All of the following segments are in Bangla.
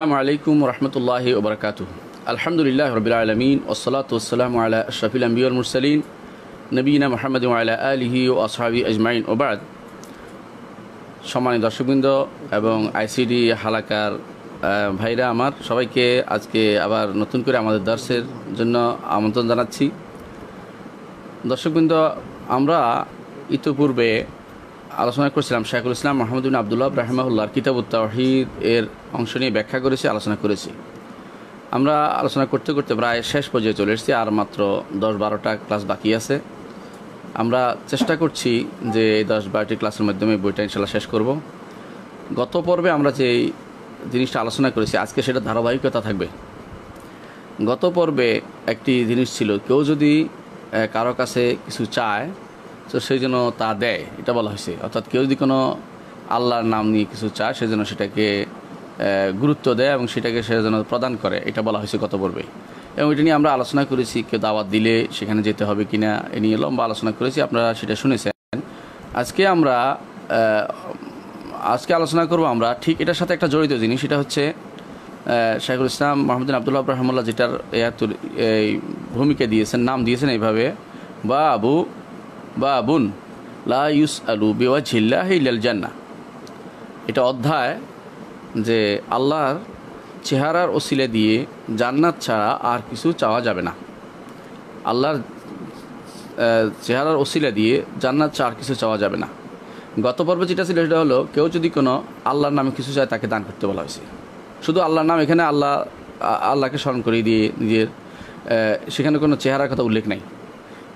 عليكم আলাইকুম রহমতুল্লাহ وبركاته আলহামদুলিল্লাহ لله رب العالمين ওসালাম والسلام শফিল আম্বিউল মুরসালিন নবীনা نبينا محمد وعلى ও আসহাবি আজমাইন وبعد সম্মানিত দর্শকবৃন্দ এবং আইসিডি হালাকার ভাইরা আমার সবাইকে আজকে আবার নতুন করে আমাদের দর্শের জন্য আমন্ত্রণ জানাচ্ছি দর্শকবৃন্দ আমরা ইতিপূর্বে আলোচনা করেছিলাম শাহুল ইসলাম মাহমুদিন আবদুল্লাহ রাহমাহুল্লাহর কিতাব তাহিদ এর অংশ নিয়ে ব্যাখ্যা করেছি আলোচনা করেছি আমরা আলোচনা করতে করতে প্রায় শেষ পর্যায়ে চলে এসেছি আর মাত্র দশ বারোটা ক্লাস বাকি আছে আমরা চেষ্টা করছি যে এই দশ বারোটি ক্লাসের মাধ্যমে বইটা ইনশাল্লাহ শেষ করব গত পর্বে আমরা যে জিনিসটা আলোচনা করেছি আজকে সেটা ধারাবাহিকতা থাকবে গত পর্বে একটি জিনিস ছিল কেউ যদি কারো কাছে কিছু চায় তো সেই জন্য তা দেয় এটা বলা হয়েছে অর্থাৎ কেউ যদি কোনো আল্লাহর নাম নিয়ে কিছু চায় সেজন্য সেটাকে গুরুত্ব দেয় এবং সেটাকে সে যেন প্রদান করে এটা বলা হয়েছে কত পর্বে এবং এটা নিয়ে আমরা আলোচনা করেছি কেউ দাওয়াত দিলে সেখানে যেতে হবে কি না এ নিয়ে লম্বা আলোচনা করেছি আপনারা সেটা শুনেছেন আজকে আমরা আজকে আলোচনা করব আমরা ঠিক এটার সাথে একটা জড়িত জিনিস সেটা হচ্ছে শাইখুল ইসলাম মাহমুদিন আবদুল্লাহ আব্রাহমুল্লাহ যেটার এই ভূমিকা দিয়েছেন নাম দিয়েছেন এইভাবে বা বাবু বাবুন লা ইউস আলু বেওয়া ঝিল্লা হিলাল জান্না এটা অধ্যায় যে আল্লাহর চেহারার ওসিলে দিয়ে জান্নাত ছাড়া আর কিছু চাওয়া যাবে না আল্লাহর চেহারার ওসিলা দিয়ে জান্নাত ছাড়া আর কিছু চাওয়া যাবে না গত পর্বে যেটা ছিল সেটা হলো কেউ যদি কোনো আল্লাহর নামে কিছু চায় তাকে দান করতে বলা হয়েছে শুধু আল্লাহর নাম এখানে আল্লাহ আল্লাহকে স্মরণ করিয়ে দিয়ে নিজের সেখানে কোনো চেহারার কথা উল্লেখ নাই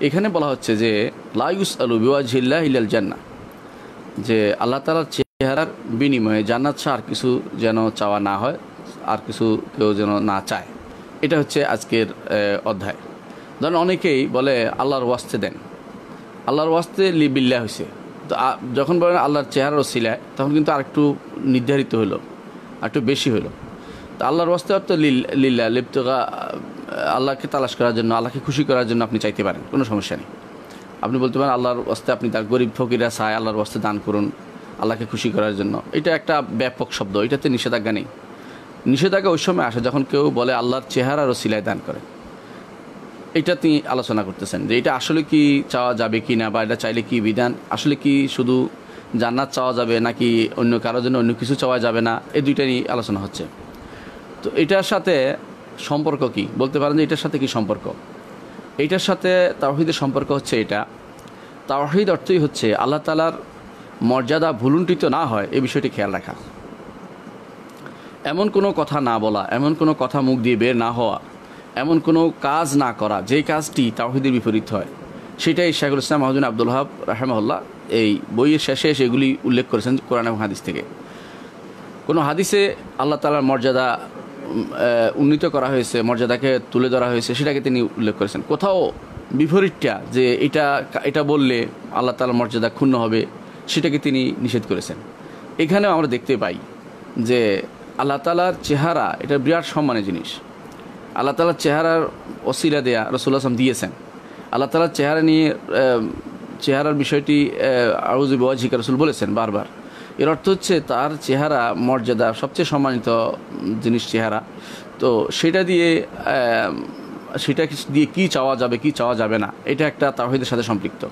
এখানে বলা হচ্ছে যে লাইউস আলু বিওয়াজিল্লা হিলাল জান্না যে আল্লাহ তালার চেহারার বিনিময়ে জান্নাত ছাড়া আর কিছু যেন চাওয়া না হয় আর কিছু কেউ যেন না চায় এটা হচ্ছে আজকের অধ্যায় ধরেন অনেকেই বলে আল্লাহর ওয়াস্তে দেন আল্লাহর ওয়াস্তে লিবিল্লা হয়েছে তো যখন বলেন আল্লাহর চেহারাও সিলায় তখন কিন্তু আর একটু নির্ধারিত হলো একটু বেশি হলো তো আল্লাহর ওয়াস্তে অর্থ লিল্লা লিপ্তকা আল্লাহকে তালাশ করার জন্য আল্লাহকে খুশি করার জন্য আপনি চাইতে পারেন কোনো সমস্যা নেই আপনি বলতে পারেন আল্লাহর বস্তে আপনি তার গরিব ফকিরা সায় আল্লাহর বস্তে দান করুন আল্লাহকে খুশি করার জন্য এটা একটা ব্যাপক শব্দ এটাতে নিষেধাজ্ঞা নেই নিষেধাজ্ঞা ওই সময় আসে যখন কেউ বলে আল্লাহর চেহারা সিলাই দান করে এটা তিনি আলোচনা করতেছেন যে এটা আসলে কি চাওয়া যাবে কি না বা এটা চাইলে কি বিধান আসলে কি শুধু জান্নাত চাওয়া যাবে নাকি অন্য কারোর জন্য অন্য কিছু চাওয়া যাবে না এই দুইটা নিয়ে আলোচনা হচ্ছে তো এটার সাথে সম্পর্ক কি বলতে পারেন যে এটার সাথে কি সম্পর্ক এইটার সাথে তাওহিদের সম্পর্ক হচ্ছে এটা তাওহিদ অর্থই হচ্ছে আল্লাহ তালার মর্যাদা ভুলুণ্ঠিত না হয় এই বিষয়টি খেয়াল রাখা এমন কোনো কথা না বলা এমন কোনো কথা মুখ দিয়ে বের না হওয়া এমন কোনো কাজ না করা যে কাজটি তাওহিদের বিপরীত হয় সেটাই শাহুল ইসলাম মাহজুন আব্দুল হাব রাহেমহল্লা এই বইয়ের শেষে সেগুলি উল্লেখ করেছেন কোরআন এবং হাদিস থেকে কোনো হাদিসে আল্লাহ তালার মর্যাদা উন্নীত করা হয়েছে মর্যাদাকে তুলে ধরা হয়েছে সেটাকে তিনি উল্লেখ করেছেন কোথাও বিপরীতটা যে এটা এটা বললে আল্লাহ তালার মর্যাদা ক্ষুণ্ণ হবে সেটাকে তিনি নিষেধ করেছেন এখানেও আমরা দেখতে পাই যে আল্লাহ তালার চেহারা এটা বিরাট সম্মানের জিনিস আল্লাহ তালার চেহারার অসিরা দেয়া রসুল আসলাম দিয়েছেন আল্লাহ তালার চেহারা নিয়ে চেহারার বিষয়টি আউজিবাজিকা রসুল বলেছেন বারবার এর অর্থ হচ্ছে তার চেহারা মর্যাদা সবচেয়ে সম্মানিত জিনিস চেহারা তো সেটা দিয়ে সেটা দিয়ে কি চাওয়া যাবে কি চাওয়া যাবে না এটা একটা তাহিদের সাথে সম্পৃক্ত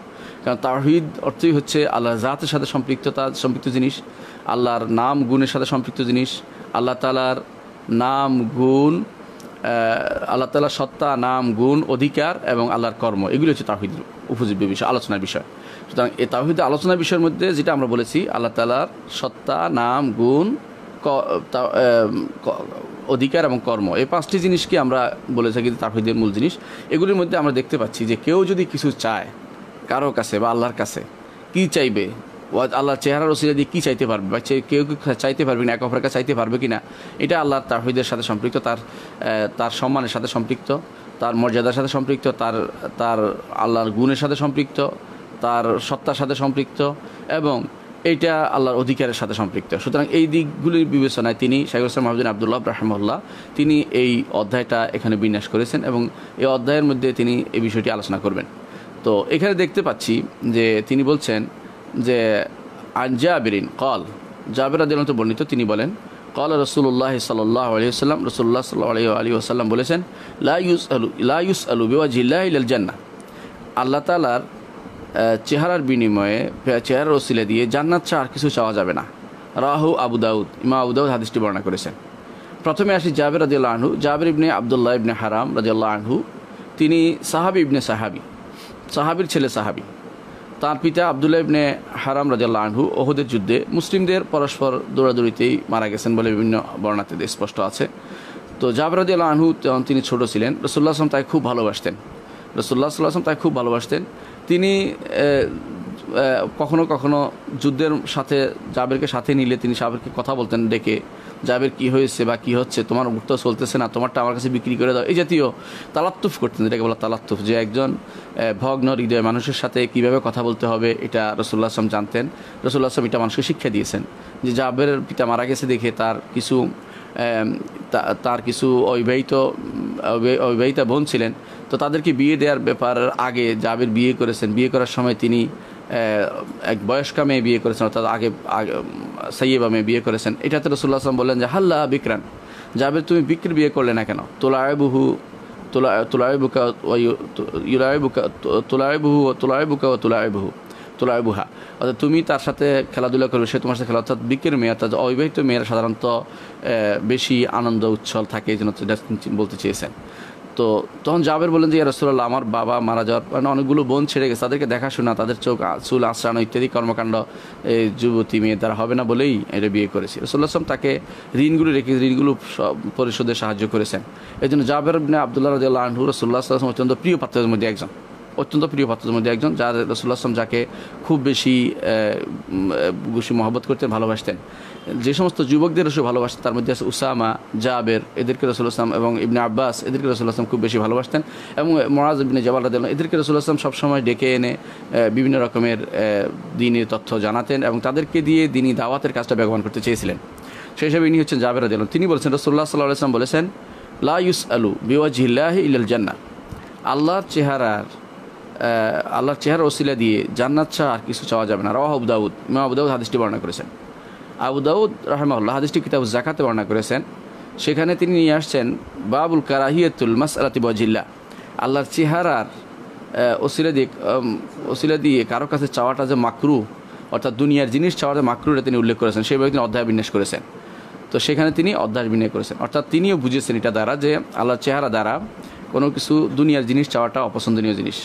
কারণ তাহিদ অর্থই হচ্ছে আল্লাহ জাতের সাথে সম্পৃক্ত তার সম্পৃক্ত জিনিস আল্লাহর নাম গুণের সাথে সম্পৃক্ত জিনিস আল্লাহ তালার নাম গুণ আল্লাহ তালার সত্তা নাম গুণ অধিকার এবং আল্লাহর কর্ম এগুলি হচ্ছে তাহিদ উপজীব্য বিষয় আলোচনার বিষয় সুতরাং এ তাহিদ আলোচনা বিষয়ের মধ্যে যেটা আমরা বলেছি আল্লাহ তালার সত্তা নাম গুণ অধিকার এবং কর্ম এই পাঁচটি জিনিসকে আমরা বলে থাকি তাহিদের মূল জিনিস এগুলির মধ্যে আমরা দেখতে পাচ্ছি যে কেউ যদি কিছু চায় কারো কাছে বা আল্লাহর কাছে কি চাইবে আল্লাহর চেহারার রসিদা দিয়ে কী চাইতে পারবে বা কেউ চাইতে পারবে না এক কাছে চাইতে পারবে কি না এটা আল্লাহর তাহিদের সাথে সম্পৃক্ত তার তার সম্মানের সাথে সম্পৃক্ত তার মর্যাদার সাথে সম্পৃক্ত তার তার আল্লাহর গুণের সাথে সম্পৃক্ত তার সত্তার সাথে সম্পৃক্ত এবং এইটা আল্লাহর অধিকারের সাথে সম্পৃক্ত সুতরাং এই দিকগুলির বিবেচনায় তিনি শাইখ ইসলাম মাহমুদ্দিন আবদুল্লাহ রাহমুল্লাহ তিনি এই অধ্যায়টা এখানে বিন্যাস করেছেন এবং এই অধ্যায়ের মধ্যে তিনি এই বিষয়টি আলোচনা করবেন তো এখানে দেখতে পাচ্ছি যে তিনি বলছেন যে আনজাবিরিন কল জাবের আদিলত বর্ণিত তিনি বলেন কল রসুল্লাহ সাল্লাহ আলী আসাল্লাম রসুল্লাহ সাল্লাহ আলী আলী আসাল্লাম বলেছেন লাইউস আলু লাইউস আলু বেওয়া জিল্লাহ জান্না আল্লাহ তালার চেহারার বিনিময়ে চেহারার ওসিলে দিয়ে জান্নাত ছাড়া আর কিছু চাওয়া যাবে না রাহু আবু দাউদ ইমা আবু দাউদ হাদিসটি বর্ণনা করেছেন প্রথমে আসি জাবের রাজিউল্লা আনহু জাবের ইবনে আবদুল্লাহ ইবনে হারাম রাজিউল্লাহ আনহু তিনি সাহাবি ইবনে সাহাবি সাহাবির ছেলে সাহাবি তার পিতা আবদুল্লাহ ইবনে হারাম রাজিয়াল্লাহ আনহু ওহুদের যুদ্ধে মুসলিমদের পরস্পর দৌড়াদৌড়িতেই মারা গেছেন বলে বিভিন্ন বর্ণাতে স্পষ্ট আছে তো জাবের রাজিয়াল্লাহ আনহু তিনি ছোট ছিলেন রসুল্লাহ আসলাম তাই খুব ভালোবাসতেন রসুল্লাহ সাল্লাহ আসলাম তাই খুব ভালোবাসতেন তিনি কখনো কখনো যুদ্ধের সাথে জাবেরকে সাথে নিলে তিনি সাবেরকে কথা বলতেন ডেকে জাবের কি হয়েছে বা কি হচ্ছে তোমার উঠতে চলতেছে না তোমারটা আমার কাছে বিক্রি করে দাও এই জাতীয় তালাত্তুফ করতেন যেটাকে বলা তালাত্তুফ যে একজন ভগ্ন হৃদয় মানুষের সাথে কিভাবে কথা বলতে হবে এটা রসুল্লাহ আসলাম জানতেন রসুল্লাহ আসলাম এটা মানুষকে শিক্ষা দিয়েছেন যে জাবের পিতা মারা গেছে দেখে তার কিছু তার কিছু অবিবাহিত অবিবাহিতা বোন ছিলেন তো তাদেরকে বিয়ে দেওয়ার ব্যাপার আগে জাবির বিয়ে করেছেন বিয়ে করার সময় তিনি এক বয়স্কা মেয়ে বিয়ে করেছেন অর্থাৎ আগে সাইয়েবা মেয়ে বিয়ে করেছেন এটাতে রসুল্লাহ আসলাম বললেন যে হাল্লা বিক্রান জাবির তুমি বিক্রি বিয়ে করলে না কেন তোলায়বুহু তোলা তোলায়বুকা ইউলায়বুকা তোলায়বুহু তোলায়বুকা ও তোলায়বুহু তোলায়বুহা অর্থাৎ তুমি তার সাথে খেলাধুলা করবে সে তোমার সাথে খেলা অর্থাৎ বিকের মেয়ে অর্থাৎ অবিবাহিত মেয়েরা সাধারণত বেশি আনন্দ উচ্ছল থাকে এই জন্য বলতে চেয়েছেন তো তখন জাবের বলেন যে রসুল্লাহ আমার বাবা মারা যাওয়ার মানে অনেকগুলো বোন ছেড়ে গেছে তাদেরকে দেখাশোনা তাদের চোখ চুল আশ্রানো ইত্যাদি কর্মকাণ্ড এই যুবতী মেয়ে তারা হবে না বলেই এটা বিয়ে করেছে রসুল্লাহ আসলাম তাকে ঋণগুলো রেখে ঋণগুলো পরিশোধে সাহায্য করেছেন এই জন্য জাবের আবদুল্লাহ রদুল্লাহ আনহু রসুল্লাহ আসলাম অত্যন্ত প্রিয় পাত্রের মধ্যে একজন অত্যন্ত প্রিয় পাত্রের মধ্যে একজন যার রসুল্লাহ আসলাম যাকে খুব বেশি গুশি মহব্বত করতেন ভালোবাসতেন যে সমস্ত যুবকদের রসুল ভালোবাসতেন তার মধ্যে আছে উসামা জাবের এদেরকে রসুল আসলাম এবং ইবনে আব্বাস এদেরকে রসুল আসলাম খুব বেশি ভালোবাসতেন এবং মরাজ ইবনে জবাল রাদ এদেরকে রসুল আসলাম সবসময় ডেকে এনে বিভিন্ন রকমের দিনের তথ্য জানাতেন এবং তাদেরকে দিয়ে দিনই দাওয়াতের কাজটা ব্যবহার করতে চেয়েছিলেন সেই হিসাবে ইনি হচ্ছেন জাবের রাদ তিনি বলেছেন রসুল্লাহ সাল্লাহ আসলাম বলেছেন লা ইউস আলু বিওয়াজিল্লাহ ইল জান্না আল্লাহর চেহারার আল্লাহর চেহারা ওসিলা দিয়ে জান্নাত ছাড়া আর কিছু চাওয়া যাবে না রাহ আবু দাউদ ইমাম হাদিসটি বর্ণনা করেছেন আবুদাউদ রাহমাল্লাহ হাদিসটি কিতাব জাকাতে বর্ণনা করেছেন সেখানে তিনি নিয়ে আসছেন বাবুল কারাহিয়তুল মাস বজিল্লা আল্লাহর চেহারার ওসিলা দিয়ে ওসিলা দিয়ে কারো কাছে চাওয়াটা যে মাকরু অর্থাৎ দুনিয়ার জিনিস চাওয়াটা মাকরুটা তিনি উল্লেখ করেছেন সেইভাবে তিনি অধ্যায় বিন্যাস করেছেন তো সেখানে তিনি অধ্যায় বিনয় করেছেন অর্থাৎ তিনিও বুঝেছেন এটা দ্বারা যে আল্লাহর চেহারা দ্বারা কোনো কিছু দুনিয়ার জিনিস চাওয়াটা অপছন্দনীয় জিনিস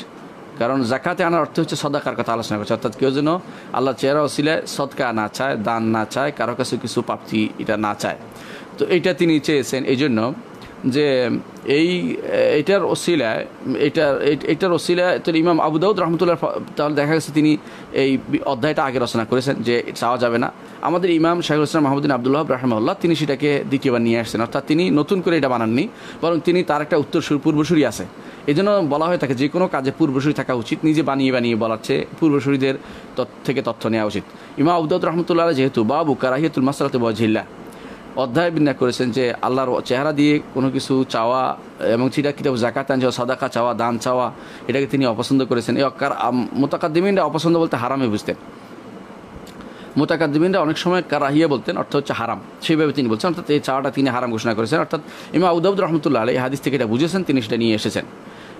কারণ জাকাতে আনার অর্থ হচ্ছে সদাকার কথা আলোচনা করছে অর্থাৎ কেউ যেন আল্লাহ চেহারা ওসিলে সৎকা না চায় দান না চায় কারো কাছে কিছু প্রাপ্তি এটা না চায় তো এটা তিনি চেয়েছেন এই জন্য যে এই এটার ওসিলায় এটার এটার ওসিলায় তো ইমাম আবুদাউদ রহমতুল্লাহ তাহলে দেখা গেছে তিনি এই অধ্যায়টা আগে রচনা করেছেন যে চাওয়া যাবে না আমাদের ইমাম শাহুল ইসলাম মাহমুদ্দিন আবদুল্লাহ রহমাল্লাহ তিনি সেটাকে দ্বিতীয়বার নিয়ে আসছেন অর্থাৎ তিনি নতুন করে এটা বানাননি বরং তিনি তার একটা উত্তর সুর পূর্বসূরি আছে এই জন্য বলা হয়ে থাকে যে কোনো কাজে পূর্বশরী থাকা উচিত নিজে বানিয়ে বানিয়ে বলার চেয়ে তথ্য থেকে তথ্য নেওয়া উচিত ইমা আব্দ রহমতুল্লাহ যেহেতু বাবু কারাহিয়াতুল মাসালাতে বজিল্লা অধ্যায় বিন্যাস করেছেন যে আল্লাহর চেহারা দিয়ে কোনো কিছু চাওয়া এবং চিরা কিতাব জাকাত আনছে সাদাকা চাওয়া দান চাওয়া এটাকে তিনি অপছন্দ করেছেন এই অকার মোতাকাদ্দিমিনরা অপছন্দ বলতে হারামে বুঝতেন মোতাকাদ্দিমিনরা অনেক সময় কারাহিয়া বলতেন অর্থ হচ্ছে হারাম সেইভাবে তিনি বলছেন অর্থাৎ এই চাওয়াটা তিনি হারাম ঘোষণা করেছেন অর্থাৎ ইমা আউদাউদ রহমতুল্লাহ আলী হাদিস থেকে এটা বুঝেছেন তিনি সেটা নিয়ে এসেছেন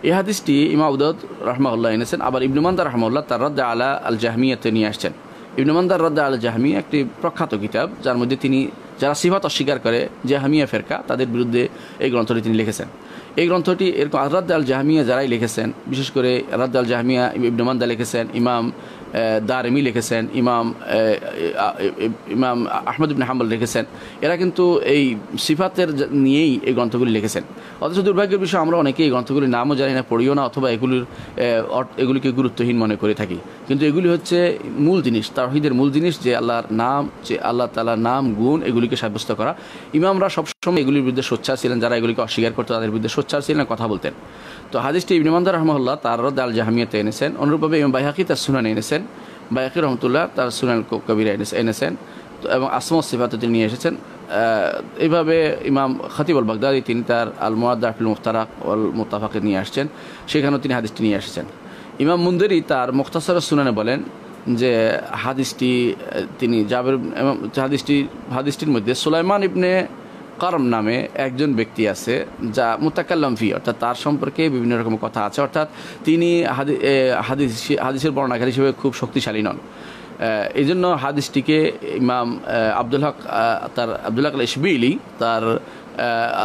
এই হাদিসটি ইমা রহমাউল্লাহ এনেছেন আবার ইবনুমান্দার রহমাউল্লাহ তার রদ্দা আলা আল জাহমিয়াতে নিয়ে আসছেন ইবনুমান্দার রদ্দা আল জাহমি একটি প্রখ্যাত কিতাব যার মধ্যে তিনি যারা সিফাত অস্বীকার করে জাহামিয়া ফেরকা তাদের বিরুদ্ধে এই গ্রন্থটি তিনি লিখেছেন এই গ্রন্থটি এরকম আরাদ্দ আল জাহামিয়া যারাই লিখেছেন বিশেষ করে আরাদ্দ আল জাহামিয়া ইবনুমান্দা লিখেছেন ইমাম দারেমি লিখেছেন ইমাম ইমাম আহমদ ইবিন হাম্বল লিখেছেন এরা কিন্তু এই সিফাতের নিয়েই এই গ্রন্থগুলি লিখেছেন অথচ দুর্ভাগ্যের বিষয়ে আমরা অনেকেই এই গ্রন্থগুলির নামও জানি না পড়িও না অথবা এগুলির এগুলিকে গুরুত্বহীন মনে করে থাকি কিন্তু এগুলি হচ্ছে মূল জিনিস তাহিদের মূল জিনিস যে আল্লাহর নাম যে আল্লাহ তালার নাম গুণ এগুলিকে সাব্যস্ত করা ইমামরা সবসময় এগুলির বিরুদ্ধে সোচ্চার ছিলেন যারা এগুলিকে অস্বীকার করতো তাদের বিরুদ্ধে সোচ্চার ছিলেন কথা বলতেন তো হাদিসটি ইবনিমন্দ রহমল্লা তার রদ আল জাহামিয়াতে এনেছেন অনুরূপভাবে ইমাম বাইহাকি তার সুনান এনেছেন বাইহাকি রহমতুল্লাহ তার সুনান কবিরা এনেছেন তো এবং আসম সিফাতে তিনি নিয়ে এসেছেন এইভাবে ইমাম খাতিবুল বাগদাদি তিনি তার আল মোয়াদ্দাফুল মুখতারাক আল মুতাফাকে নিয়ে আসছেন সেখানেও তিনি হাদিসটি নিয়ে এসেছেন ইমাম মুন্দেরি তার মুখতাসার সুনানে বলেন যে হাদিসটি তিনি জাবের হাদিসটি হাদিসটির মধ্যে সুলাইমান ইবনে করম নামে একজন ব্যক্তি আছে যা মুতাকাল্লাম ফি অর্থাৎ তার সম্পর্কে বিভিন্ন রকম কথা আছে অর্থাৎ তিনি হাদিস হাদিসের বর্ণাকারী হিসেবে খুব শক্তিশালী নন এই জন্য হাদিসটিকে ইমাম আব্দুল হক তার আব্দুল হক ইসবিলি তার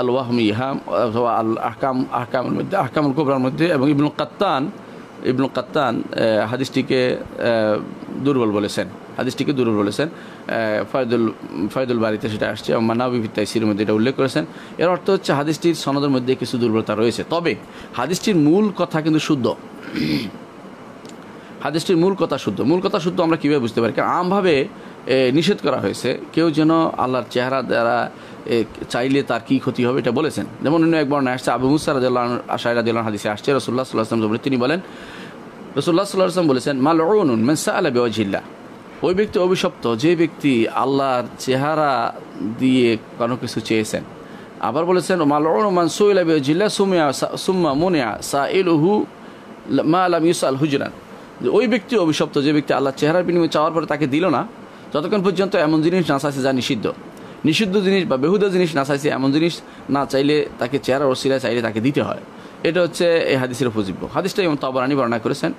আল ওয়াহমি ইহাম অথবা আল আহকাম আহকামের মধ্যে আহকামুল কোবরার মধ্যে এবং ইবনুল কাত্তান ইবনুল কাত্তান হাদিসটিকে দুর্বল বলেছেন হাদিসটিকে দুর্বল বলেছেন ফয়দুল ফয়দুল বাড়িতে সেটা আসছে মানাবিবি তাইসির মধ্যে এটা উল্লেখ করেছেন এর অর্থ হচ্ছে হাদিসটির সনদের মধ্যে কিছু দুর্বলতা রয়েছে তবে হাদিসটির মূল কথা কিন্তু শুদ্ধ হাদিসটির মূল কথা শুদ্ধ মূল কথা শুদ্ধ আমরা কীভাবে বুঝতে পারি কারণ আমভাবে নিষেধ করা হয়েছে কেউ যেন আল্লাহর চেহারা দ্বারা চাইলে তার কী ক্ষতি হবে এটা বলেছেন যেমন অন্য একবার না আসছে আবু মুসার আশাইরা হাদিসে আসছে রসুল্লাহ সাল্লাহ আসলাম তিনি বলেন রসুল্লাহ সাল্লাহ আসলাম বলেছেন মাল ওনুন মেনসা আলা ওয়াজিল্লা ওই ব্যক্তি অভিশপ্ত যে ব্যক্তি আল্লাহর চেহারা দিয়ে কোনো কিছু চেয়েছেন আবার বলেছেন মালমান সুইলা জিল্লা সুমিয়া সুম্মা মুনিয়া সা ইলহু মা আলাম ইউসাল হুজরান ওই ব্যক্তি অভিশপ্ত যে ব্যক্তি আল্লাহ চেহারার বিনিময়ে চাওয়ার পরে তাকে দিল না যতক্ষণ পর্যন্ত এমন জিনিস না চাইছে যা নিষিদ্ধ নিষিদ্ধ জিনিস বা বেহুদ জিনিস না চাইছে এমন জিনিস না চাইলে তাকে চেহারা ওসিলা চাইলে তাকে দিতে হয় এটা হচ্ছে এই হাদিসের উপজীব্য হাদিসটা এবং তাবারানি বর্ণনা করেছেন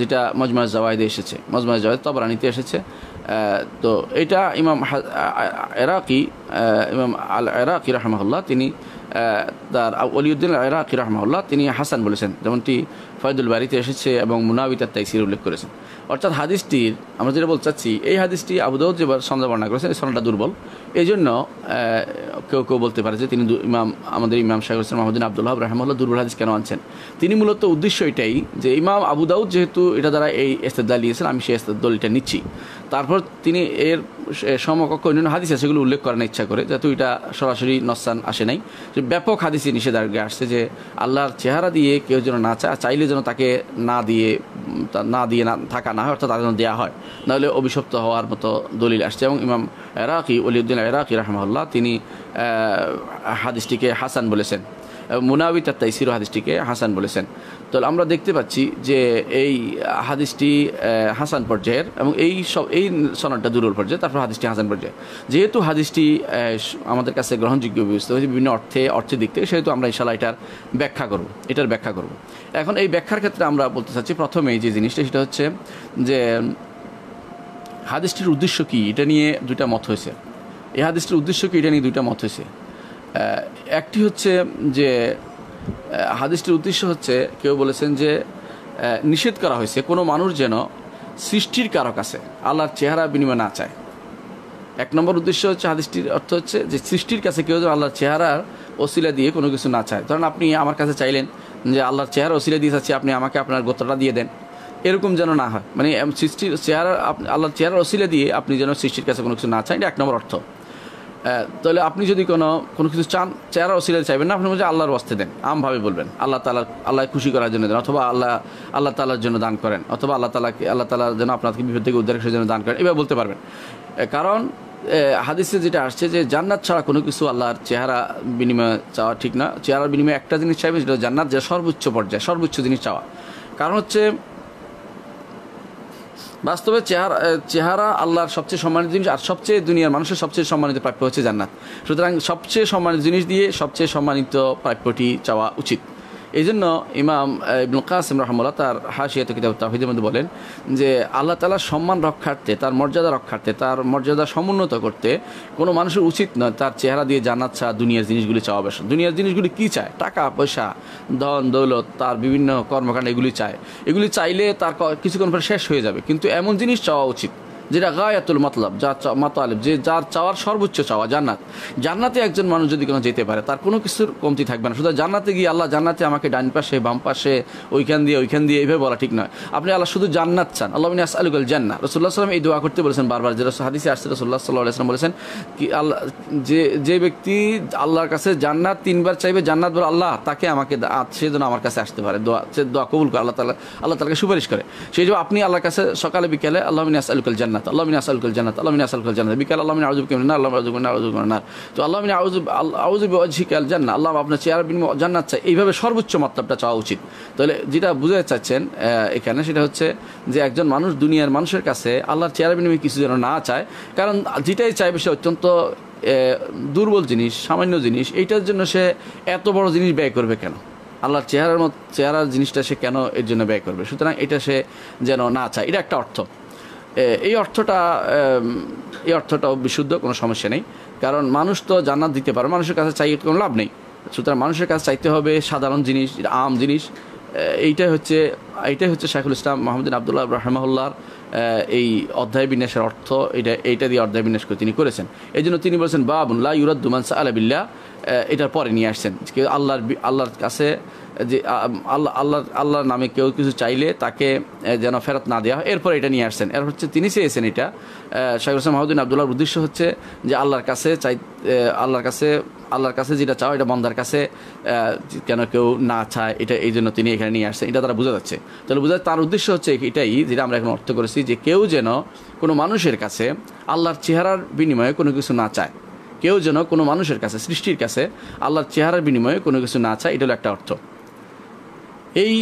যেটা মজমাজ জওয়াইদে এসেছে মজমাজ জওয়াইদ তবরানিতে এসেছে তো এটা ইমাম এরাকি ইমাম আল এরাকি রহমাহুল্লাহ তিনি তার অলিউদ্দিন এরাকি রহমাহুল্লাহ তিনি হাসান বলেছেন যেমনটি ফয়দুল বাড়িতে এসেছে এবং মুনাবিতার তাইসির উল্লেখ করেছেন অর্থাৎ হাদিসটির আমরা যেটা বলতে চাচ্ছি এই হাদিসটি আবুদাউদ যে সন্ধ্যা বর্ণনা করেছেন এই সনটা দুর্বল এই জন্য কেউ কেউ বলতে পারে যে তিনি ইমাম আমাদের ইমাম শাহ হোসেন মাহমুদিন আবদুল্লাহ রহমাল্লাহ দুর্বল হাদিস কেন আনছেন তিনি মূলত উদ্দেশ্য এটাই যে ইমাম আবুদাউদ যেহেতু এটা দ্বারা এই এস্তেদাল নিয়েছেন আমি সেই এস্তেদল এটা নিচ্ছি তারপর তিনি এর সমকক্ষ অন্যান্য হাদিস আছে সেগুলো উল্লেখ করার ইচ্ছা করে যেহেতু এটা সরাসরি নসান আসে নাই যে ব্যাপক হাদিসে নিষেধাজ্ঞা আসছে যে আল্লাহর চেহারা দিয়ে কেউ যেন না চায় চাইলে যেন তাকে না দিয়ে না দিয়ে না থাকা না হয় অর্থাৎ তাদের যেন দেওয়া হয় নাহলে অভিশপ্ত হওয়ার মতো দলিল আসছে এবং ইমাম এরাকি অলিউদ্দিন এরাকি রহমাল্লাহ তিনি হাদিসটিকে হাসান বলেছেন মুনাবি তাত্তাই সিরো হাদিসটিকে হাসান বলেছেন তাহলে আমরা দেখতে পাচ্ছি যে এই হাদিসটি হাসান পর্যায়ের এবং এই সব এই সনদটা দুরুল পর্যায়ে তারপর হাদিসটি হাসান পর্যায়ে যেহেতু হাদিসটি আমাদের কাছে গ্রহণযোগ্য বিবেচিত হয়েছে বিভিন্ন অর্থে অর্থে দিক থেকে সেহেতু আমরা ইশালা এটার ব্যাখ্যা করব এটার ব্যাখ্যা করব এখন এই ব্যাখ্যার ক্ষেত্রে আমরা বলতে চাচ্ছি প্রথমেই যে জিনিসটা সেটা হচ্ছে যে হাদিসটির উদ্দেশ্য কী এটা নিয়ে দুইটা মত হয়েছে এই হাদিসটির উদ্দেশ্য কী এটা নিয়ে দুইটা মত হয়েছে একটি হচ্ছে যে হাদিসটির উদ্দেশ্য হচ্ছে কেউ বলেছেন যে নিষেধ করা হয়েছে কোনো মানুষ যেন সৃষ্টির কারক আছে আল্লাহর চেহারা বিনিময় না চায় এক নম্বর উদ্দেশ্য হচ্ছে হাদিসটির অর্থ হচ্ছে যে সৃষ্টির কাছে কেউ যেন আল্লাহর চেহারার অশিলা দিয়ে কোনো কিছু না চায় ধরেন আপনি আমার কাছে চাইলেন যে আল্লাহর চেহারা অশিলা দিয়ে চাচ্ছি আপনি আমাকে আপনার গোত্রটা দিয়ে দেন এরকম যেন না হয় মানে সৃষ্টির চেহারা আল্লাহর চেহারার অশিলা দিয়ে আপনি যেন সৃষ্টির কাছে কোনো কিছু না চান এটা এক নম্বর অর্থ তাহলে আপনি যদি কোনো কোনো কিছু চান চেহারা অসিলে চাইবেন না আপনি বলছে আল্লাহর বাস্তে দেন আমভাবে বলবেন আল্লাহ তালা আল্লাহ খুশি করার জন্য দেন অথবা আল্লাহ আল্লাহ তালার জন্য দান করেন অথবা আল্লাহ তালাকে আল্লাহ তালা যেন আপনাকে বিপদ থেকে উদ্ধার জন্য দান করেন এবার বলতে পারবেন কারণ হাদিসে যেটা আসছে যে জান্নাত ছাড়া কোনো কিছু আল্লাহর চেহারা বিনিময়ে চাওয়া ঠিক না চেহারার বিনিময়ে একটা জিনিস চাইবে সেটা জান্নাত যে সর্বোচ্চ পর্যায়ে সর্বোচ্চ জিনিস চাওয়া কারণ হচ্ছে বাস্তবে চেহারা চেহারা আল্লাহর সবচেয়ে সম্মানিত জিনিস আর সবচেয়ে দুনিয়ার মানুষের সবচেয়ে সম্মানিত প্রাপ্য হচ্ছে জান্নাত সুতরাং সবচেয়ে সম্মানিত জিনিস দিয়ে সবচেয়ে সম্মানিত প্রাপ্যটি চাওয়া উচিত এই জন্য ইমাম ইবনুল কাসিম রহমুল্লাহ তার হাসিয়াত কিতাব তাহিদের মধ্যে বলেন যে আল্লাহ তালার সম্মান রক্ষার্থে তার মর্যাদা রক্ষার্থে তার মর্যাদা সমুন্নত করতে কোনো মানুষের উচিত নয় তার চেহারা দিয়ে জানা চা দুনিয়ার জিনিসগুলি চাওয়া বেশ দুনিয়ার জিনিসগুলি কী চায় টাকা পয়সা ধন দৌলত তার বিভিন্ন কর্মকাণ্ড এগুলি চায় এগুলি চাইলে তার কিছুক্ষণ পরে শেষ হয়ে যাবে কিন্তু এমন জিনিস চাওয়া উচিত যেটা গায়াতুল মতলব যা মাতালেব যে যার চাওয়ার সর্বোচ্চ চাওয়া জান্নাত জান্নাতে একজন মানুষ যদি কোনো যেতে পারে তার কোনো কিছুর কমতি থাকবে না শুধু জান্নাতে গিয়ে আল্লাহ জান্নাতে আমাকে ডান পাশে বাম পাশে ওইখান দিয়ে ওইখান দিয়ে এইভাবে বলা ঠিক নয় আপনি আল্লাহ শুধু জান্নাত চান আল্লাহ মিনাস আলুকাল জান্না রসুল্লাহ সাল্লাম এই দোয়া করতে বলেছেন বারবার যে হাদিসে আসছে রসুল্লাহ সাল্লাহ আসলাম বলেছেন কি আল্লাহ যে যে ব্যক্তি আল্লাহর কাছে জান্নাত তিনবার চাইবে জান্নাত বলে আল্লাহ তাকে আমাকে সে যেন আমার কাছে আসতে পারে দোয়া সে দোয়া কবুল করে আল্লাহ তালা আল্লাহ তালাকে সুপারিশ করে সেই জন্য আপনি আল্লাহর কাছে সকালে বিকেলে আল্লাহ মিনাস আলুকাল জান্নাত জান্নাত আল্লাহ মিনা আসালকুল জান্নাত আল্লাহ মিনা আসালকুল জান্নাত বিকাল আল্লাহ মিনা আউজুব কেমন আল্লাহ আউজুব না আউজুব না তো আল্লাহ মিনা আউজুব আউজুব অজিকাল জান্নাত আল্লাহ আপনার চেয়ার বিনিময় জান্নাত চাই এইভাবে সর্বোচ্চ মাত্রাটা চাওয়া উচিত তাহলে যেটা বুঝতে চাচ্ছেন এখানে সেটা হচ্ছে যে একজন মানুষ দুনিয়ার মানুষের কাছে আল্লাহর চেয়ার বিনিময়ে কিছু যেন না চায় কারণ যেটাই চাইবে সে অত্যন্ত দুর্বল জিনিস সামান্য জিনিস এইটার জন্য সে এত বড় জিনিস ব্যয় করবে কেন আল্লাহর চেহারার মত চেহারার জিনিসটা সে কেন এর জন্য ব্যয় করবে সুতরাং এটা সে যেন না চায় এটা একটা অর্থ এই অর্থটা এই অর্থটাও বিশুদ্ধ কোনো সমস্যা নেই কারণ মানুষ তো জান্নাত দিতে পারে মানুষের কাছে চাই কোনো লাভ নেই সুতরাং মানুষের কাছে চাইতে হবে সাধারণ জিনিস আম জিনিস এইটাই হচ্ছে এটাই হচ্ছে শাইখুল ইসলাম মোহাম্মদিন আবদুল্লাহ রহমাহুল্লাহর এই অধ্যায় বিন্যাসের অর্থ এটা এইটা দিয়ে অধ্যায় বিন্যাস করে তিনি করেছেন এই জন্য তিনি বলেছেন বাবুল্লাহ ইউরাদ্দুমান সা আলাবিল্লা এটার পরে নিয়ে আসছেন কেউ আল্লাহর আল্লাহর কাছে যে আল্লাহ আল্লাহ আল্লাহর নামে কেউ কিছু চাইলে তাকে যেন ফেরত না দেওয়া হয় এরপর এটা নিয়ে আসছেন এর হচ্ছে তিনি চেয়েছেন এটা শাইখুল ইসলাম মাহমুদ্দিন আবদুল্লাহর উদ্দেশ্য হচ্ছে যে আল্লাহর কাছে চাই আল্লাহর কাছে আল্লাহর কাছে যেটা চাও এটা বন্দার কাছে কেন কেউ না চায় এটা এই জন্য তিনি এখানে নিয়ে আসছেন এটা তারা বোঝা যাচ্ছে তাহলে বোঝা তার উদ্দেশ্য হচ্ছে এটাই যেটা আমরা এখন অর্থ করেছি যে কেউ যেন কোনো মানুষের কাছে আল্লাহর চেহারার বিনিময়ে কোনো কিছু না চায় কেউ যেন কোনো মানুষের কাছে সৃষ্টির কাছে আল্লাহর চেহারার বিনিময়ে কোনো কিছু না চায় এটা হলো একটা অর্থ এই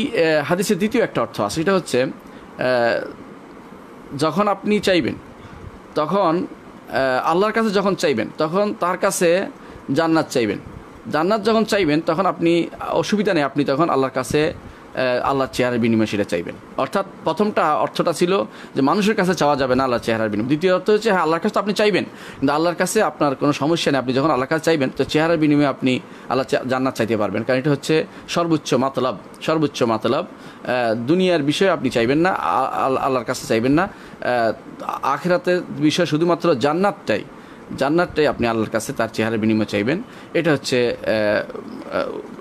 হাদিসের দ্বিতীয় একটা অর্থ আছে সেটা হচ্ছে যখন আপনি চাইবেন তখন আল্লাহর কাছে যখন চাইবেন তখন তার কাছে জান্নাত চাইবেন জান্নাত যখন চাইবেন তখন আপনি অসুবিধা নেই আপনি তখন আল্লাহর কাছে আল্লাহর চেহারার বিনিময়ে সেটা চাইবেন অর্থাৎ প্রথমটা অর্থটা ছিল যে মানুষের কাছে চাওয়া যাবে না আল্লাহর চেহারার বিনিময় দ্বিতীয় অর্থ হচ্ছে হ্যাঁ আল্লাহর কাছে তো আপনি চাইবেন কিন্তু আল্লাহর কাছে আপনার কোনো সমস্যা নেই আপনি যখন আল্লাহর কাছে চাইবেন তো চেহারার বিনিময়ে আপনি আল্লাহ জান্নাত চাইতে পারবেন কারণ এটা হচ্ছে সর্বোচ্চ মাতলাব সর্বোচ্চ মাতলাব দুনিয়ার বিষয়ে আপনি চাইবেন না আল্লাহর কাছে চাইবেন না আখেরাতের বিষয় শুধুমাত্র জান্নাতটাই জান্নাতটাই আপনি আল্লাহর কাছে তার চেহারা বিনিময় চাইবেন এটা হচ্ছে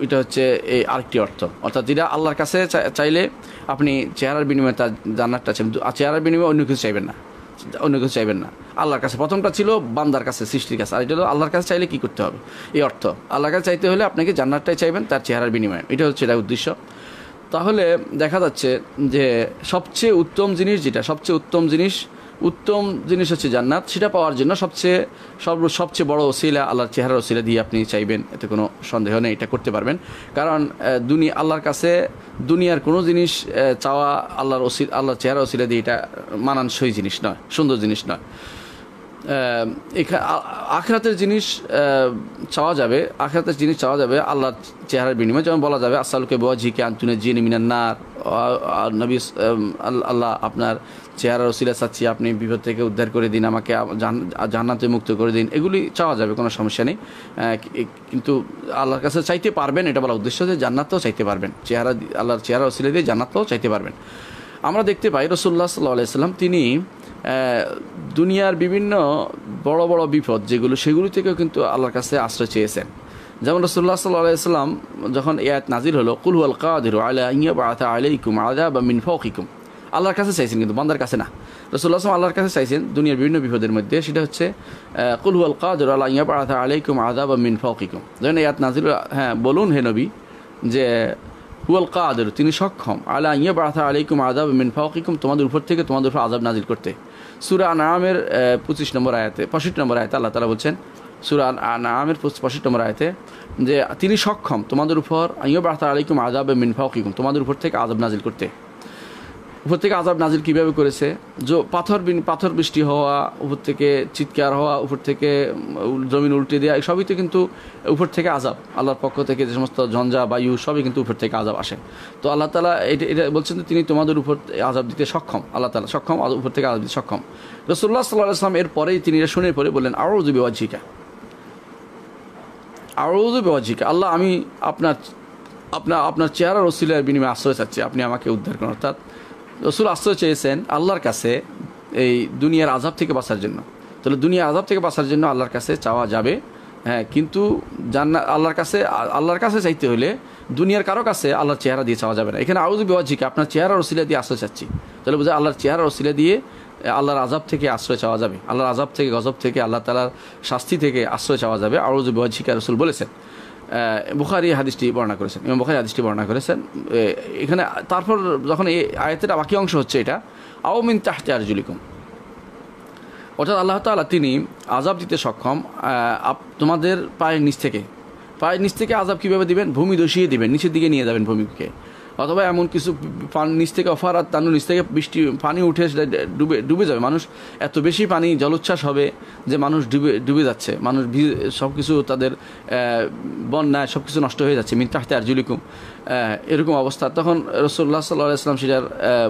এটা হচ্ছে এই আরেকটি অর্থ অর্থাৎ যেটা আল্লাহর কাছে চাইলে আপনি চেহারার বিনিময়ে তার জান্নাতটা চাইবেন চেহারার বিনিময়ে অন্য কিছু চাইবেন না অন্য কিছু চাইবেন না আল্লাহর কাছে প্রথমটা ছিল বান্দার কাছে সৃষ্টির কাছে আর এটা হলো আল্লাহর কাছে চাইলে কী করতে হবে এই অর্থ আল্লাহর কাছে চাইতে হলে আপনাকে জান্নাতটাই চাইবেন তার চেহারার বিনিময়ে এটা হচ্ছে এটা উদ্দেশ্য তাহলে দেখা যাচ্ছে যে সবচেয়ে উত্তম জিনিস যেটা সবচেয়ে উত্তম জিনিস উত্তম জিনিস হচ্ছে জান্নাত সেটা পাওয়ার জন্য সবচেয়ে সর্ব সবচেয়ে বড় ওসিলা আল্লাহর চেহারা ওসিলা দিয়ে আপনি চাইবেন এতে কোনো সন্দেহ নেই এটা করতে পারবেন কারণ দুনিয়া আল্লাহর কাছে দুনিয়ার কোনো জিনিস চাওয়া আল্লাহর ওসিল আল্লাহর চেহারা ওসিলা দিয়ে এটা মানানসই জিনিস নয় সুন্দর জিনিস নয় আখরাতের জিনিস চাওয়া যাবে আখরাতের জিনিস চাওয়া যাবে আল্লাহর চেহারার বিনিময়ে যেমন বলা যাবে আসালুকে বোয়া ঝিকে আনতুনে জিন মিনার নার নবী আল্লাহ আপনার চেহারা রসিলা চাচ্ছি আপনি বিপদ থেকে উদ্ধার করে দিন আমাকে জান্নাতে মুক্ত করে দিন এগুলি চাওয়া যাবে কোনো সমস্যা নেই কিন্তু আল্লাহর কাছে চাইতে পারবেন এটা বলা উদ্দেশ্য যে জান্নাতও চাইতে পারবেন চেহারা আল্লাহর চেহারা রসিলা দিয়ে জান্নাতও চাইতে পারবেন আমরা দেখতে পাই রসুল্লাহ সাল্লাহ সাল্লাম তিনি দুনিয়ার বিভিন্ন বড় বড় বিপদ যেগুলো সেগুলি থেকেও কিন্তু আল্লাহর কাছে আশ্রয় চেয়েছেন যেমন রসুল্লাহ সাল্লাহাম যখন এয়াত নাজির হলো কুল আল কাদির আলা ইয়ব আতা আলাইকুম আলাদা বা মিন ফিকুম আল্লাহর কাছে চাইছেন কিন্তু বান্দার কাছে না রসুল্লাহ আসলাম আল্লাহর কাছে চাইছেন দুনিয়ার বিভিন্ন বিপদের মধ্যে সেটা হচ্ছে কুল আল কাদুর আল্লাহ ইয়ব আতা আলাইকুম আলাদা বা মিন ফিকুম যেন এয়াত নাজির হ্যাঁ বলুন হে নবী যে হুয়াল কাদের তিনি সক্ষম আলা ইয়ে বাথা আলাইকুম আদাব মিন ফাউকিকুম তোমাদের উপর থেকে তোমাদের উপর আদাব নাজিল করতে সুরা নামের পঁচিশ নম্বর আয়াতে পঁয়ষট্টি নম্বর আয়তে আল্লাহ তালা বলছেন সুরা নামের পঁয়ষট্টি নম্বর আয়াতে যে তিনি সক্ষম তোমাদের উপর ইয়ে বাথা আলাইকুম আদাব মিন ফাউকিকুম তোমাদের উপর থেকে আদাব নাজিল করতে উপর থেকে আজাব নাজির কীভাবে করেছে যে পাথর পাথর বৃষ্টি হওয়া উপর থেকে চিৎকার হওয়া উপর থেকে জমিন উল্টে দেওয়া সবই তো কিন্তু উপর থেকে আজাব আল্লাহর পক্ষ থেকে যে সমস্ত ঝঞ্ঝা বায়ু সবই কিন্তু উপর থেকে আজাব আসে তো আল্লাহ তালা এটা এটা বলছেন তিনি তোমাদের উপর আজাব দিতে সক্ষম আল্লাহ তালা সক্ষম উপর থেকে আজাব দিতে সক্ষম রসুল্লাহ সাল্লাহ আসলাম এর পরেই তিনি এটা শুনে পরে বললেন আরও জুবি ওয়াজিকা আরও যদি ওয়াজিকা আল্লাহ আমি আপনার আপনার আপনার চেহারার অশিলার বিনিময়ে আশ্রয় চাচ্ছি আপনি আমাকে উদ্ধার করুন অর্থাৎ রসুল আশ্রয় চেয়েছেন আল্লাহর কাছে এই দুনিয়ার আজাব থেকে বাঁচার জন্য তাহলে দুনিয়ার আজাব থেকে বাঁচার জন্য আল্লাহর কাছে চাওয়া যাবে হ্যাঁ কিন্তু জান্না আল্লাহর কাছে আল্লাহর কাছে চাইতে হলে দুনিয়ার কারো কাছে আল্লাহর চেহারা দিয়ে চাওয়া যাবে না এখানে আউজ বিওয়াজিকে আপনার চেহারা রসিলা দিয়ে আশ্রয় চাচ্ছি তাহলে বোঝা আল্লাহর চেহারা রসিলা দিয়ে আল্লাহর আজাব থেকে আশ্রয় চাওয়া যাবে আল্লাহর আজাব থেকে গজব থেকে আল্লাহ তালার শাস্তি থেকে আশ্রয় চাওয়া যাবে আউজ বিওয়াজিকা রসুল বলেছেন বুখারি হাদিসটি বর্ণনা করেছেন এবং বুখারি হাদিসটি বর্ণনা করেছেন এখানে তারপর যখন এই আয়তের বাকি অংশ হচ্ছে এটা আওমিন আর জুলিকুম অর্থাৎ আল্লাহ তালা তিনি আজাব দিতে সক্ষম তোমাদের পায়ের নিচ থেকে পায়ের নিচ থেকে আজাব কীভাবে দিবেন ভূমি দোষিয়ে দিবেন নিচের দিকে নিয়ে যাবেন ভূমিকে অথবা এমন কিছু পান নিচ থেকে অফার আর তার নিচ থেকে বৃষ্টি পানি উঠে ডুবে ডুবে যাবে মানুষ এত বেশি পানি জলোচ্ছ্বাস হবে যে মানুষ ডুবে ডুবে যাচ্ছে মানুষ সব কিছু তাদের বন্যায় সব কিছু নষ্ট হয়ে যাচ্ছে হাতে আর জুলিকুম এরকম অবস্থা তখন রসল্লাহ সাল্লাহ ইসলাম সেটার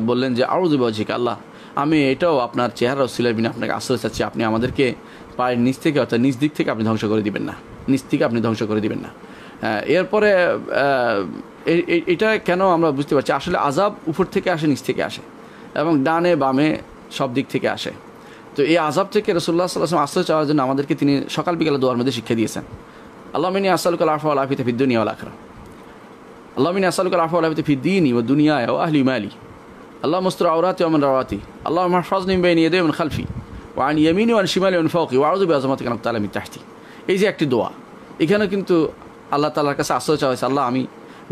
বললেন যে আরও দুবাজিক আল্লাহ আমি এটাও আপনার চেহারা সিলের বিনা আপনাকে আশ্রয় চাচ্ছি আপনি আমাদেরকে পায়ের নিচ থেকে অর্থাৎ নিচ দিক থেকে আপনি ধ্বংস করে দিবেন না নিচ থেকে আপনি ধ্বংস করে দিবেন না এরপরে এটা কেন আমরা বুঝতে পারছি আসলে আজাব উপর থেকে আসে নিচ থেকে আসে এবং ডানে বামে সব দিক থেকে আসে তো এই আজাব থেকে রসুল্লাহ সাল্লাহ আশ্রয় চাওয়ার জন্য আমাদেরকে তিনি সকাল বিকালে দোয়ার মধ্যে শিক্ষা দিয়েছেন আল্লাহ মিনী আসালুকাল আফা আলাফিতে ফিদ্দুনিয়া আলাখরা আল্লাহ মিনী আসালুকাল আফা আলাফিতে ফিদ্দিনী ও দুনিয়ায় ও আহলি মালি আল্লাহ মস্তর আওরাতি ওমন রাওয়াতি আল্লাহ মাহফাজ নিমবে নিয়ে ওমন খালফি ওয়ান ইয়ামিনি ওয়ান শিমালি ওয়ান ফাউকি ওয়ারুদুবি আজমাতি কালাম তালামি তাহতি এই যে একটি দোয়া এখানে কিন্তু আল্লাহ তালার কাছে আশ্রয় চাওয়া হয়েছে আল্লাহ আমি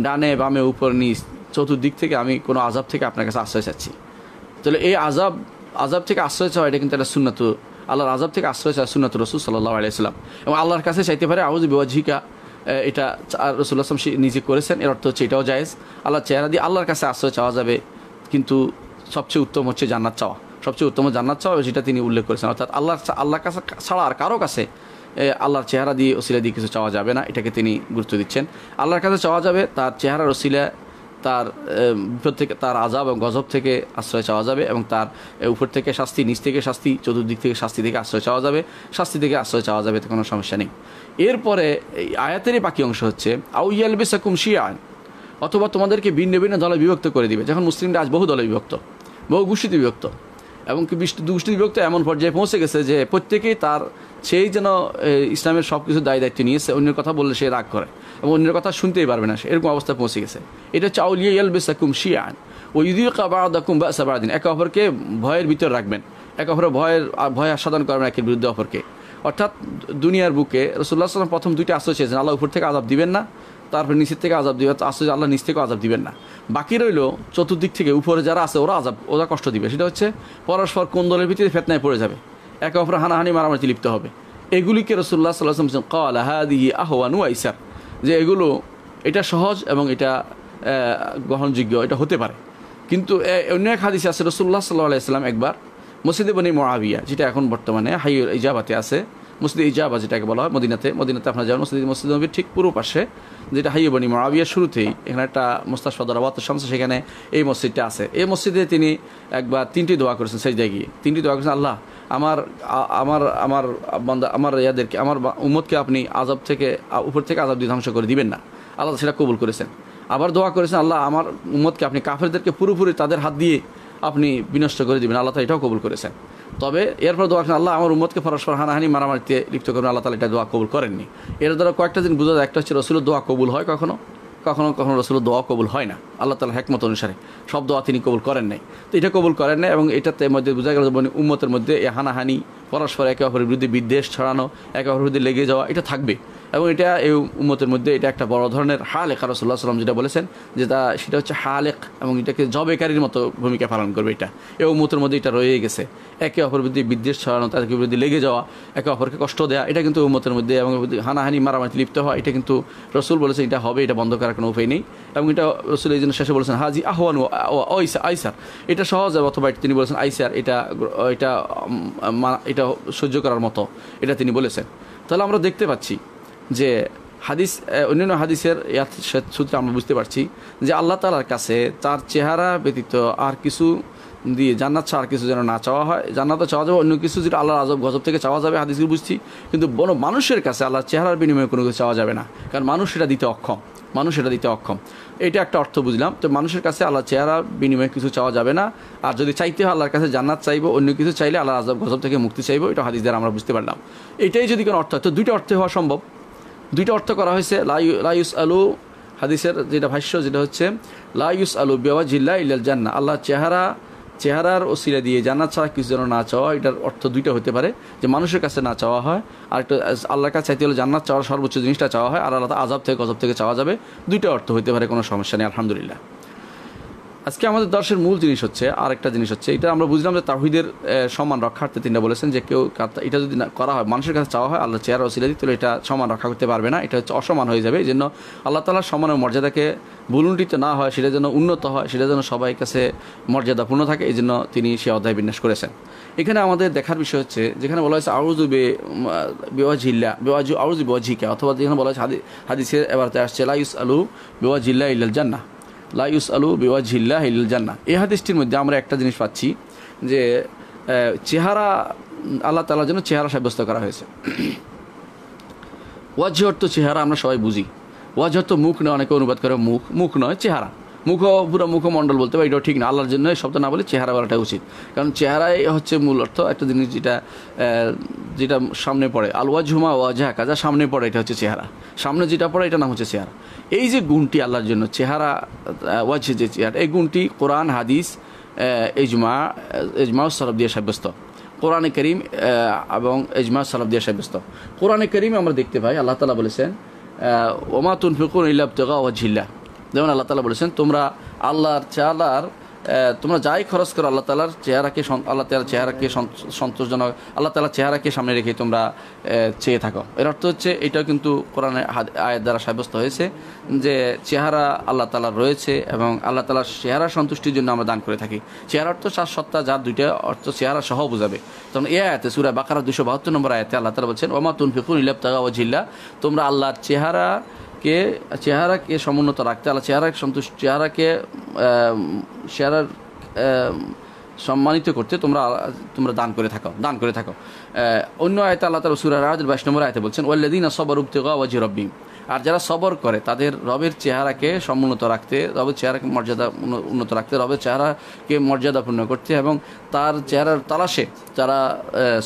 ডানে বামে উপর নিচ চতুর্দিক থেকে আমি কোনো আজাব থেকে আপনার কাছে আশ্রয় চাচ্ছি তাহলে এই আজাব আজাব থেকে আশ্রয় চাওয়া এটা কিন্তু একটা সুন্নত আল্লাহর আজাব থেকে আশ্রয় চাওয়া সুন্নত রসুল সাল্লাহ আলাইসাল্লাম এবং আল্লাহর কাছে চাইতে পারে আউজ বিওয়াজিকা এটা রসুল রসুল্লাহাম নিজে করেছেন এর অর্থ হচ্ছে এটাও জায়েজ আল্লাহর চেহারা দিয়ে আল্লাহর কাছে আশ্রয় চাওয়া যাবে কিন্তু সবচেয়ে উত্তম হচ্ছে জান্নাত চাওয়া সবচেয়ে উত্তম জান্নাত চাওয়া সেটা তিনি উল্লেখ করেছেন অর্থাৎ আল্লাহ আল্লাহর কাছে ছাড়া আর কারো কাছে আল্লাহর চেহারা দিয়ে ওসিলা দিয়ে কিছু চাওয়া যাবে না এটাকে তিনি গুরুত্ব দিচ্ছেন আল্লাহর কাছে চাওয়া যাবে তার চেহারার ওসিলা তার উপর থেকে তার আজাব এবং গজব থেকে আশ্রয় চাওয়া যাবে এবং তার উপর থেকে শাস্তি নিচ থেকে শাস্তি চতুর্দিক থেকে শাস্তি থেকে আশ্রয় চাওয়া যাবে শাস্তি থেকে আশ্রয় চাওয়া যাবে কোনো সমস্যা নেই এরপরে এই আয়াতেরই বাকি অংশ হচ্ছে আউয়াল বেসাকুম শিয়ান অথবা তোমাদেরকে ভিন্ন ভিন্ন দলে বিভক্ত করে দিবে যখন মুসলিমরা আজ বহু দলে বিভক্ত বহু গোষ্ঠীতে বিভক্ত এবং কি দুষ্টি বিভক্ত এমন পর্যায়ে পৌঁছে গেছে যে প্রত্যেকেই তার সেই যেন ইসলামের সব কিছু দায় দায়িত্ব নিয়েছে অন্যের কথা বললে সে রাগ করে এবং অন্যের কথা শুনতেই পারবে না এরকম অবস্থা পৌঁছে গেছে এটা চাউলিয়া আউলিয়া ইয়ালবেসাকুম শিয়ান ও ইদিউ কাবাদাকুম বা সাবাদিন একে অপরকে ভয়ের ভিতর রাখবেন একে অপরের ভয়ের ভয় আস্বাদন করবেন একের বিরুদ্ধে অপরকে অর্থাৎ দুনিয়ার বুকে রসুল্লাহ সাল্লাম প্রথম দুইটা আশ্রয় চেয়েছেন আল্লাহ উপর থেকে আদাব দিবেন না তারপর নিচের থেকে আজাব দিবে আসলে আল্লাহ নিচ থেকে আজাব দিবেন না বাকি রইল চতুর্দিক থেকে উপরে যারা আছে ওরা আজাব ওরা কষ্ট দিবে সেটা হচ্ছে পরস্পর কোন দলের ভিত্তিতে ফেতনায় পড়ে যাবে একে অপরে হানাহানি মারামারিতে লিপ্ত হবে এগুলিকে রসুল্লাহ সাল্লাহ কাল হাদি আহওয়ানু আইসার যে এগুলো এটা সহজ এবং এটা গ্রহণযোগ্য এটা হতে পারে কিন্তু অন্য এক হাদিসে আছে রসুল্লাহ সাল্লাহ আলাইসাল্লাম একবার মসজিদে বনি মহাবিয়া যেটা এখন বর্তমানে হাই ইজাবাতে আছে মসজিদে ইজাবা যেটাকে বলা হয় মদিনাতে মদিনাতে আপনার যাবেন মসজিদ মসজিদ নবীর ঠিক পুরো পাশে যেটা হাইবনি মরাবিয়ার শুরুতেই এখানে একটা সদর আবাত শামসা সেখানে এই মসজিদটা আছে এই মসজিদে তিনি একবার তিনটি দোয়া করেছেন সেই জায়গায় তিনটি দোয়া করেছেন আল্লাহ আমার আমার আমার বন্ধ আমার ইয়াদেরকে আমার উমদকে আপনি আজব থেকে উপর থেকে আজব দিয়ে ধ্বংস করে দিবেন না আল্লাহ সেটা কবুল করেছেন আবার দোয়া করেছেন আল্লাহ আমার উম্মতকে আপনি কাফেরদেরকে পুরোপুরি তাদের হাত দিয়ে আপনি বিনষ্ট করে দিবেন আল্লাহ তো এটাও কবুল করেছেন তবে এরপর দোয়া করেন আল্লাহ আমার উম্মতকে পরস্পর হানাহানি মারামারিতে লিপ্ত করবেন আল্লাহ তালা এটা দোয়া কবুল করেননি এর দ্বারা কয়েকটা দিন বোঝা যায় একটা হচ্ছে রসুলের দোয়া কবুল হয় কখনো কখনো কখনো রসুল দোয়া কবুল হয় না আল্লাহ তালা হ্যাকমত অনুসারে সব দোয়া তিনি কবুল করেন নাই তো এটা কবুল করেন না এবং এটাতে মধ্যে বোঝা গেল উম্মতের মধ্যে হানাহানি পরস্পর একে অপরের বিরুদ্ধে বিদ্বেষ ছড়ানো একে অপরের বিরুদ্ধে লেগে যাওয়া এটা থাকবে এবং এটা এই উম্মতের মধ্যে এটা একটা বড় ধরনের হালেক রসুল্লাহ সাল্লাম যেটা বলেছেন যে তা সেটা হচ্ছে হালেক এবং এটাকে জবেকারীর মতো ভূমিকা পালন করবে এটা এই উম্মতের মধ্যে এটা রয়ে গেছে একে অপর বিরুদ্ধে বিদ্বেষ ছড়ানো তাদের বিরুদ্ধে লেগে যাওয়া একে অপরকে কষ্ট দেওয়া এটা কিন্তু উম্মতের মধ্যে এবং হানাহানি মারামারি লিপ্ত হওয়া এটা কিন্তু রসুল বলেছেন এটা হবে এটা বন্ধ করার কোনো উপায় নেই এবং এটা রসুল এই জন্য শেষে বলেছেন হাজি আহ্বান আইসার এটা সহজ অথবা তিনি বলেছেন আইসার এটা এটা এটা সহ্য করার মতো এটা তিনি বলেছেন তাহলে আমরা দেখতে পাচ্ছি যে হাদিস অন্যান্য হাদিসের সূত্রে আমরা বুঝতে পারছি যে আল্লাহ তালার কাছে তার চেহারা ব্যতীত আর কিছু দিয়ে জান্নাত ছাড়া কিছু যেন না চাওয়া হয় জান্নাতও চাওয়া যাবে অন্য কিছু যেটা আল্লাহর আজব গজব থেকে চাওয়া যাবে হাদিসগুলো বুঝছি কিন্তু বনো মানুষের কাছে আল্লাহর চেহারার বিনিময়ে কোনো কিছু চাওয়া যাবে না কারণ মানুষ সেটা দিতে অক্ষম মানুষ এটা দিতে অক্ষম এটা একটা অর্থ বুঝলাম তো মানুষের কাছে আল্লাহর চেহারা বিনিময়ে কিছু চাওয়া যাবে না আর যদি চাইতে হয় আল্লাহর কাছে জান্নাত চাইবো অন্য কিছু চাইলে আল্লাহর আজব গজব থেকে মুক্তি চাইবো এটা হাদিস দ্বারা আমরা বুঝতে পারলাম এটাই যদি কোনো অর্থ হয় তো দুইটা অর্থে হওয়া সম্ভব দুইটা অর্থ করা হয়েছে লাইউস আলু হাদিসের যেটা ভাষ্য যেটা হচ্ছে লাইউস আলু বেওয়া জিল্লা ইল্লাল জান্না আল্লাহ চেহারা চেহারার ওসিলা দিয়ে জানা ছাড়া কিছু যেন না চাওয়া এটার অর্থ দুইটা হতে পারে যে মানুষের কাছে না চাওয়া হয় আর একটা আল্লাহর কাছে চাইতে হলে জান্নাত চাওয়ার সর্বোচ্চ জিনিসটা চাওয়া হয় আর আল্লাহ আজাব থেকে গজব থেকে চাওয়া যাবে দুইটা অর্থ হতে পারে কোনো সমস্যা নেই আলহামদুলিল্লাহ আজকে আমাদের দর্শের মূল জিনিস হচ্ছে আর একটা জিনিস হচ্ছে এটা আমরা বুঝলাম যে তাহিদের সম্মান রক্ষার্থে তিনি বলেছেন যে কেউ এটা যদি না করা হয় মানুষের কাছে চাওয়া হয় আল্লাহ চেয়ার অসিলা দিই তাহলে এটা সম্মান রক্ষা করতে পারবে না এটা হচ্ছে অসমান হয়ে যাবে এই জন্য আল্লাহ তালার সম্মানের মর্যাদাকে ভুলুন্টিত না হয় সেটা যেন উন্নত হয় সেটা যেন সবাই কাছে মর্যাদাপূর্ণ থাকে এই জন্য তিনি সে অধ্যায় বিন্যাস করেছেন এখানে আমাদের দেখার বিষয় হচ্ছে যেখানে বলা হয়েছে আউজু বে ঝিল্লা বেওয়াজু আউজু ঝিকা অথবা যেখানে বলা হয়েছে হাদি হাদিসের এবার আসছে লাইস আলু জিল্লা ইল্লাল জান্না লাইউস আলু বিওয়াজিল্লাহ জান্না এই হাদিসটির মধ্যে আমরা একটা জিনিস পাচ্ছি যে চেহারা আল্লাহ তালার জন্য চেহারা সাব্যস্ত করা হয়েছে ওয়াজ অর্থ চেহারা আমরা সবাই বুঝি ওয়াজ অর্থ মুখ নয় অনেকে অনুবাদ করে মুখ মুখ নয় চেহারা মুখ পুরো মুখমণ্ডল বলতে পারি এটাও ঠিক না আল্লাহর জন্য শব্দ না বলে চেহারা বলাটা উচিত কারণ চেহারাই হচ্ছে মূল অর্থ একটা জিনিস যেটা যেটা সামনে পড়ে আলওয়া ঝুমা ওয়াজা কাজা সামনে পড়ে এটা হচ্ছে চেহারা সামনে যেটা পড়ে এটা নাম হচ্ছে চেহারা এই যে গুণটি আল্লাহর জন্য চেহারা ওয়াজ যে চেহারা এই গুণটি কোরআন হাদিস এজমা এজমা সরব দিয়ে সাব্যস্ত কোরআনে করিম এবং এজমা সরব দিয়ে সাব্যস্ত কোরআনে করিম আমরা দেখতে পাই আল্লাহ তালা বলেছেন ওমা তুনফিকুন ইল্লাব তেগা ওয়া ঝিল্লা যেমন আল্লাহ তালা বলেছেন তোমরা আল্লাহর চালার তোমরা যাই খরচ করো আল্লাহ তালার চেহারাকে আল্লাহ তালার চেহারাকে সন্তোষজনক আল্লাহ তালার চেহারাকে সামনে রেখে তোমরা চেয়ে থাকো এর অর্থ হচ্ছে এটাও কিন্তু কোরআনে আয়ের দ্বারা সাব্যস্ত হয়েছে যে চেহারা আল্লাহ তালার রয়েছে এবং আল্লাহ তালার চেহারা সন্তুষ্টির জন্য আমরা দান করে থাকি চেহারা অর্থ সাত সত্তা যার দুইটা অর্থ চেহারা সহ বোঝাবে তখন এ আয়াতে সুরা বাকারা দুশো বাহাত্তর নম্বর আয়াতে আল্লাহ তালা বলছেন ওমা তুনফিকুল ইলাব তাগা ও জিল্লা তোমরা আল্লাহর চেহারা কে চেহারাকে সমুন্নত রাখতে আল্লাহ চেহারাকে সন্তুষ্ট চেহারাকে চেহারার সম্মানিত করতে তোমরা তোমরা দান করে থাকো দান করে থাকো অন্য আয়তা আল্লাহ তালা সুরার রাজ বাইশ নম্বর আয়তে বলছেন ওয়াল্লাদিন সবার উপতে গা ওয়াজি রব্বিম আর যারা সবর করে তাদের রবের চেহারাকে সমুন্নত রাখতে রবের চেহারাকে মর্যাদা উন্নত রাখতে রবের চেহারাকে মর্যাদাপূর্ণ করতে এবং তার চেহারার তালাশে যারা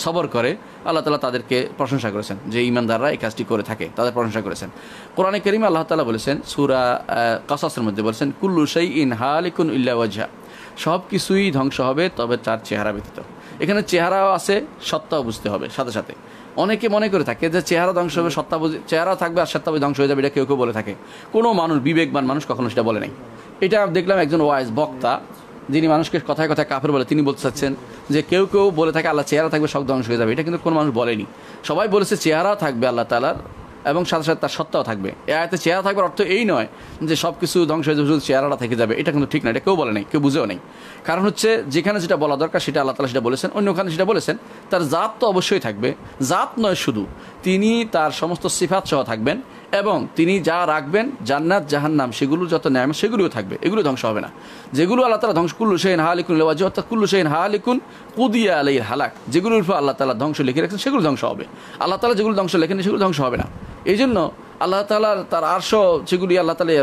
সবর করে আল্লাহ তালা তাদেরকে প্রশংসা করেছেন যে ইমানদাররা এই কাজটি করে থাকে তাদের প্রশংসা করেছেন কোরআনে করিম আল্লাহ তালা বলেছেন সুরা কাসাসের মধ্যে বলেছেন কুল্লু সেই ইন হালিকুন ইল্লাওয়াজহা সব কিছুই ধ্বংস হবে তবে তার চেহারা ব্যতীত এখানে চেহারাও আছে সত্তাও বুঝতে হবে সাথে সাথে অনেকে মনে করে থাকে যে চেহারা ধ্বংস হবে সত্তা চেহারা থাকবে আর সত্তা ধ্বংস হয়ে যাবে এটা কেউ কেউ বলে থাকে কোনো মানুষ বিবেকবান মানুষ কখনো সেটা বলে নাই এটা দেখলাম একজন ওয়াইজ বক্তা যিনি মানুষকে কথায় কথায় কাফের বলে তিনি বলতে চাচ্ছেন যে কেউ কেউ বলে থাকে আল্লাহ চেহারা থাকবে সব ধ্বংস হয়ে যাবে এটা কিন্তু কোনো মানুষ বলেনি সবাই বলেছে চেহারা থাকবে আল্লাহ তালার এবং সাথে সাথে তার সত্তাও থাকবে এ আয়তে চেহারা থাকবার অর্থ এই নয় যে সব কিছু ধ্বংস হয়ে চেহারাটা থেকে যাবে এটা কিন্তু ঠিক না এটা কেউ বলে নেই কেউ বুঝেও নেই কারণ হচ্ছে যেখানে যেটা বলা দরকার সেটা আল্লাহ তালা সেটা বলেছেন অন্যখানে সেটা বলেছেন তার জাত তো অবশ্যই থাকবে জাত নয় শুধু তিনি তার সমস্ত সিফাত সহ থাকবেন এবং তিনি যা রাখবেন জান্নাত জাহান্নাম সেগুলো যত ন্যায় সেগুলিও থাকবে এগুলো ধ্বংস হবে না যেগুলো আল্লাহ তালা ধ্বংস কুল্লু সেন হালিকুন লেওয়াজি অর্থাৎ কুল্লু সেন হালিকুন কুদিয়া আলাইয়ের হালাক যেগুলোর উপর আল্লাহ তালা ধ্বংস লিখে রাখছেন সেগুলো ধ্বংস হবে আল্লাহ তালা যেগুলো ধ্বংস লেখেন সেগুলো ধ্বংস হবে না এই জন্য আল্লাহ তালার তার আর্শ সেগুলি আল্লাহ তালা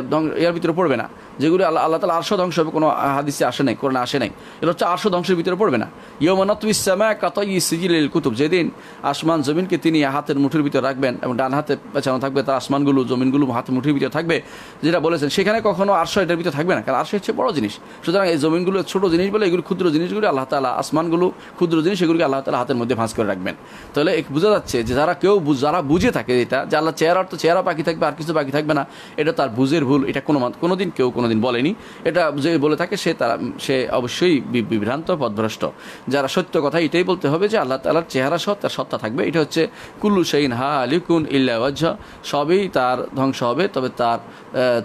এর ভিতরে পড়বে না যেগুলি আল্লাহ আল্লাহ তালা আরশো ধ্বংস হবে কোনো হাদিসে আসে নাই কোনো আসে নাই এটা হচ্ছে আরশো ধ্বংসের ভিতরে পড়বে না ইয়মানতুইসামা কাতাই সিজিল কুতুব যেদিন আসমান জমিনকে তিনি হাতের মুঠির ভিতরে রাখবেন এবং ডান হাতে পেছানো থাকবে তার আসমানগুলো জমিনগুলো হাতের মুঠির ভিতরে থাকবে যেটা বলেছেন সেখানে কখনো আরশো এটার ভিতরে থাকবে না কারণ আরশো হচ্ছে বড় জিনিস সুতরাং এই জমিনগুলো ছোট জিনিস বলে এগুলো ক্ষুদ্র জিনিসগুলি আল্লাহ তালা আসমানগুলো ক্ষুদ্র জিনিস সেগুলোকে আল্লাহ তালা হাতের মধ্যে ভাঁজ করে রাখবেন তাহলে এক বোঝা যাচ্ছে যে যারা কেউ যারা বুঝে থাকে এটা যে আল্লাহ চেহারা তো চেহারা বাকি থাকবে আর কিছু বাকি থাকবে না এটা তার বুঝের ভুল এটা কোনো কোনোদিন কেউ কোনো কোনোদিন বলেনি এটা যে বলে থাকে সে তারা সে অবশ্যই বিভ্রান্ত পদভ্রষ্ট যারা সত্য কথা এটাই বলতে হবে যে আল্লাহ তালার চেহারা সহ তার সত্তা থাকবে এটা হচ্ছে কুল্লু শাইন হা আলিকুন ইল্লাওয়াজা সবই তার ধ্বংস হবে তবে তার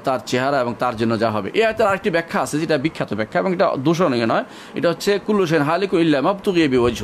তার চেহারা এবং তার জন্য যা হবে এ তার আরেকটি ব্যাখ্যা আছে যেটা বিখ্যাত ব্যাখ্যা এবং এটা দূষণীয় নয় এটা হচ্ছে কুল্লু শাইন হা আলিকুন ইল্লা মাবতুকিয়ে বিওয়াজ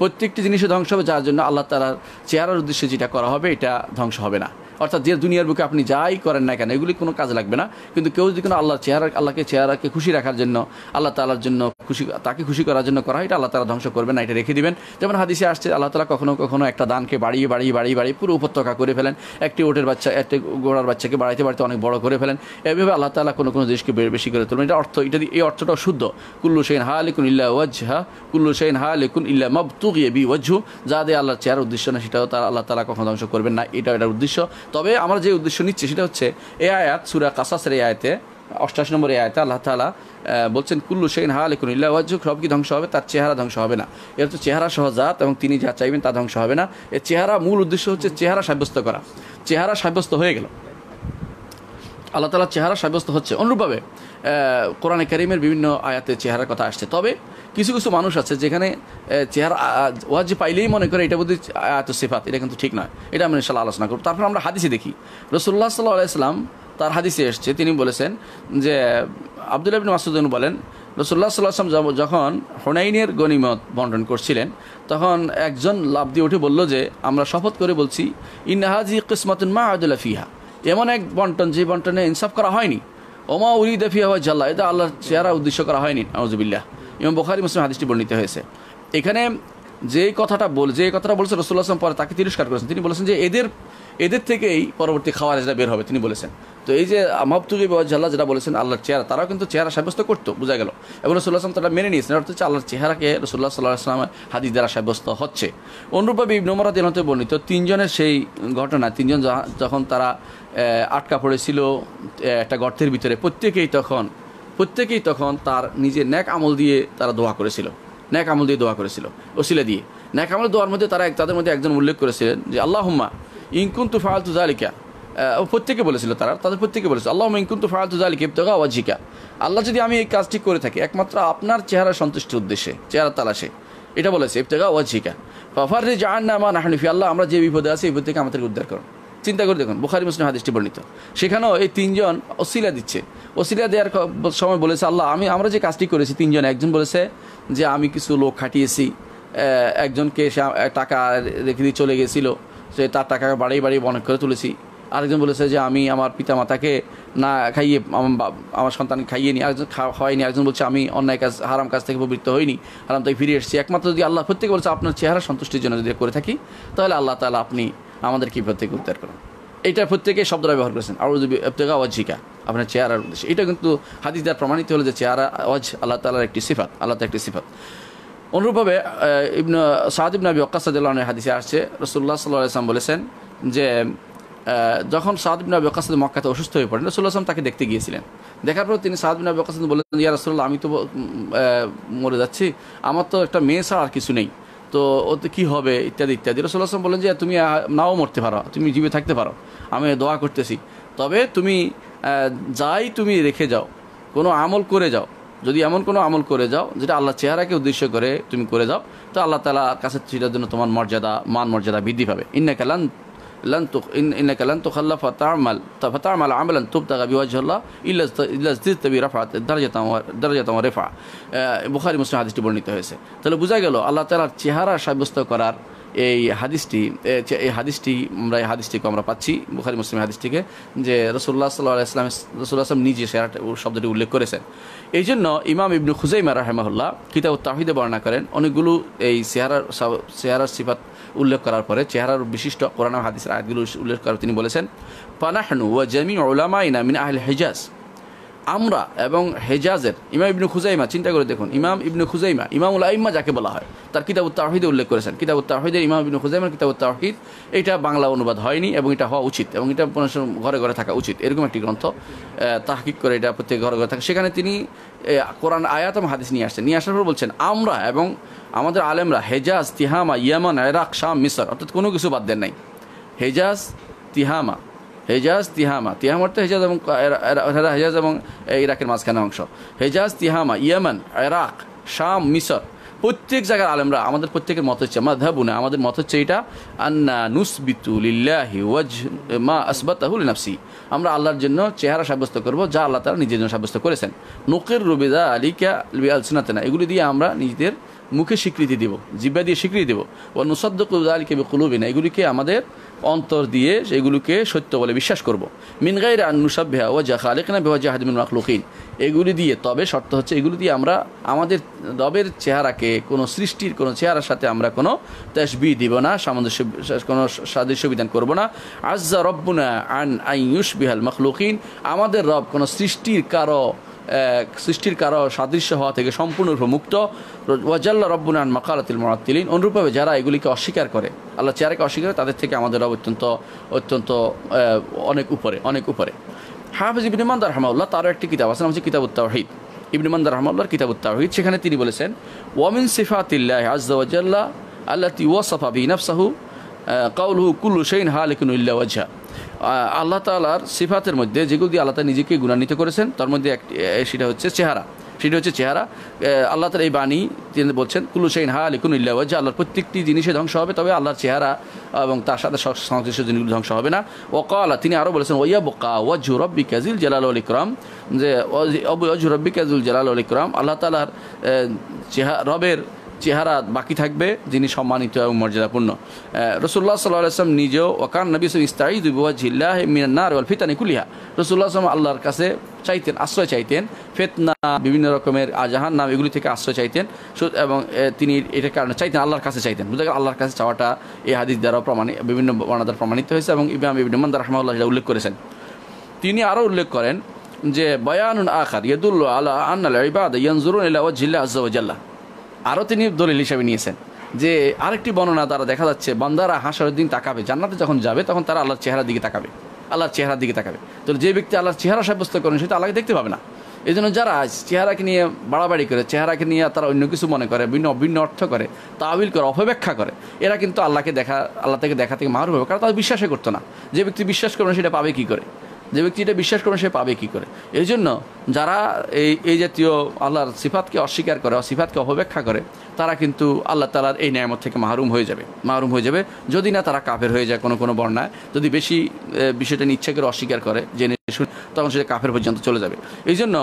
প্রত্যেকটি জিনিসে ধ্বংস হবে যার জন্য আল্লাহ তালার চেহারার উদ্দেশ্যে যেটা করা হবে এটা ধ্বংস হবে না অর্থাৎ যে দুনিয়ার বুকে আপনি যাই করেন না কেন এগুলি কোনো কাজ লাগবে না কিন্তু কেউ যদি কোনো আল্লাহর চেহারা আল্লাহকে চেহারাকে খুশি রাখার জন্য আল্লাহ তালার জন্য খুশি তাকে খুশি করার জন্য করা হয় এটা আল্লাহ তালা ধ্বংস করবেন না এটা রেখে দিবেন যেমন হাদিসে আসছে আল্লাহ তালা কখনো কখনো একটা দানকে বাড়িয়ে বাড়িয়ে বাড়িয়ে বাড়িয়ে পুরো উপত্যকা করে ফেলেন একটি ওটের বাচ্চা একটি গোড়ার বাচ্চাকে বাড়াইতে বাড়িতে অনেক বড় করে ফেলেন এভাবে আল্লাহ তালা কোনো কোনো জিনিসকে বেশি করে তুলবেন এটা অর্থ এটা এই অর্থটা শুদ্ধ কুল্লু সেন হা লিখুন ইল্লা ওয়াজহা কুল্লু সেন হা লিখুন ইল্লা মব তুগিয়ে বি ওয়াজহু যা দিয়ে আল্লাহর চেহারার উদ্দেশ্য না সেটাও তারা আল্লাহ তালা কখনো ধ্বংস করবেন না এটা এটার উদ্দেশ্য তবে আমরা যে উদ্দেশ্য নিচ্ছি সেটা হচ্ছে এ আয়াত সুরা কাসাসের এ আয়তে অষ্টাশ নম্বর এ আয়তে আল্লাহ তালা বলছেন কুল্লু সেন হা লেখুন ইল্লাহ সব কি ধ্বংস হবে তার চেহারা ধ্বংস হবে না এর হচ্ছে চেহারা সহজাত এবং তিনি যা চাইবেন তা ধ্বংস হবে না এর চেহারা মূল উদ্দেশ্য হচ্ছে চেহারা সাব্যস্ত করা চেহারা সাব্যস্ত হয়ে গেল আল্লাহ তালা চেহারা সাব্যস্ত হচ্ছে অনুরূপভাবে কোরআনে কারিমের বিভিন্ন আয়াতে চেহারার কথা আসছে তবে কিছু কিছু মানুষ আছে যেখানে চেহারা ওয়াজি পাইলেই মনে করে এটা বুঝি আয়াত সেফাত এটা কিন্তু ঠিক নয় এটা আমি ইনশাল্লাহ আলোচনা করব তারপর আমরা হাদিসে দেখি রসুল্লাহ সাল্লাহ তার হাদিসে এসছে তিনি বলেছেন যে আবদুল্লাহ বিন মাসুদ্দিন বলেন রসুল্লাহ সাল্লাহাম যখন হোনাইনের গণিমত বন্টন করছিলেন তখন একজন লাভ দিয়ে উঠে বলল যে আমরা শপথ করে বলছি ইন্নাহাজি কিসমতুন মা আদুল্লা ফিহা এমন এক বন্টন যে বন্টনে ইনসাফ করা হয়নি ওমা উরি দাফি হওয়া জাল্লা এটা আল্লাহর চেহারা উদ্দেশ্য করা হয়নি নজবিল্লাহ ইমাম বখারি মুসলিম হাদিসটি বর্ণিত হয়েছে এখানে যে কথাটা বল যে কথাটা বলছেন রসুল্লাহ আসলাম পরে তাকে তিরস্কার করেছেন তিনি বলেছেন যে এদের এদের থেকেই পরবর্তী যেটা বের হবে তিনি বলেছেন তো এই যে মাহতুজি জাল্লাহ যেটা বলেছেন আল্লাহর চেহারা তারাও কিন্তু চেহারা সাব্যস্ত করতো বোঝা গেল এবং রসুল্লাহ আসলাম তারা মেনে নিয়েছেন অর্থাৎ আল্লাহর চেহারাকে রসুল্লাহ সাল্লাহ আসলামের হাদিস দ্বারা সাব্যস্ত হচ্ছে অনুরূপভাবে ইবনমরা দিনতে বর্ণিত তিনজনের সেই ঘটনা তিনজন যখন তারা আটকা পড়েছিল একটা গর্তের ভিতরে প্রত্যেকেই তখন প্রত্যেকেই তখন তার নিজের ন্যাক আমল দিয়ে তারা দোয়া করেছিল ন্যাক আমল দিয়ে দোয়া করেছিল ওসিলে দিয়ে ন্যাক আমল দোয়ার মধ্যে তারা তাদের মধ্যে একজন উল্লেখ করেছিলেন যে আল্লাহ হুম্মা ইনকুন্তু ফালতু জালিকা প্রত্যেকে বলেছিল তারা তাদের প্রত্যেকে বলেছিল আল্লাহ ইনকুন্তু ফালতু জালিক ইবতগা ওয়াজিকা আল্লাহ যদি আমি এই কাজটি করে থাকি একমাত্র আপনার চেহারা সন্তুষ্টির উদ্দেশ্যে চেহারা তালাশে এটা বলেছে ইবতগা ওয়াজিকা ফাফার রে জাহান্নামা নাহানিফি আল্লাহ আমরা যে বিপদে আছি এই বিপদ থেকে আমাদেরকে উদ্ধার করুন চিন্তা করে দেখুন বুখারি মুসলিম হাদিসটি বর্ণিত সেখানেও এই তিনজন অসিলা দিচ্ছে অসিলা দেওয়ার সময় বলেছে আল্লাহ আমি আমরা যে কাজটি করেছি তিনজন একজন বলেছে যে আমি কিছু লোক খাটিয়েছি একজনকে সে টাকা রেখে দিয়ে চলে গেছিলো সে তার টাকা বাড়িয়ে বাড়িয়ে অনেক করে তুলেছি আরেকজন বলেছে যে আমি আমার পিতামাতাকে না খাইয়ে আমার সন্তানকে খাইয়ে নি আরেকজন হয়নি একজন বলছে আমি অন্যায় কাজ হারাম কাজ থেকে প্রবৃত্ত হইনি হারাম থেকে ফিরে এসেছি একমাত্র যদি আল্লাহ প্রত্যেকে বলছে আপনার চেহারা সন্তুষ্টির জন্য যদি করে থাকি তাহলে আল্লাহ তালা আপনি আমাদের আমাদেরকে প্রত্যেকে উদ্ধার করুন এটা প্রত্যেকে শব্দটা ব্যবহার করেছেন আর প্রত্যেকে আওয়াজিকা আপনার চেহারার উদ্দেশ্যে এটা কিন্তু হাদিস দ্বারা প্রমাণিত হলো যে চেহারা আওয়াজ আল্লাহ তালার একটি সিফাত আল্লাহ একটি সিফাত অনুরূপভাবে ইবন সাহাদিব নবী অকাসাদুল্লাহনের হাদিসে আসছে রসুল্লাহ সাল্লাহ আসলাম বলেছেন যে যখন ইবন আবি অকাসাদ মক্কাতে অসুস্থ হয়ে পড়েন রসুল্লাহ আসলাম তাকে দেখতে গিয়েছিলেন দেখার পর তিনি ইবন আবি অকাসাদ বলেছেন ইয়া রসুল্লাহ আমি তো মরে যাচ্ছি আমার তো একটা মেয়ে ছাড়া আর কিছু নেই তো ওতে কী হবে ইত্যাদি ইত্যাদি আসলাম বলেন যে তুমি নাও মরতে পারো তুমি জীবে থাকতে পারো আমি দোয়া করতেছি তবে তুমি যাই তুমি রেখে যাও কোনো আমল করে যাও যদি এমন কোনো আমল করে যাও যেটা আল্লাহ চেহারাকে উদ্দেশ্য করে তুমি করে যাও তো আল্লাহ তালা কাছে সেটার জন্য তোমার মর্যাদা মান মর্যাদা বৃদ্ধি পাবে ইন্না কালান বুখারি মুসলিম হাদিসটি বর্ণিত হয়েছে তাহলে বোঝা গেল আল্লাহ তালার চেহারা সাব্যস্ত করার এই হাদিসটি এই হাদিসটি আমরা এই হাদিসটিকে আমরা পাচ্ছি বুখারি মুসলিম হাদিসটিকে যে রসুল্লাহ সাল্লাহ ইসলাম রসুল্লাহ আসলাম নিজে সেরা শব্দটি উল্লেখ করেছেন এই জন্য ইমাম ইবনু খুজাইমা রাহেমাহুল্লাহ কিতাব তাহিদে বর্ণনা করেন অনেকগুলো এই সেহারার সেহারার সিফাত উল্লেখ করার পরে চেহারার বিশিষ্ট কোরআন হাদিসের আয়াতগুলো উল্লেখ করে তিনি বলেছেন পানাহনু ওয়া জামিউ উলামাইনা মিন আহল হিজাজ আমরা এবং হেজাজের ইমাম ইবনু খুজাইমা চিন্তা করে দেখুন ইমাম ইবনু খুজাইমা ইমামুল আইম্মা যাকে বলা হয় তার কিতাব উত্তাহিদ উল্লেখ করেছেন কিতাব উত্তাহিদের ইমাম ইবনু খুজাইমার কিতাব উত্তাহিদ এটা বাংলা অনুবাদ হয়নি এবং এটা হওয়া উচিত এবং এটা মানুষের ঘরে ঘরে থাকা উচিত এরকম একটি গ্রন্থ তাহকিক করে এটা প্রত্যেক ঘরে ঘরে থাকে সেখানে তিনি কোরআন আয়াতম হাদিস নিয়ে আসছেন নিয়ে আসার পর বলছেন আমরা এবং আমাদের আলেমরা হেজাজ তিহামা ইয়ামান এরাক শাম মিসর অর্থাৎ কোনো কিছু বাদ দেন নাই Hejaz Tihamah Hejaz Tihamah Tihamah অর্থে হেজাজ এবং হেজাজ এবং ইরাকের eh, মাঝখানে অংশ হেজাজ তিহামা ইয়েমেন ইরাক শাম মিশর প্রত্যেক জায়গার আলেমরা আমাদের প্রত্যেকের মত হচ্ছে আমরা ধাবুনে আমাদের মত হচ্ছে এটা আন্না নুসবিতুলিল্লাহি ওয়াজ মা আসবাতাহুল নাফসি আমরা আল্লাহর জন্য চেহারা সাব্যস্ত করব যা আল্লাহ তারা নিজের জন্য সাব্যস্ত করেছেন নোকের রুবেদা আলিকা আলসনাতে না এগুলি দিয়ে আমরা নিজেদের মুখে স্বীকৃতি দিব জিব্বা দিয়ে স্বীকৃতি দেব ও নুসাদ্দকুদালিকে না এগুলিকে আমাদের অন্তর দিয়ে এগুলিকে সত্য বলে বিশ্বাস করব মিনগাইর নুসাব ভেহা ও জাহা আলেকনা জাহাদ মিন মাখলুকিন এগুলি দিয়ে তবে শর্ত হচ্ছে এগুলি দিয়ে আমরা আমাদের রবের চেহারাকে কোনো সৃষ্টির কোনো চেহারার সাথে আমরা কোনো তেসবি দিব না সামঞ্জস্য কোনো সাদৃশ্য বিধান করবো না আজ্জা রব্বুনা আন আইয়ুস বিহাল মখলুকিন আমাদের রব কোনো সৃষ্টির কারো সৃষ্টির কারো সাদৃশ্য হওয়া থেকে সম্পূর্ণরূপে মুক্ত ওয়াজাল্লা রব্বুনান মাকালাতিল মরাত্তিলিন অনুরূপভাবে যারা এগুলিকে অস্বীকার করে আল্লাহ চেয়ারকে অস্বীকার করে তাদের থেকে আমাদের অত্যন্ত অত্যন্ত অনেক উপরে অনেক উপরে হাফিজ ইবিন মান্দার রহমাউল্লাহ তারও একটি কিতাব আছে নাম হচ্ছে কিতাব উত্তাহিদ ইবিন মান্দার রহমাউল্লাহর কিতাব উত্তাহিদ সেখানে তিনি বলেছেন ওয়ামিন সিফাতিল্লাহ আজদাওয়াজাল্লাহ আল্লাহ তি ওয়াসাফা বিনাফসাহু কাউলহু কুল্লু শৈন হালিকুন ইল্লা ওয়াজহা আল্লাহ তালার সিফাতের মধ্যে যেগুলো দিয়ে আল্লাহ নিজেকে গুণান্বিত করেছেন তার মধ্যে একটি সেটা হচ্ছে চেহারা সেটা হচ্ছে চেহারা আল্লাহ তালা এই বাণী তিনি বলছেন কুলুসাইন হা আলিকুন ইল্লাহ যে আল্লাহর প্রত্যেকটি জিনিসে ধ্বংস হবে তবে আল্লাহর চেহারা এবং তার সাথে সংশ্লিষ্ট জিনিসগুলো ধ্বংস হবে না ওকালা তিনি আরও বলেছেন ওয়া বোকা ওয়া জুরব্বি কাজিল জালাল আল ইকরম যে অজুরব্বি কাজুল জালাল আল ইকরম আল্লাহ তালার চেহারা রবের চেহারা বাকি থাকবে যিনি সম্মানিত এবং মর্যাদাপূর্ণ রসুল্লাহ সাল্লাহ আসলাম নিজেও ওকান নবী ইসলাম ইস্তাই দুবুয়া জিল্লাহ মিনান্নার ওয়াল ফিতানি কুলিহা রসুল্লাহ আসলাম আল্লাহর কাছে চাইতেন আশ্রয় চাইতেন ফেতনা বিভিন্ন রকমের আজাহান নাম এগুলি থেকে আশ্রয় চাইতেন এবং তিনি এটার কারণে চাইতেন আল্লাহর কাছে চাইতেন বুঝা আল্লাহর কাছে চাওয়াটা এই হাদিস দ্বারা প্রমাণ বিভিন্ন বর্ণাদার প্রমাণিত হয়েছে এবং ইবাম ইবিন মন্দার রহমাউল্লাহ যেটা উল্লেখ করেছেন তিনি আরও উল্লেখ করেন যে বয়ানুন আখার ইয়দুল্লাহ আল্লাহ আন্না ইবাদ ইয়ানজুরুন ইলা ওয়াজিল্লা আজ্জাল্লাহ আরও তিনি দলিল হিসাবে নিয়েছেন যে আরেকটি বর্ণনা তারা দেখা যাচ্ছে বান্দারা হাসার দিন তাকাবে জান্নাতে যখন যাবে তখন তারা আল্লাহর চেহারার দিকে তাকাবে আল্লাহর চেহারার দিকে তাকাবে তো যে ব্যক্তি আল্লাহর চেহারা সাব্যস্ত করেন সেটা আল্লাহকে দেখতে পাবে না এই জন্য যারা চেহারাকে নিয়ে বাড়াবাড়ি করে চেহারাকে নিয়ে তারা অন্য কিছু মনে করে ভিন্ন ভিন্ন অর্থ করে তাবিল করে অপব্যাখ্যা করে এরা কিন্তু আল্লাহকে দেখা আল্লাহ থেকে দেখা থেকে মারু হবে কারণ তারা বিশ্বাসই করতো না যে ব্যক্তি বিশ্বাস করবে সেটা পাবে কী করে যে ব্যক্তি এটা বিশ্বাস করবে সে পাবে কি করে এই জন্য যারা এই এই জাতীয় আল্লাহর সিফাতকে অস্বীকার করে সিফাতকে অপব্যাখ্যা করে তারা কিন্তু আল্লাহ তালার এই নিয়ামত থেকে মাহরুম হয়ে যাবে মাহরুম হয়ে যাবে যদি না তারা কাফের হয়ে যায় কোনো কোনো বর্ণায় যদি বেশি বিষয়টা নিচ্ছে করে অস্বীকার করে জেনে শুনে তখন সেটা কাফের পর্যন্ত চলে যাবে এই জন্য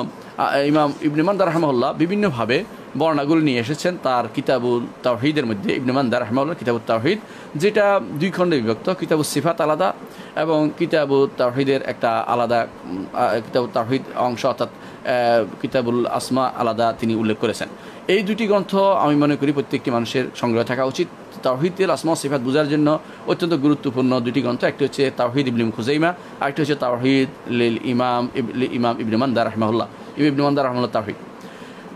ইমাম ইবনিমান রহমাল্লাহ বিভিন্নভাবে বর্ণাগুলো নিয়ে এসেছেন তার কিতাবুল তাওহিদের মধ্যে ইবনিমান দার রহমাউল্লাহ কিতাবুল তাহিদ যেটা দুই খণ্ডে বিভক্ত কিতাবুল সিফাত আলাদা এবং কিতাবুল তাওহিদের একটা আলাদা কিতাবুল তাহিদ অংশ অর্থাৎ কিতাবুল আসমা আলাদা তিনি উল্লেখ করেছেন এই দুটি গ্রন্থ আমি মনে করি প্রত্যেকটি মানুষের সংগ্রহ থাকা উচিত তাওহিদের আসমা সিফাত বোঝার জন্য অত্যন্ত গুরুত্বপূর্ণ দুটি গ্রন্থ একটি হচ্ছে তাওহিদ ইবলিম খুজাইমা আরেকটি হচ্ছে তাওহিদ লিল ইমাম ইমাম দা রহমাউল্লাহ দা রহমুল্লাহ তাহিদ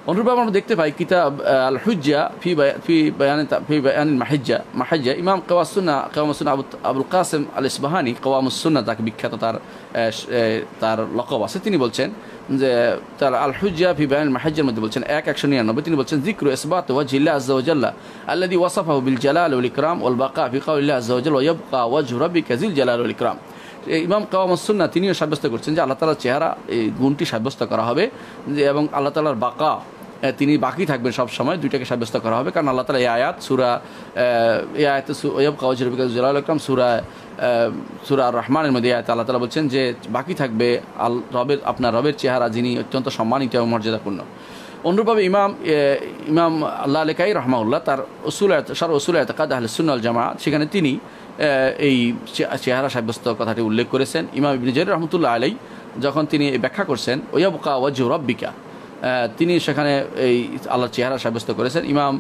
অনুরূপ আমরা দেখতে পাই কিতাব আল হুজ্জা ফি ফি বয়ান ফি বয়ান মাহেজ্জা মাহাজ্জা ইমাম কওয়াসুন্না কওয়ামসুন্না আবু আবুল কাসেম আল ইসবাহানি কওয়ামসুন্না তাকে বিখ্যাত তার তার লকব আছে তিনি বলছেন যে তার ফি বাইন মাহাজের মধ্যে বলছেন এক একশো নিরানব্বই তিনি বলছেন জিক্রু ইসবাত ওয়া জিল্লা আজ্জাল্লাহ আল্লাদি ওয়াসাফা বিল জালাল উল ইকরাম ওল বাকা ফিকাউল্লাহ আজ্জাল ওয়া জুরাবি কাজিল জালাল উল ইকরাম ইমাম কাওয়ামসুন্না তিনিও সাব্যস্ত করছেন যে আল্লাহ তালার চেহারা এই গুণটি সাব্যস্ত করা হবে যে এবং আল্লাহ তালার বাকা তিনি বাকি থাকবেন সব সময় দুইটাকে সাব্যস্ত করা হবে কারণ আল্লাহ তালা এ আয়াত সুরা এ আয়াত সুয়ব কাউজির জুলাল ইকরাম সুরা সুরা রহমানের মধ্যে আয়াত আল্লাহ তালা বলছেন যে বাকি থাকবে আল রবের আপনার রবের চেহারা যিনি অত্যন্ত সম্মানিত এবং মর্যাদাপূর্ণ অনুরূপভাবে ইমাম ইমাম আল্লাহ আলেকাই রহমাউল্লাহ তার ওসুল সার ওসুল এতকাদ আহলে সুনাল জামা সেখানে তিনি এই চেহারা সাব্যস্ত কথাটি উল্লেখ করেছেন ইমাম ইবনিজের রহমতুল্লাহ আলাই যখন তিনি ব্যাখ্যা করছেন ওয়াবকা ওয়াজ রব্বিকা তিনি সেখানে এই আল্লাহর চেহারা সাব্যস্ত করেছেন ইমাম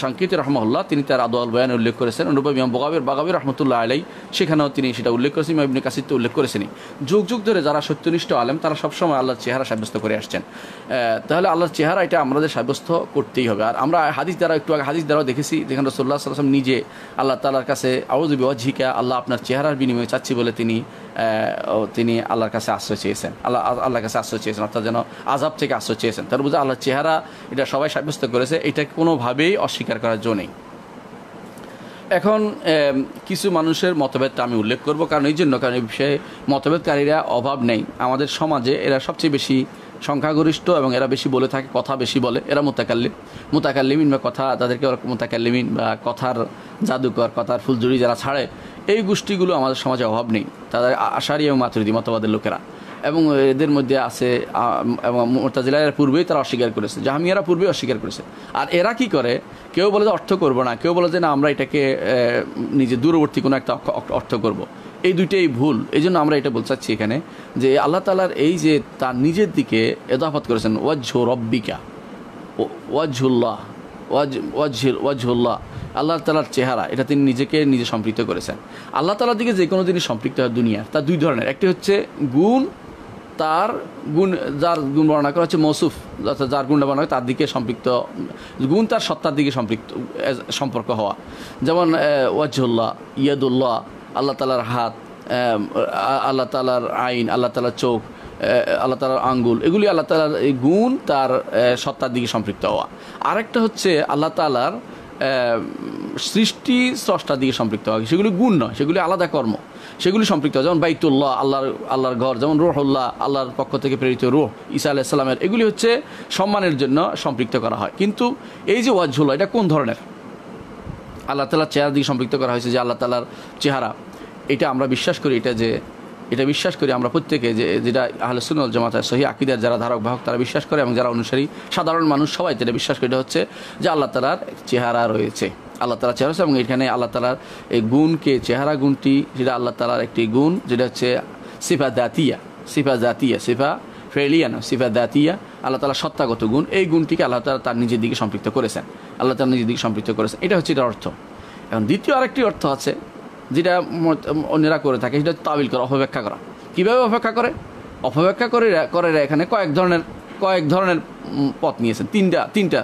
সাংকিত রহমল্লা তিনি তার আদোয়াল বয়ানে উল্লেখ করেছেন অনুরূপ ইমাম বগাবির বাগাবির রহমতুল্লাহ আলাই সেখানেও তিনি সেটা উল্লেখ করেছেন ইমাম ইবনে কাসির উল্লেখ করেছেন যুগ যুগ ধরে যারা সত্যনিষ্ঠ আলেম তারা সবসময় আল্লাহর চেহারা সাব্যস্ত করে আসছেন তাহলে আল্লাহর চেহারা এটা আমাদের সাব্যস্ত করতেই হবে আর আমরা হাদিস দ্বারা একটু আগে হাদিস দ্বারাও দেখেছি যেখানে রসোল্লা সাল্লাম নিজে আল্লাহ তালার কাছে বিবাহ ঝিকা আল্লাহ আপনার চেহারার বিনিময়ে চাচ্ছি বলে তিনি তিনি আল্লাহর কাছে আশ্রয় চেয়েছেন আল্লাহ আল্লাহর কাছে আশ্রয় চেয়েছেন অর্থাৎ যেন আজাব থেকে আশ্রয় চেয়েছেন তার বুঝে আল্লাহর চেহারা এটা সবাই সাব্যস্ত করেছে এটা এটাকে কোনোভাবেই অস্বীকার করার জন্য নেই এখন কিছু মানুষের মতভেদটা আমি উল্লেখ করব কারণ এই জন্য কারণ এই বিষয়ে মতভেদকারীরা অভাব নেই আমাদের সমাজে এরা সবচেয়ে বেশি সংখ্যাগরিষ্ঠ এবং এরা বেশি বলে থাকে কথা বেশি বলে এরা মোতাকাল্লিম মোতাকাল্লিমিন বা কথা তাদেরকে মোতাকাল্লিমিন বা কথার জাদুকর কথার ফুলজুরি যারা ছাড়ে এই গোষ্ঠীগুলো আমাদের সমাজে অভাব নেই তাদের আশারি এবং মাতৃদি মতবাদের লোকেরা এবং এদের মধ্যে আছে মোতাজিলা এরা পূর্বেই তারা অস্বীকার করেছে জাহামিয়ারা পূর্বেই অস্বীকার করেছে আর এরা কি করে কেউ বলে যে অর্থ করব না কেউ বলে যে না আমরা এটাকে নিজে দূরবর্তী কোনো একটা অর্থ করব। এই দুইটাই ভুল এই জন্য আমরা এটা বলতে চাচ্ছি এখানে যে আল্লাহ তালার এই যে তার নিজের দিকে এদাফত করেছেন ওয়াজহু রব্বিকা ওয়াজুল্লাহ ওয়াজ ওয়াজহিল ওয়াজুল্লাহ আল্লাহ তালার চেহারা এটা তিনি নিজেকে নিজে সম্পৃক্ত করেছেন আল্লাহ তালার দিকে যে কোনো জিনিস সম্পৃক্ত হয় দুনিয়ার তা দুই ধরনের একটি হচ্ছে গুণ তার গুণ যার গুণ বর্ণনা করা হচ্ছে মৌসুফ অর্থাৎ যার গুণটা বর্ণনা তার দিকে সম্পৃক্ত গুণ তার সত্তার দিকে সম্পৃক্ত সম্পর্ক হওয়া যেমন ওয়াজুল্লাহ ইয়াদুল্লাহ আল্লাহ তালার হাত আল্লাহ তালার আইন আল্লাহ তালার চোখ আল্লাহ তালার আঙ্গুল এগুলি আল্লাহ তালার এই গুণ তার সত্তার দিকে সম্পৃক্ত হওয়া আরেকটা হচ্ছে আল্লাহ তালার সৃষ্টি স্রষ্টার দিকে সম্পৃক্ত হওয়া সেগুলি গুণ নয় সেগুলি আলাদা কর্ম সেগুলি সম্পৃক্ত যেমন বাইতুল্লাহ আল্লাহর আল্লাহর ঘর যেমন রুহুল্লাহ আল্লাহর পক্ষ থেকে প্রেরিত রুহ ইসা আলাইসাল্লামের এগুলি হচ্ছে সম্মানের জন্য সম্পৃক্ত করা হয় কিন্তু এই যে ওয়াজহুল্লাহ এটা কোন ধরনের আল্লাহ তালার চেহারা দিকে সম্পৃক্ত করা হয়েছে যে আল্লাহ তালার চেহারা এটা আমরা বিশ্বাস করি এটা যে এটা বিশ্বাস করি আমরা প্রত্যেকে যে যেটা আহলসুল জামাতের সহি আকিদার যারা ধারক বাহক তারা বিশ্বাস করে এবং যারা অনুসারী সাধারণ মানুষ সবাই যেটা বিশ্বাস করে এটা হচ্ছে যে আল্লাহ তালার চেহারা রয়েছে আল্লাহ তালা চেহারা এবং এখানে আল্লাহ তালার এই গুণকে চেহারা গুণটি যেটা আল্লাহ তালার একটি গুণ যেটা হচ্ছে সিফা দাতিয়া সিফা জাতিয়া সিফা ফেলিয়া না সিফা দাতিয়া আল্লাহ তালা সত্তাগত গুণ এই গুণটিকে আল্লাহ তালা তার নিজের দিকে সম্পৃক্ত করেছেন আল্লাহ তালা নিজের দিকে সম্পৃক্ত করেছেন এটা হচ্ছে এটার অর্থ এখন দ্বিতীয় আরেকটি অর্থ আছে যেটা অন্যেরা করে থাকে সেটা তাবিল করা অপব্যাখ্যা করা কীভাবে অপেক্ষা করে অপব্যাখ্যা করে করে এখানে কয়েক ধরনের কয়েক ধরনের পথ নিয়েছেন তিনটা তিনটা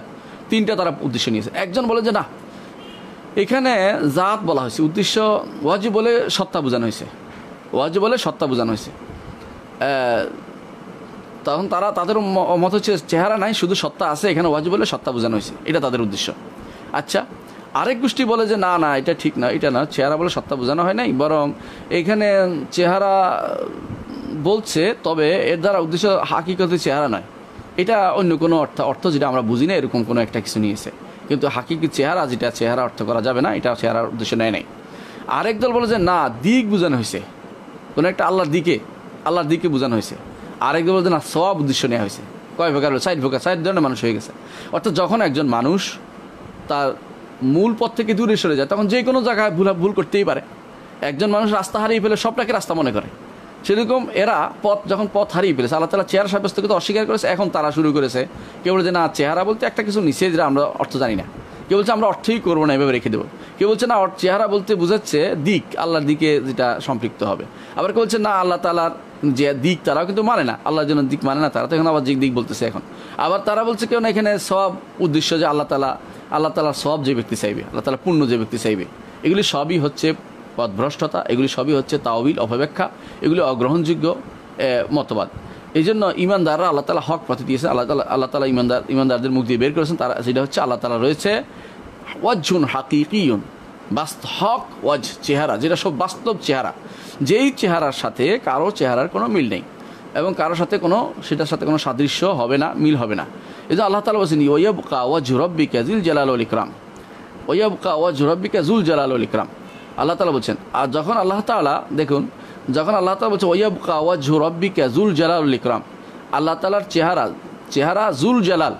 তিনটা তারা উদ্দেশ্য নিয়েছে একজন বলে যে না এখানে জাত বলা হয়েছে উদ্দেশ্য ওয়াজি বলে সত্তা বোঝানো হয়েছে ওয়াজি বলে সত্তা বোঝানো হয়েছে তখন তারা তাদের মত হচ্ছে চেহারা নাই শুধু সত্তা আছে এখানে ওয়াজি বলে সত্তা বোঝানো হয়েছে এটা তাদের উদ্দেশ্য আচ্ছা আরেক গোষ্ঠী বলে যে না না এটা ঠিক না এটা না চেহারা বলে সত্তা বোঝানো হয় নাই বরং এখানে চেহারা বলছে তবে এর দ্বারা উদ্দেশ্য হাকিকতে চেহারা নয় এটা অন্য কোনো অর্থ অর্থ যেটা আমরা বুঝি না এরকম কোনো একটা কিছু নিয়েছে কিন্তু হাকিকি চেহারা যেটা চেহারা অর্থ করা যাবে না এটা চেহারার উদ্দেশ্য নেয় নাই আরেক দল বলে যে না দিক বোঝানো হয়েছে কোনো একটা আল্লাহর দিকে আল্লাহর দিকে বোঝানো হয়েছে আরেক দল বলে যে না সব উদ্দেশ্য নেওয়া হয়েছে কয় প্রকার সাইড প্রকার সাইড ধরনের মানুষ হয়ে গেছে অর্থাৎ যখন একজন মানুষ তার মূল পথ থেকে দূরে সরে যায় তখন যে কোনো জায়গায় ভুল ভুল করতেই পারে একজন মানুষ রাস্তা হারিয়ে ফেলে সবটাকে রাস্তা মনে করে সেরকম এরা পথ যখন পথ হারিয়ে ফেলেছে আল্লাহ তালা চেহারা সাব্যস্তকে তো অস্বীকার করেছে এখন তারা শুরু করেছে কেউ বলছে না চেহারা বলতে একটা কিছু নিচে যেটা আমরা অর্থ জানি না কেউ বলছে আমরা অর্থই করবো না এভাবে রেখে দেবো কেউ বলছে না চেহারা বলতে বোঝাচ্ছে দিক আল্লাহর দিকে যেটা সম্পৃক্ত হবে আবার কেউ বলছে না আল্লাহ তালার যে দিক তারাও কিন্তু মানে না আল্লাহর জন্য দিক মানে না তারা তো এখন আবার যে দিক বলতেছে এখন আবার তারা বলছে কেউ না এখানে সব উদ্দেশ্য যে আল্লাহ তালা আল্লাহ তালা সব যে ব্যক্তি চাইবে আল্লাহ তালা পূর্ণ যে ব্যক্তি চাইবে এগুলি সবই হচ্ছে পথভ্রষ্টতা এগুলি সবই হচ্ছে তাওবিল অপব্যাখ্যা এগুলি অগ্রহণযোগ্য মতবাদ এই জন্য ইমানদাররা আল্লাহ তালা হক পথে দিয়েছেন আল্লাহ তালা আল্লাহ তালা ইমানদার ইমানদারদের মুখ দিয়ে বের করেছেন তারা সেটা হচ্ছে আল্লাহ তালা রয়েছে ওয়াজুন হাকিকিউন বাস্ত হক ওয়াজ চেহারা যেটা সব বাস্তব চেহারা যেই চেহারার সাথে কারো চেহারার কোনো মিল নেই এবং কারোর সাথে কোনো সেটার সাথে কোনো সাদৃশ্য হবে না মিল হবে না এই যে আল্লাহ তালা বলছেন ওয়াব ওয়াজ রব্বিকা জিল জালাল ইকরাম ওয়াবকা কা ওয়াজ রব্বিকা জুল জালাল ইকরাম আল্লাহ তালা বলছেন আর যখন আল্লাহ তালা দেখুন যখন আল্লাহ তালা বলছে ওয়াবকা ওয়াজ রব্বিকা জুল জালাল ইকরাম আল্লাহ তালার চেহারা চেহারা জুল জালাল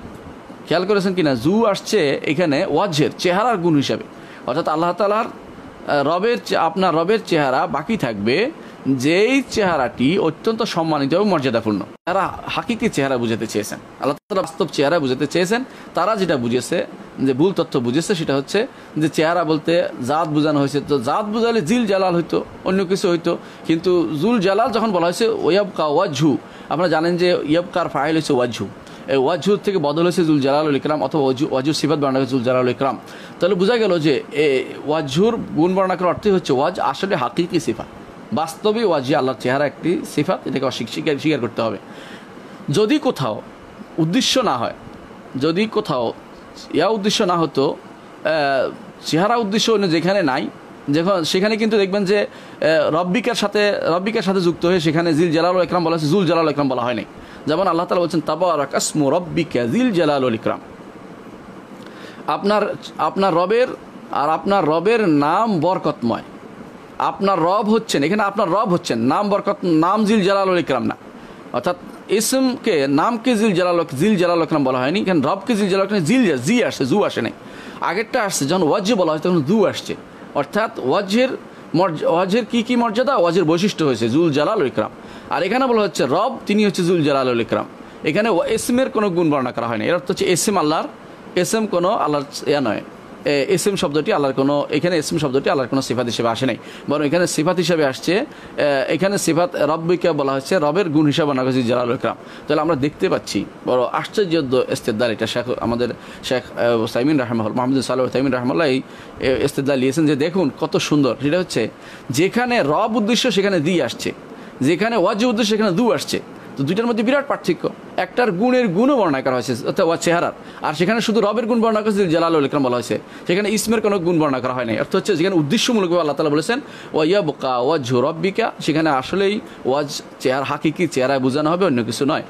খেয়াল করেছেন কিনা জু আসছে এখানে ওয়াজের চেহারার গুণ হিসাবে অর্থাৎ আল্লাহ তালার রবের আপনার রবের চেহারা বাকি থাকবে যেই চেহারাটি অত্যন্ত সম্মানিত এবং মর্যাদাপূর্ণ তারা হাকিকে চেহারা বুঝাতে চেয়েছেন আল্লাহ তালা বাস্তব চেহারা বুঝাতে চেয়েছেন তারা যেটা বুঝেছে যে ভুল তথ্য বুঝেছে সেটা হচ্ছে যে চেহারা বলতে জাত বুঝানো হয়েছে তো জাত বুঝালে জিল জালাল হইতো অন্য কিছু হইতো কিন্তু জুল জালাল যখন বলা হয়েছে ওয়াবকা ওয়াঝু আপনারা জানেন যে ইয়াবকার ফাইল হয়েছে ওয়াঝু এই ওয়াজু থেকে বদল হয়েছে জুল জালাল ইকরাম অথবা ওয়াজু ওয়াজু সিফাত বর্ণনা জুল জালাল ইকরাম তাহলে বোঝা গেল যে ওয়াজুর গুণ বর্ণনা করার অর্থই হচ্ছে ওয়াজ আসলে হাকিকি সিফাত বাস্তবে ওয়াজি আল্লাহর চেহারা একটি সিফাত এটাকে অস্বীকার স্বীকার করতে হবে যদি কোথাও উদ্দেশ্য না হয় যদি কোথাও ইয়া উদ্দেশ্য না হতো চেহারা উদ্দেশ্য যেখানে নাই যেখানে সেখানে কিন্তু দেখবেন যে রব্বিকার সাথে রব্বিকার সাথে যুক্ত হয়ে সেখানে জিল জালাল ইকরাম বলা হয়েছে জুল জালাল ইকরাম বলা হয়নি যেমন আল্লাহ তালা বলছেন তাবারাক আসমু রব্বিকা জিল জালাল ইকরাম আপনার আপনার রবের আর আপনার রবের নাম বরকতময় আপনার রব হচ্ছেন এখানে আপনার রব হচ্ছেন নাম বরকত নাম জিল জালাল ইকরাম না অর্থাৎ ইসমকে নামকে জিল জালাল জিল জালাল ইকরাম বলা হয়নি এখানে রবকে জিল জালাল জিল জি আসে জু আসে নাই আগেরটা আসছে যখন ওয়াজ্য বলা হয় তখন জু আসছে অর্থাৎ ওয়াজের ওয়াজের কী কী মর্যাদা ওয়াজের বৈশিষ্ট্য হয়েছে জুল জালাল ইকরাম আর এখানে বলা হচ্ছে রব তিনি হচ্ছে জুল জালাল ইকরাম এখানে এসমের কোনো গুণ বর্ণনা করা হয়নি এর অর্থ হচ্ছে এসএম আল্লাহর এম কোনো আল্লাহর ইয়া নয় এস এম শব্দটি আল্লাহর কোনো এখানে এসএম শব্দটি আল্লাহর কোনো সিফাত হিসেবে আসে নাই বরং এখানে সিফাত হিসেবে আসছে এখানে সিফাত রব্বিকা বলা হচ্ছে রবের গুণ হিসাবে আনা হয়েছে জালাল ইকরাম তাহলে আমরা দেখতে পাচ্ছি বড় আশ্চর্য ইস্তেদার এটা শেখ আমাদের শেখ সাইমিন রাহমাল মাহমুদ সাল্লাহ সাইমিন রহমাল্লাহ এই ইস্তেদার লিয়েছেন যে দেখুন কত সুন্দর সেটা হচ্ছে যেখানে রব উদ্দেশ্য সেখানে দি আসছে যেখানে ওয়াজি উদ্দেশ্য সেখানে দু আসছে তো দুইটার মধ্যে বিরাট পার্থক্য একটার গুণের গুণও বর্ণনা করা হয়েছে অর্থাৎ চেহারার আর সেখানে শুধু রবের গুণ বর্ণনা করেছে জালাল ইকরাম বলা হয়েছে সেখানে ইসমের কোনো গুণ বর্ণনা করা হয়নি অর্থ হচ্ছে যেখানে উদ্দেশ্যমূলকভাবে আল্লাহ তালা বলেছেন ওয়া বোকা ওয়াজ বিকা সেখানে আসলেই ওয়াজ হাকি হাকিকি চেহারায় বোঝানো হবে অন্য কিছু নয়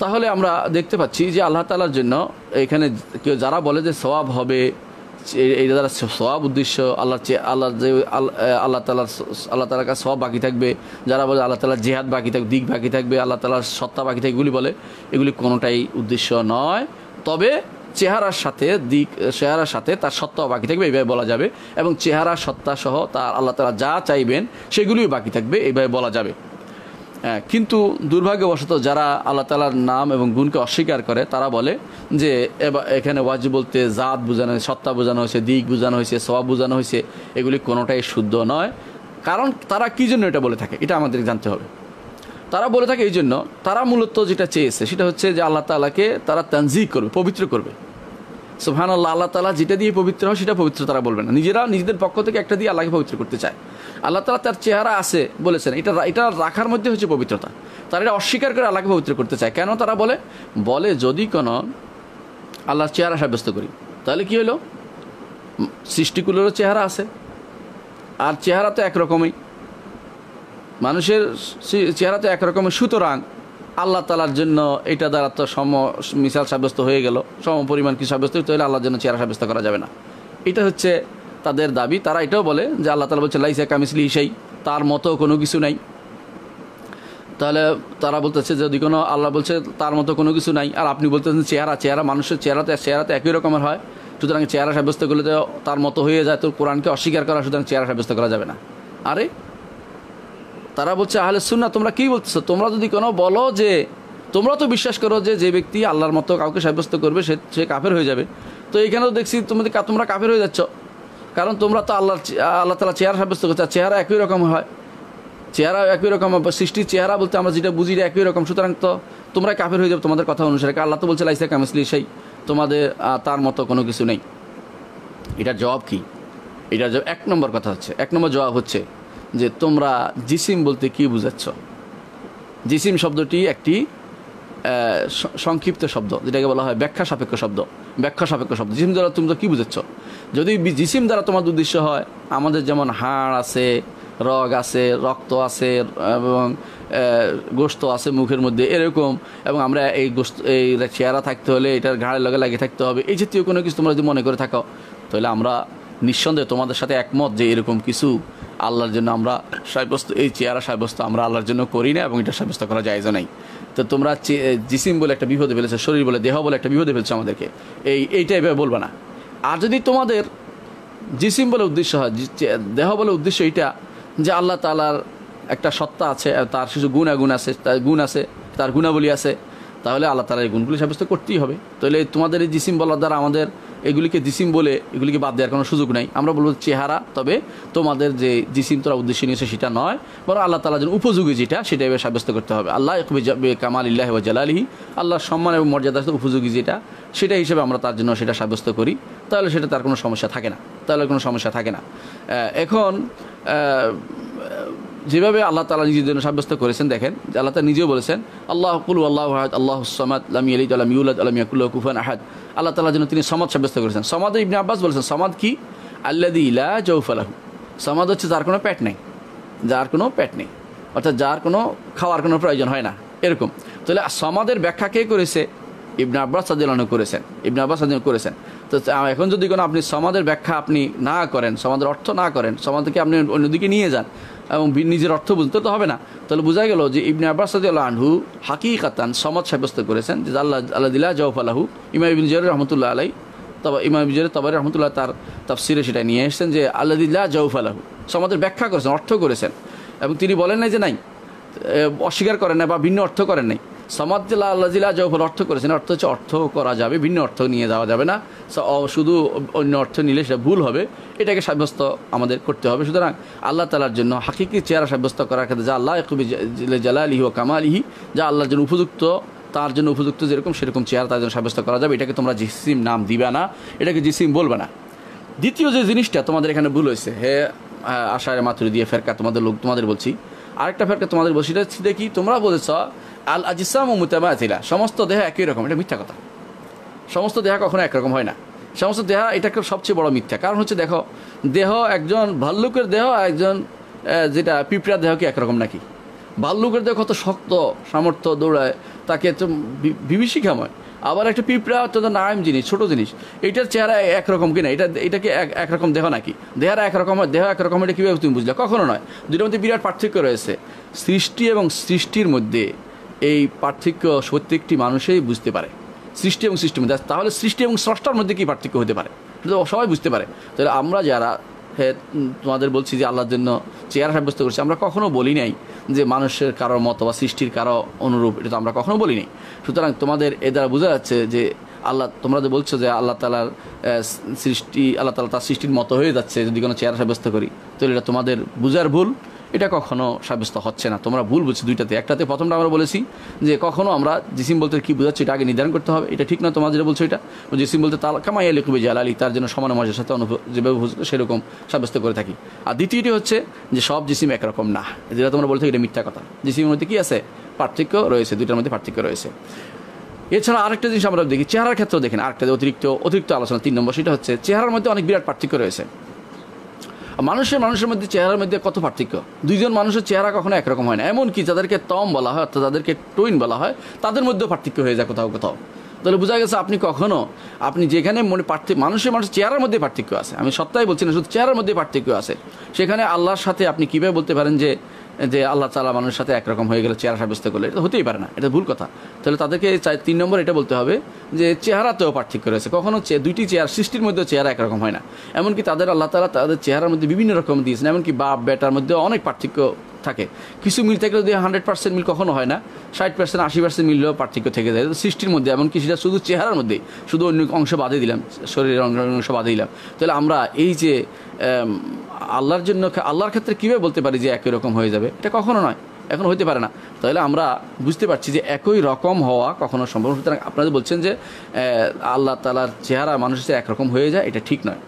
তাহলে আমরা দেখতে পাচ্ছি যে আল্লাহ তালার জন্য এখানে কেউ যারা বলে যে সবাব হবে এটা দ্বারা সব উদ্দেশ্য আল্লাহর চেয়ে আল্লাহর যে আল্লাহ তালার আল্লাহ তালার কাছে সব বাকি থাকবে যারা বলে আল্লাহ তালার জেহাদ বাকি থাকবে দিক বাকি থাকবে আল্লাহ তালার সত্তা বাকি থাকবে এগুলি বলে এগুলি কোনোটাই উদ্দেশ্য নয় তবে চেহারার সাথে দিক চেহারার সাথে তার সত্তাও বাকি থাকবে এইভাবে বলা যাবে এবং চেহারা সত্তা সহ তার আল্লাহ তালা যা চাইবেন সেগুলিও বাকি থাকবে এইভাবে বলা যাবে হ্যাঁ, কিন্তু দুর্ভাগ্যবশত যারা আল্লাহ তালার নাম এবং গুণকে অস্বীকার করে তারা বলে যে এখানে ওয়াজ বলতে জাত বোঝানো হয়েছে সত্তা বোঝানো হয়েছে দিক বোঝানো হয়েছে সবাব বোঝানো হয়েছে এগুলি কোনোটাই শুদ্ধ নয় কারণ তারা কী জন্য এটা বলে থাকে এটা আমাদের জানতে হবে তারা বলে থাকে এই জন্য তারা মূলত যেটা চেয়েছে সেটা হচ্ছে যে আল্লাহ তালাকে তারা তানজি করবে পবিত্র করবে সোহান আল্লাহ আল্লাহ তালা যেটা দিয়ে পবিত্র হয় সেটা পবিত্র তারা বলবে না নিজেরা নিজেদের পক্ষ থেকে একটা দিয়ে আল্লাহকে পবিত্র করতে চায় আল্লাহ তালা তার চেহারা আছে বলেছেন এটা এটা রাখার মধ্যে হচ্ছে পবিত্রতা তারা এটা অস্বীকার করে আল্লাহকে পবিত্র করতে চায় কেন তারা বলে বলে যদি কোনো আল্লাহর চেহারা সাব্যস্ত করি তাহলে কি হলো সৃষ্টিকুলেরও চেহারা আছে আর চেহারা তো একরকমই মানুষের চেহারা তো একরকমের সুতরাং আল্লাহ তালার জন্য এটা দ্বারা তো সম মিসাল সাব্যস্ত হয়ে গেল সম পরিমাণ কি সাব্যস্ত হলে আল্লাহর জন্য চেহারা সাব্যস্ত করা যাবে না এটা হচ্ছে তাদের দাবি তারা এটাও বলে যে আল্লাহ তালা বলছে লাইসা কামিসলি ইসাই তার মতো কোনো কিছু নাই তাহলে তারা বলতেছে যদি কোনো আল্লাহ বলছে তার মতো কোনো কিছু নাই আর আপনি বলতেছেন চেহারা চেহারা মানুষের চেহারাতে চেহারাতে একই রকমের হয় সুতরাং চেহারা সাব্যস্ত করলে তো তার মতো হয়ে যায় তো কোরআনকে অস্বীকার করা সুতরাং চেহারা সাব্যস্ত করা যাবে না আরে তারা বলছে আহলে না তোমরা কী বলতেছো তোমরা যদি কোনো বলো যে তোমরা তো বিশ্বাস করো যে যে ব্যক্তি আল্লাহর মতো কাউকে সাব্যস্ত করবে সে সে কাফের হয়ে যাবে তো এখানেও দেখছি তুমি তোমরা কাফের হয়ে যাচ্ছ কারণ তোমরা তো আল্লাহ আল্লাহ তালা চেহারা সাব্যস্ত করছো চেহারা একই রকম হয় চেহারা একই রকম সৃষ্টির চেহারা বলতে আমরা যেটা বুঝি একই রকম সুতরাং তো তোমরা কাফের হয়ে যাবে তোমাদের কথা অনুসারে আল্লাহ তো বলছে লাইসা কামিসলি সেই তোমাদের তার মতো কোনো কিছু নেই এটার জবাব কি এটার জবাব এক নম্বর কথা হচ্ছে এক নম্বর জবাব হচ্ছে যে তোমরা জিসিম বলতে কি বুঝাচ্ছ জিসিম শব্দটি একটি সংক্ষিপ্ত শব্দ যেটাকে বলা হয় ব্যাখ্যা সাপেক্ষ শব্দ ব্যাখ্যা সাপেক্ষ শব্দ জিসিম দ্বারা তোমরা কী বুঝাচ্ছ যদি জিসিম দ্বারা তোমার উদ্দেশ্য হয় আমাদের যেমন হাড় আছে রগ আছে রক্ত আছে এবং গোস্ত আছে মুখের মধ্যে এরকম এবং আমরা এই গোস্ত এই চেহারা থাকতে হলে এটার ঘাড়ের লগে লাগিয়ে থাকতে হবে এই জাতীয় কোনো কিছু তোমরা যদি মনে করে থাকো তাহলে আমরা নিঃসন্দেহে তোমাদের সাথে একমত যে এরকম কিছু আল্লাহর জন্য আমরা সাব্যস্ত এই চেহারা সাব্যস্ত আমরা আল্লাহর জন্য করি না এবং এটা সাব্যস্ত করা যায় নাই তো তোমরা জিসিম বলে একটা বিপদে ফেলেছে শরীর বলে দেহ বলে একটা বিপদে ফেলছে আমাদেরকে এই এইটাই বলবে না আর যদি তোমাদের জিসিম বলে উদ্দেশ্য হয় দেহ বলে উদ্দেশ্য এটা যে আল্লাহ তালার একটা সত্তা আছে তার কিছু গুণাগুণ আছে তার গুণ আছে তার গুণাবলী আছে তাহলে আল্লাহ তালার এই গুণগুলি সাব্যস্ত করতেই হবে তাহলে তোমাদের এই জিসিম বলার দ্বারা আমাদের এগুলিকে জিসিম বলে এগুলিকে বাদ দেওয়ার কোনো সুযোগ নাই আমরা বলবো চেহারা তবে তোমাদের যে জিসিম তোরা উদ্দেশ্য নিয়েছে সেটা নয় বরং আল্লাহ তালা যেন উপযোগী যেটা সেটা এবার সাব্যস্ত করতে হবে আল্লাহ কামাল ইল্লাহ জালালিহি আল্লাহর সম্মান এবং মর্যাদা উপযোগী যেটা সেটা হিসেবে আমরা তার জন্য সেটা সাব্যস্ত করি তাহলে সেটা তার কোনো সমস্যা থাকে না তাহলে কোনো সমস্যা থাকে না এখন যেভাবে আল্লাহ তালা নিজের জন্য সাব্যস্ত করেছেন দেখেন যে আল্লাহ তালা নিজেও বলেছেন আল্লাহ কুল আল্লাহ আহাদ আল্লাহ সমাদ আলামি আলী আলম ইউলাদ আলম ইয়াকুল্লাহ কুফান আহাদ আল্লাহ তালা যেন তিনি সমাদ সাব্যস্ত করেছেন সমাদ ইবনে আব্বাস বলেছেন সমাদ কি আল্লাদি ইলা জৌফালাহু সমাদ হচ্ছে যার কোনো প্যাট নেই যার কোনো প্যাট নেই অর্থাৎ যার কোনো খাওয়ার কোনো প্রয়োজন হয় না এরকম তাহলে সমাদের ব্যাখ্যা কে করেছে ইবনে আব্বাস সাদিলানো করেছেন ইবনে আব্বাস সাদিল করেছেন তো এখন যদি কোনো আপনি সমাদের ব্যাখ্যা আপনি না করেন সমাদের অর্থ না করেন সমাজকে আপনি অন্যদিকে নিয়ে যান এবং নিজের অর্থ বুঝতে তো হবে না তাহলে বোঝা গেল যে ইবনে আব্বাস আনহু হাকি কাতান সমাজ সাব্যস্ত করেছেন যে আল্লাহ আল্লাহ দিল্লা আলাহু ইমা ইবিন জিয়র রহমতুল্লাহ আলাই তবা ইবিন জিয়র তবারি রহমতুল্লাহ তার তাফসিরে সেটা নিয়ে এসেছেন যে আল্লাদিল্লা জৌফালাহু সমাজের ব্যাখ্যা করেছেন অর্থ করেছেন এবং তিনি বলেন নাই যে নাই অস্বীকার করেন না বা ভিন্ন অর্থ করেন নাই সমাদ্দিল্লা আল্লাহ জিলা যখন অর্থ করেছেন অর্থ হচ্ছে অর্থ করা যাবে ভিন্ন অর্থ নিয়ে যাওয়া যাবে না শুধু অন্য অর্থ নিলে সেটা ভুল হবে এটাকে সাব্যস্ত আমাদের করতে হবে সুতরাং আল্লাহ তালার জন্য হাকিকি চেহারা সাব্যস্ত করার ক্ষেত্রে যা আল্লাহ কবি আলিহি ও আলিহি যা আল্লাহর জন্য উপযুক্ত তার জন্য উপযুক্ত যেরকম সেরকম চেহারা তার জন্য সাব্যস্ত করা যাবে এটাকে তোমরা জিসিম নাম দিবে না এটাকে জিসিম বলবে না দ্বিতীয় যে জিনিসটা তোমাদের এখানে ভুল হয়েছে হে আশায় মাতুরি দিয়ে ফেরকা তোমাদের লোক তোমাদের বলছি আরেকটা ফেরকা তোমাদের বলছি এটা দেখি তোমরা বলেছ আল আজিসাম মুতামাতিলা সমস্ত দেহ একই রকম এটা মিথ্যা কথা সমস্ত দেহ কখনো একরকম হয় না সমস্ত দেহ এটা সবচেয়ে বড় মিথ্যা কারণ হচ্ছে দেখো দেহ একজন ভাল্লুকের দেহ একজন যেটা পিঁপড়ার দেহ কি একরকম নাকি ভাল্লুকের দেহ কত শক্ত সামর্থ্য দৌড়ায় তাকে তো বিভীষিকাময় আবার একটা পিঁপড়া অত্যন্ত নাম জিনিস ছোট জিনিস এটার চেহারা একরকম কিনা এটা এটাকে এক একরকম দেহ নাকি দেহারা একরকম দেহ একরকম এটা কীভাবে তুমি বুঝলে কখনো নয় দুটোর মধ্যে বিরাট পার্থক্য রয়েছে সৃষ্টি এবং সৃষ্টির মধ্যে এই পার্থক্য প্রত্যেকটি মানুষেই বুঝতে পারে সৃষ্টি এবং সৃষ্টি মধ্যে তাহলে সৃষ্টি এবং স্রষ্টার মধ্যে কী পার্থক্য হতে পারে সেটা সবাই বুঝতে পারে তাহলে আমরা যারা হ্যাঁ তোমাদের বলছি যে আল্লাহর জন্য চেয়ার সাব্যস্ত করছি আমরা কখনো বলি নাই যে মানুষের কারো মত বা সৃষ্টির কারো অনুরূপ এটা তো আমরা কখনো নাই সুতরাং তোমাদের এ দ্বারা বোঝা যাচ্ছে যে আল্লাহ তোমরা যে বলছো যে আল্লাহ তালার সৃষ্টি আল্লাহ তালা তার সৃষ্টির মতো হয়ে যাচ্ছে যদি কোনো চেয়ার সাব্যস্ত করি তাহলে এটা তোমাদের বোঝার ভুল এটা কখনো সাব্যস্ত হচ্ছে না তোমরা ভুল বুঝছো দুইটাতে একটাতে প্রথমটা আমরা বলেছি যে কখনো আমরা জিসিম বলতে কী বোঝাচ্ছি এটা আগে নির্ধারণ করতে হবে এটা ঠিক না তোমার যেটা বলছো এটা জিসিম বলতে তাল কামাই আলী কবি জাল আলী তার জন্য সমান মজার সাথে অনুভব যেভাবে সেরকম সাব্যস্ত করে থাকি আর দ্বিতীয়টি হচ্ছে যে সব জিসিম একরকম না যেটা তোমরা বলছো এটা মিথ্যা কথা জিসিমের মধ্যে কী আছে পার্থক্য রয়েছে দুইটার মধ্যে পার্থক্য রয়েছে এছাড়া আরেকটা জিনিস আমরা দেখি চেহারার ক্ষেত্রেও দেখেন আরেকটা অতিরিক্ত অতিরিক্ত আলোচনা তিন নম্বর সেটা হচ্ছে চেহারার মধ্যে অনেক বিরাট পার্থক্য রয়েছে মানুষের মানুষের মধ্যে চেহারার মধ্যে কত পার্থক্য দুইজন মানুষের চেহারা কখনো একরকম হয় না এমনকি যাদেরকে তম বলা হয় অর্থাৎ যাদেরকে টুইন বলা হয় তাদের মধ্যেও পার্থক্য হয়ে যায় কোথাও কোথাও তাহলে বোঝা গেছে আপনি কখনো আপনি যেখানে মনে পার্থক্য মানুষের মানুষের চেহারার মধ্যে পার্থক্য আছে আমি সত্যাই বলছি না শুধু চেহারার মধ্যে পার্থক্য আছে সেখানে আল্লাহর সাথে আপনি কীভাবে বলতে পারেন যে যে আল্লাহ তালা মানুষের সাথে একরকম হয়ে গেলে চেহারা সাব্যস্ত করলে এটা হতেই পারে না এটা ভুল কথা তাহলে তাদেরকে তিন নম্বর এটা বলতে হবে যে চেহারাতেও পার্থক্য রয়েছে কখনো দুইটি চেয়ার সৃষ্টির মধ্যে চেহারা একরকম হয় না এমনকি তাদের আল্লাহ তালা তাদের চেহারার মধ্যে বিভিন্ন রকম দিয়েছেন এমনকি বাপ বেটার মধ্যে অনেক পার্থক্য থাকে কিছু মিল থাকলে যদি হান্ড্রেড পার্সেন্ট মিল কখনো হয় না ষাট পার্সেন্ট আশি পার্সেন্ট মিললেও পার্থক্য থেকে যায় সৃষ্টির মধ্যে এমনকি সেটা শুধু চেহারার মধ্যেই শুধু অন্য অংশ বাদে দিলাম শরীরের অংশ বাদে দিলাম তাহলে আমরা এই যে আল্লাহর জন্য আল্লাহর ক্ষেত্রে কীভাবে বলতে পারি যে একই রকম হয়ে যাবে এটা কখনো নয় এখন হইতে পারে না তাহলে আমরা বুঝতে পারছি যে একই রকম হওয়া কখনো সম্ভব সুতরাং আপনারা বলছেন যে আল্লাহ তালার চেহারা মানুষের একরকম হয়ে যায় এটা ঠিক নয়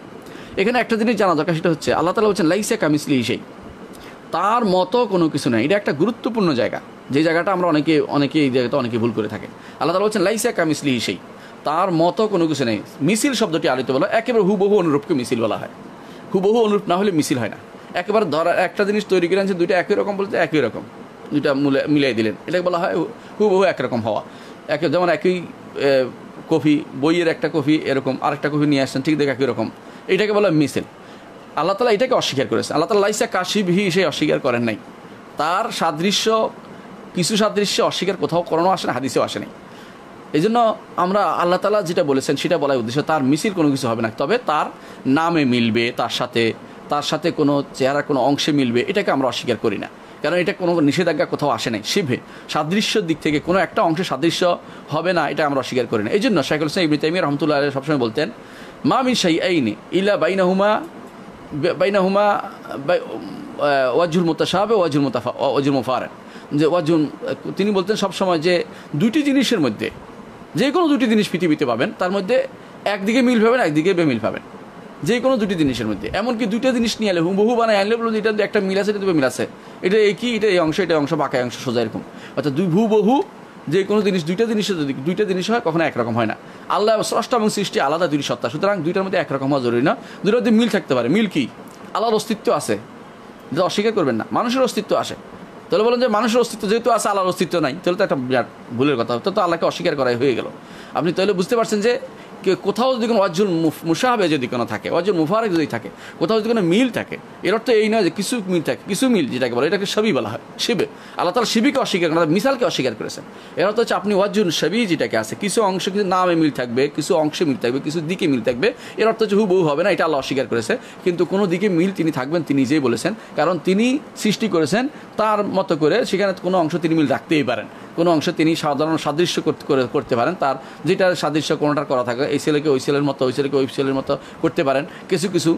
এখানে একটা জিনিস জানা দরকার সেটা হচ্ছে আল্লাহ তালা বলছেন লাইসে কামিসলি সেই তার মতো কোনো কিছু নেই এটা একটা গুরুত্বপূর্ণ জায়গা যে জায়গাটা আমরা অনেকে অনেকে এই জায়গাতে অনেকে ভুল করে থাকে আল্লাহ তালা বলছেন লাইসা মিসলি সেই তার মতো কোনো কিছু নেই মিছিল শব্দটি আলিত বলা একেবারে হুবহু অনুরূপকে মিছিল বলা হয় হুবহু অনুরূপ না হলে মিছিল হয় না একেবারে ধরা একটা জিনিস তৈরি করে আনছে দুইটা একই রকম বলতে একই রকম দুইটা মিলাই দিলেন এটাকে বলা হয় হুবহু একরকম হওয়া এক যেমন একই কফি বইয়ের একটা কফি এরকম আরেকটা কফি নিয়ে আসছেন ঠিক দেখে একই রকম এটাকে বলা হয় মিছিল আল্লাহ তালা এটাকে অস্বীকার করেছে আল্লাহ তালা লাইসা হি সে অস্বীকার করেন নাই তার সাদৃশ্য কিছু সাদৃশ্য অস্বীকার কোথাও করানো আসে না হাদিসেও আসে নাই এই জন্য আমরা আল্লাহ তালা যেটা বলেছেন সেটা বলার উদ্দেশ্য তার মিছিল কোনো কিছু হবে না তবে তার নামে মিলবে তার সাথে তার সাথে কোনো চেহারা কোনো অংশে মিলবে এটাকে আমরা অস্বীকার করি না কারণ এটা কোনো নিষেধাজ্ঞা কোথাও আসে নাই শিভে সাদৃশ্যর দিক থেকে কোনো একটা অংশে সাদৃশ্য হবে না এটা আমরা অস্বীকার করি না এই জন্য শাইকুল হোসেন ইবনি তাইমিয়া রহমতুল্লাহ সবসময় বলতেন মা মিন শাই আইনি ইলা বাইনাহুমা বাইনাহুমা ওয়াজুল মোতাসাবে ওয়াজুল মোতাফা ওয়াজুল মোফারেন যে ওয়াজুন তিনি বলতেন সবসময় যে দুটি জিনিসের মধ্যে যে কোনো দুটি জিনিস পৃথিবীতে পাবেন তার মধ্যে একদিকে মিল পাবেন একদিকে বেমিল পাবেন যে কোনো দুটি জিনিসের মধ্যে এমনকি দুইটা জিনিস নিয়ে এলে হুবহু বানায় আনলে বলুন এটা একটা মিল আছে এটা মিল আছে এটা একই এটা এই অংশ এটা অংশ বাঁকা অংশ সোজা এরকম অর্থাৎ দুই ভূবহু যে কোনো জিনিস দুইটা জিনিসে যদি দুইটা জিনিস হয় কখনো একরকম হয় না আল্লাহ স্রষ্টা এবং সৃষ্টি আলাদা দুই সত্তা সুতরাং দুইটার মধ্যে একরকম হওয়া জরুরি না দুটার মধ্যে মিল থাকতে পারে মিল কি আল্লাহর অস্তিত্ব আছে যেটা অস্বীকার করবেন না মানুষের অস্তিত্ব আসে তাহলে বলেন যে মানুষের অস্তিত্ব যেহেতু আছে আল্লাহর অস্তিত্ব নাই তাহলে তো একটা বিরাট ভুলের কথা তো আল্লাহকে অস্বীকার করাই হয়ে গেল আপনি তাহলে বুঝতে পারছেন যে কোথাও যদি কোনো ওয়াজুল মুসাহাবে যদি কোনো থাকে ওয়াজুল মুফারে যদি থাকে কোথাও যদি কোনো মিল থাকে এর অর্থ এই নয় যে কিছু মিল থাকে কিছু মিল যেটাকে বলে এটাকে সবই বলা হয় শিবে আল্লাহ তালা শিবিকে অস্বীকার করেন মিসালকে অস্বীকার করেছেন এর অর্থ হচ্ছে আপনি ওয়াজুল সবি যেটাকে আছে কিছু অংশ কিছু নামে মিল থাকবে কিছু অংশে মিল থাকবে কিছু দিকে মিল থাকবে এর অর্থ হচ্ছে হুবহু হবে না এটা আল্লাহ অস্বীকার করেছে কিন্তু কোনো দিকে মিল তিনি থাকবেন তিনি নিজেই বলেছেন কারণ তিনি সৃষ্টি করেছেন তার মতো করে সেখানে কোনো অংশ তিনি মিল রাখতেই পারেন কোনো অংশ তিনি সাধারণ সাদৃশ্য করতে পারেন তার যেটা সাদৃশ্য কোনোটার করা থাকে এই ছেলেকে ওই ছেলের মতো ওই ছেলেকে ওই ছেলের মতো করতে পারেন কিছু কিছু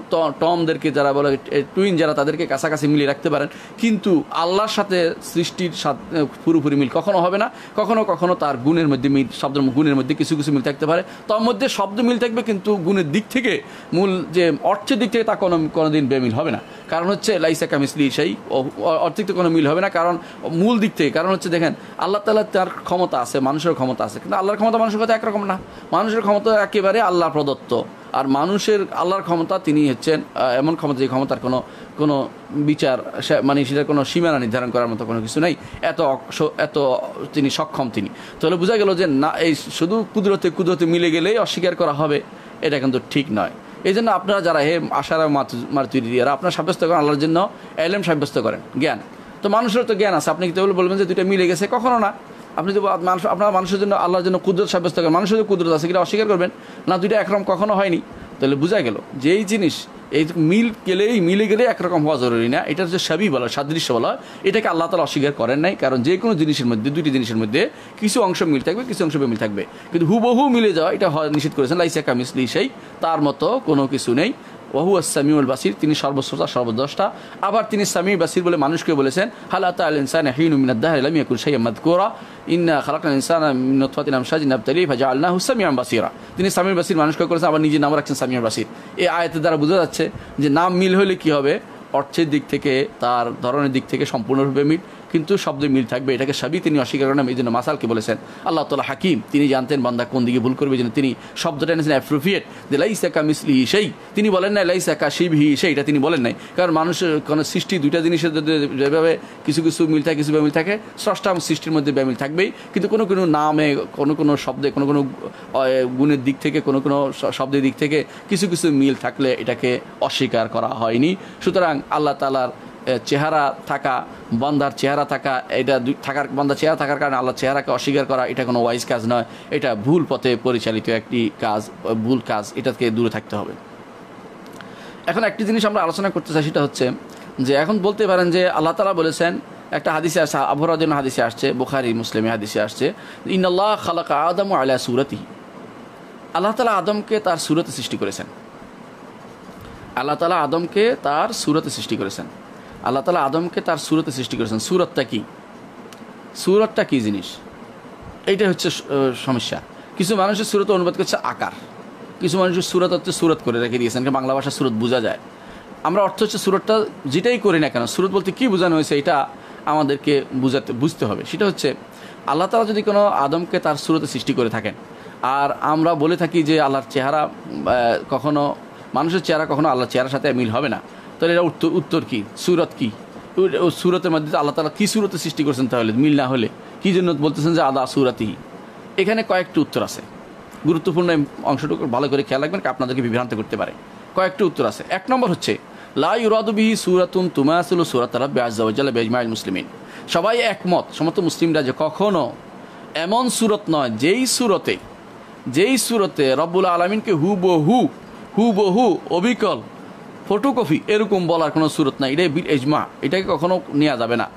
টমদেরকে যারা বলে টুইন যারা তাদেরকে কাছাকাছি মিলিয়ে রাখতে পারেন কিন্তু আল্লাহর সাথে সৃষ্টির সাথে পুরোপুরি মিল কখনো হবে না কখনো কখনো তার গুণের মধ্যে মিল শব্দ গুণের মধ্যে কিছু কিছু মিল থাকতে পারে তার মধ্যে শব্দ মিল থাকবে কিন্তু গুণের দিক থেকে মূল যে অর্থের দিক থেকে তা কোনো কোনোদিন বেমিল হবে না কারণ হচ্ছে লাইসা কামিসলি সেই অর্থিক কোনো মিল হবে না কারণ মূল দিক থেকে কারণ হচ্ছে দেখেন আল্লাহ তালা তার ক্ষমতা আছে মানুষের ক্ষমতা আছে কিন্তু আল্লাহর ক্ষমতা মানুষের কথা একরকম না মানুষের ক্ষমতা একেবারে আল্লাহ প্রদত্ত আর মানুষের আল্লাহর ক্ষমতা তিনি হচ্ছেন এমন ক্ষমতা যে ক্ষমতার কোনো কোনো বিচার মানে সেটার কোনো সীমানা নির্ধারণ করার মতো কোনো কিছু নেই এত এত তিনি সক্ষম তিনি তাহলে বোঝা গেল যে না এই শুধু কুদরতে কুদরতে মিলে গেলেই অস্বীকার করা হবে এটা কিন্তু ঠিক নয় এই জন্য আপনারা যারা হে আশারা মাতুরিয়ারা আপনার সাব্যস্ত করেন আল্লাহর জন্য এলেম সাব্যস্ত করেন জ্ঞান তো মানুষের তো জ্ঞান আছে আপনি কেবল বলবেন যে দুইটা মিলে গেছে কখনো না আপনি যদি মানুষ আপনার মানুষের জন্য আল্লাহর জন্য কুদরত সাব্যস্ত করেন মানুষের যে কুদরত আছে কিনা অস্বীকার করবেন না দুইটা একরকম কখনো হয়নি তাহলে বোঝা গেল যে এই জিনিস এই মিল গেলেই মিলে গেলে একরকম হওয়া জরুরি না এটা হচ্ছে সবই বলা সাদৃশ্য বলা হয় এটাকে আল্লাহ তালা অস্বীকার করেন নাই কারণ যে কোনো জিনিসের মধ্যে দুটি জিনিসের মধ্যে কিছু অংশ মিল থাকবে কিছু অংশ মিল থাকবে কিন্তু হুবহু মিলে যাওয়া এটা নিষেধ করেছেন লাইসা কামিস সেই তার মতো কোনো কিছু নেই ওহুয়া সামিউল বাসির তিনি সর্বশ্রোতা সর্বদ্রষ্টা আবার তিনি সামিউল বাসির বলে মানুষকে বলেছেন হালাত তিনি সামির বাসির মানুষকে করেছেন আবার নিজের নাম রাখছেন সামিয়ার বাসির এই আয়তের দ্বারা বোঝা যাচ্ছে যে নাম মিল হলে কি হবে অর্থের দিক থেকে তার ধরনের দিক থেকে সম্পূর্ণরূপে মিল কিন্তু শব্দ মিল থাকবে এটাকে সবই তিনি অস্বীকার করেন এই জন্য মাসালকে বলেছেন আল্লাহ তালা হাকিম তিনি জানতেন বান্দা কোন দিকে ভুল করবে যেন তিনি শব্দটা এনেছেন অ্যাপ্রোপ্রিয়েট যে লাইসাকা মিসলি সেই তিনি বলেন না লাইসাকা শিব হি সেই এটা তিনি বলেন নাই কারণ মানুষের কোনো সৃষ্টি দুইটা জিনিসের যেভাবে কিছু কিছু মিল থাকে কিছু ব্যামিল থাকে ষষ্ঠাম সৃষ্টির মধ্যে ব্যামিল থাকবেই কিন্তু কোনো কোনো নামে কোনো কোনো শব্দে কোনো কোনো গুণের দিক থেকে কোনো কোনো শব্দের দিক থেকে কিছু কিছু মিল থাকলে এটাকে অস্বীকার করা হয়নি সুতরাং আল্লাহ তালার চেহারা থাকা বন্ধার চেহারা থাকা এটা থাকার বন্ধার চেহারা থাকার কারণে আল্লাহ চেহারাকে অস্বীকার করা এটা কোনো ওয়াইজ কাজ নয় এটা ভুল পথে পরিচালিত একটি কাজ ভুল কাজ এটা থেকে দূরে থাকতে হবে এখন একটি জিনিস আমরা আলোচনা করতে চাই সেটা হচ্ছে যে এখন বলতে পারেন যে আল্লাহ তালা বলেছেন একটা হাদিসে আসছে আবহাওয়ার জন্য হাদিসে আসছে বোখারি মুসলিমে হাদিসে আসছে ইনাল্লাহ খালাক আদম আলা সুরতি আল্লাহ তালা আদমকে তার সুরতে সৃষ্টি করেছেন আল্লাহ তালা আদমকে তার সুরতে সৃষ্টি করেছেন আল্লাহ তালা আদমকে তার সুরতে সৃষ্টি করেছেন সুরতটা কি সুরতটা কি জিনিস এইটা হচ্ছে সমস্যা কিছু মানুষের সুরত অনুবাদ করছে আকার কিছু মানুষের সুরত হচ্ছে সুরত করে রেখে দিয়েছেন বাংলা ভাষা সুরত বোঝা যায় আমরা অর্থ হচ্ছে সুরতটা যেটাই করি না কেন সুরত বলতে কী বোঝানো হয়েছে এটা আমাদেরকে বুঝাতে বুঝতে হবে সেটা হচ্ছে আল্লাহ তালা যদি কোনো আদমকে তার সুরতে সৃষ্টি করে থাকেন আর আমরা বলে থাকি যে আল্লাহর চেহারা কখনো মানুষের চেহারা কখনো আল্লাহর চেহারার সাথে মিল হবে না তাহলে এটা উত্তর উত্তর কী সুরত কী সুরতের মধ্যে আল্লাহ তালা কী সুরতে সৃষ্টি করছেন তাহলে মিল না হলে কী জন্য বলতেছেন যে আদা সুরাতি এখানে কয়েকটি উত্তর আছে গুরুত্বপূর্ণ অংশটুকু ভালো করে খেয়াল রাখবেন আপনাদেরকে বিভ্রান্ত করতে পারে কয়েকটি উত্তর আছে এক নম্বর হচ্ছে লা ইউরাদুবিহি সুরাতুন তুমাসুল সুরাত আল্লাহ বেআজাল বেজমাইল মুসলিমিন সবাই একমত সমস্ত মুসলিমরা যে কখনো এমন সুরত নয় যেই সুরতে যেই সুরতে রব্বুল আলমিনকে হু বহু হু বহু অবিকল ফটোকপি এরকম বলার কোনো সুরত নাই এটাই বীর এজমা এটাকে কখনো নেওয়া যাবে না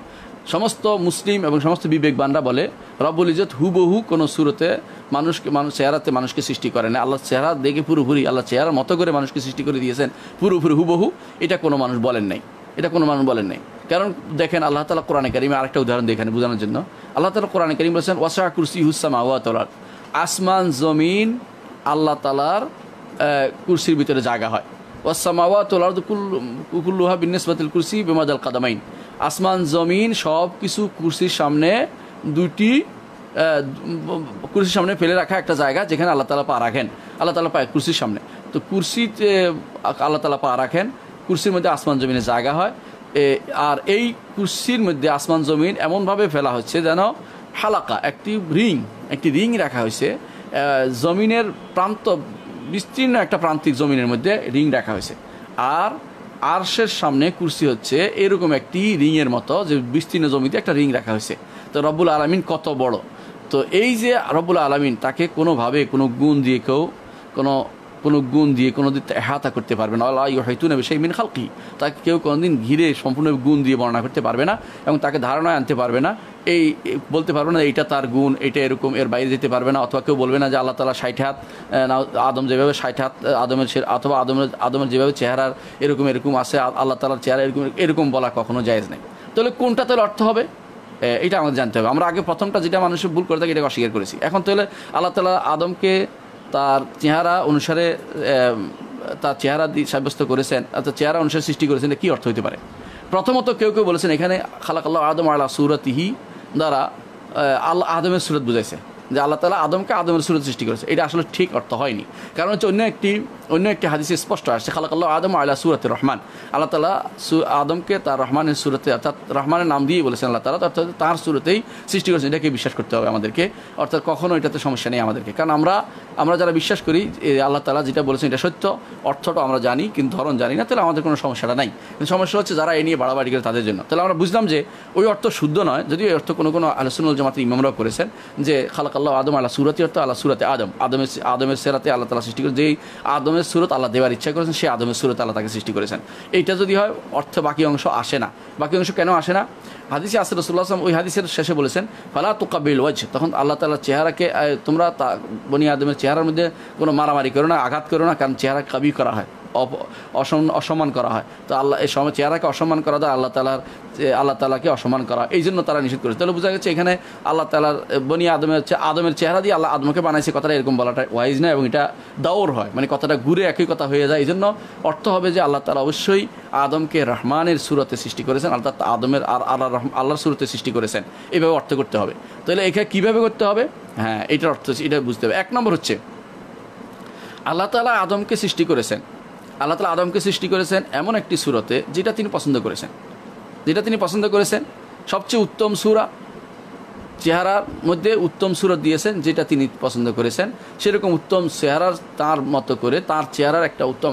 সমস্ত মুসলিম এবং সমস্ত বিবেকবানরা বলে রব্বুল ইজত হুবহু কোনো সুরতে মানুষকে মানুষ চেহারাতে মানুষকে সৃষ্টি করেন আল্লাহ চেহারা দেখে পুরোপুরি আল্লাহ চেহারার মতো করে মানুষকে সৃষ্টি করে দিয়েছেন পুরোপুরি হুবহু এটা কোনো মানুষ বলেন নাই এটা কোনো মানুষ বলেন নাই কারণ দেখেন আল্লাহ তালা কোরআনে কারিমে আরেকটা উদাহরণ দেখেন বোঝানোর জন্য আল্লাহ তালা কোরআনে কারিম বলেছেন ওয়াসা কুরসি হুসামা ওয়া তোলার আসমান জমিন আল্লাহ তালার কুরসির ভিতরে জায়গা হয় কাদামাইন আসমান জমিন সব কিছু কুরসির সামনে দুটি কুরসির সামনে ফেলে রাখা একটা জায়গা যেখানে আল্লাহ তালা পা রাখেন আল্লাহ তালা পা কুরসির সামনে তো কুরসিতে আল্লাহ তালা পা রাখেন কুরসির মধ্যে আসমান জমিনে জায়গা হয় আর এই কুরসির মধ্যে আসমান জমিন এমনভাবে ফেলা হচ্ছে যেন হালাকা একটি রিং একটি রিং রাখা হয়েছে জমিনের প্রান্ত বিস্তীর্ণ একটা প্রান্তিক জমিনের মধ্যে রিং রাখা হয়েছে আর আরশের সামনে কুর্সি হচ্ছে এরকম একটি রিংয়ের মতো যে বিস্তীর্ণ জমিতে একটা রিং রাখা হয়েছে তো রব্বুল আলমিন কত বড় তো এই যে রব্বুল আলমিন তাকে কোনোভাবে কোনো গুণ দিয়ে কেউ কোনো কোনো গুণ দিয়ে কোনো দিন হাতা করতে পারবে না আল্লাহ হয়তো নেবে সেই মিন খালকি তাকে কেউ কোনোদিন ঘিরে সম্পূর্ণ গুণ দিয়ে বর্ণনা করতে পারবে না এবং তাকে ধারণায় আনতে পারবে না এই বলতে পারবে না এইটা তার গুণ এটা এরকম এর বাইরে যেতে পারবে না অথবা কেউ বলবে না যে আল্লাহ তালা ষাট হাত আদম যেভাবে ষাট হাত আদমের অথবা আদমের আদমের যেভাবে চেহারার এরকম এরকম আছে আল্লাহ তালার চেহারা এরকম এরকম বলা কখনো জায়েজ নেই তাহলে কোনটা তাহলে অর্থ হবে এটা আমাদের জানতে হবে আমরা আগে প্রথমটা যেটা মানুষের ভুল করে থাকি এটাকে অস্বীকার করেছি এখন তাহলে আল্লাহ তালা আদমকে তার চেহারা অনুসারে তার চেহারা দিয়ে সাব্যস্ত করেছেন অর্থাৎ চেহারা অনুসারে সৃষ্টি করেছেন কি অর্থ হতে পারে প্রথমত কেউ কেউ বলেছেন এখানে খালাকাল্লাহ আদম আলা সুরতিহি দ্বারা আল্লাহ আদমের সুরত বুঝাইছে যে আল্লাহ তালা আদমকে আদমের সুরত সৃষ্টি করেছে এটা আসলে ঠিক অর্থ হয়নি কারণ হচ্ছে অন্য একটি অন্য একটি হাদিসে স্পষ্ট আসছে আল্লাহ আদম আল্লাহ সুরাতে রহমান আল্লাহ তালা আদমকে তার রহমানের সুরতে অর্থাৎ রহমানের নাম দিয়ে বলেছেন আল্লাহ তালা অর্থাৎ তার সুরতেই সৃষ্টি করেছেন এটাকে বিশ্বাস করতে হবে আমাদেরকে অর্থাৎ কখনো এটাতে সমস্যা নেই আমাদেরকে কারণ আমরা আমরা যারা বিশ্বাস করি আল্লাহ তালা যেটা বলেছেন এটা সত্য অর্থটা আমরা জানি কিন্তু ধরন জানি না তাহলে আমাদের কোনো সমস্যাটা নাই কিন্তু সমস্যা হচ্ছে যারা এ নিয়ে বাড়াবাড়ি করে তাদের জন্য তাহলে আমরা বুঝলাম যে ওই অর্থ শুদ্ধ নয় যদি ওই অর্থ কোনো কোনো আলোচনা জমাতে ইমামরাও করেছেন যে আল্লাহ আদম আল্লাহ সুরাতি অর্থ আল্লাহ সুরাতে আদম আদমের আদমের সেরাতে আল্লাহ তালা সৃষ্টি করে যেই আদম আদমের সুরত আল্লাহ দেওয়ার ইচ্ছা করেছেন সেই আদমের সুরত আল্লাহ তাকে সৃষ্টি করেছেন এইটা যদি হয় অর্থ বাকি অংশ আসে না বাকি অংশ কেন আসে না হাদিসে আসর রসুল্লাহ আসলাম ওই হাদিসের শেষে বলেছেন ফালা তুকাবিল ওয়াজ তখন আল্লাহ তালার চেহারাকে তোমরা তা বনি আদমের চেহারার মধ্যে কোনো মারামারি করো না আঘাত করো না কারণ চেহারা কাবি করা হয় অসম্মান করা হয় তো আল্লাহ এই সময় চেহারাকে অসম্মান করা দেয় আল্লাহ তালার আল্লাহ তালাকে অসম্মান করা এই জন্য তারা নিষেধ করেছে তাহলে বোঝা গেছে এখানে আল্লাহ তালার বনি আদমের আদমের চেহারা দিয়ে আল্লাহ আদমকে বানাইছে কথাটা এরকম বলাটা ওয়াইজ না এবং এটা দাওর হয় মানে কথাটা ঘুরে একই কথা হয়ে যায় এই জন্য অর্থ হবে যে আল্লাহ তালা অবশ্যই আদমকে রহমানের সুরতে সৃষ্টি করেছেন অর্থাৎ আদমের আর আল্লাহ আল্লাহর সুরতে সৃষ্টি করেছেন এভাবে অর্থ করতে হবে তাহলে এখানে কীভাবে করতে হবে হ্যাঁ এটার অর্থ এটা বুঝতে হবে এক নম্বর হচ্ছে আল্লাহ তালা আদমকে সৃষ্টি করেছেন আল্লাহ তালা আদমকে সৃষ্টি করেছেন এমন একটি সুরতে যেটা তিনি পছন্দ করেছেন যেটা তিনি পছন্দ করেছেন সবচেয়ে উত্তম সুরা চেহারার মধ্যে উত্তম সুরত দিয়েছেন যেটা তিনি পছন্দ করেছেন সেরকম উত্তম চেহারার তার মতো করে তার চেহারার একটা উত্তম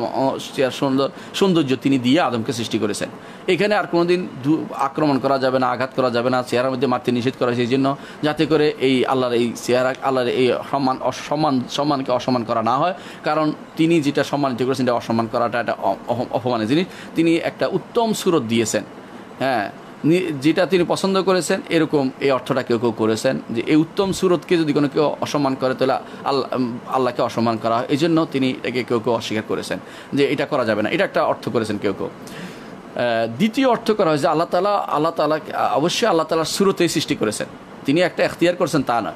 সুন্দর সৌন্দর্য তিনি দিয়ে আদমকে সৃষ্টি করেছেন এখানে আর কোনোদিন আক্রমণ করা যাবে না আঘাত করা যাবে না চেহারার মধ্যে মারতে নিষেধ করা সেই জন্য যাতে করে এই আল্লাহর এই চেহারা আল্লাহর এই সম্মান অসম্মান সম্মানকে অসম্মান করা না হয় কারণ তিনি যেটা সম্মানিত করেছেন এটা অসম্মান করাটা একটা অপমানের জিনিস তিনি একটা উত্তম সুরত দিয়েছেন হ্যাঁ যেটা তিনি পছন্দ করেছেন এরকম এই অর্থটা কেউ কেউ করেছেন যে এই উত্তম সুরতকে যদি কোনো কেউ অসম্মান করে তাহলে আল্লাহ আল্লাহকে অসম্মান করা হয় এই জন্য তিনি এটাকে কেউ কেউ অস্বীকার করেছেন যে এটা করা যাবে না এটা একটা অর্থ করেছেন কেউ কেউ দ্বিতীয় অর্থ করা হয় যে আল্লাহ তালা আল্লাহ তালা অবশ্যই আল্লাহ তালার সুরতেই সৃষ্টি করেছেন তিনি একটা এখতিয়ার করেছেন তা না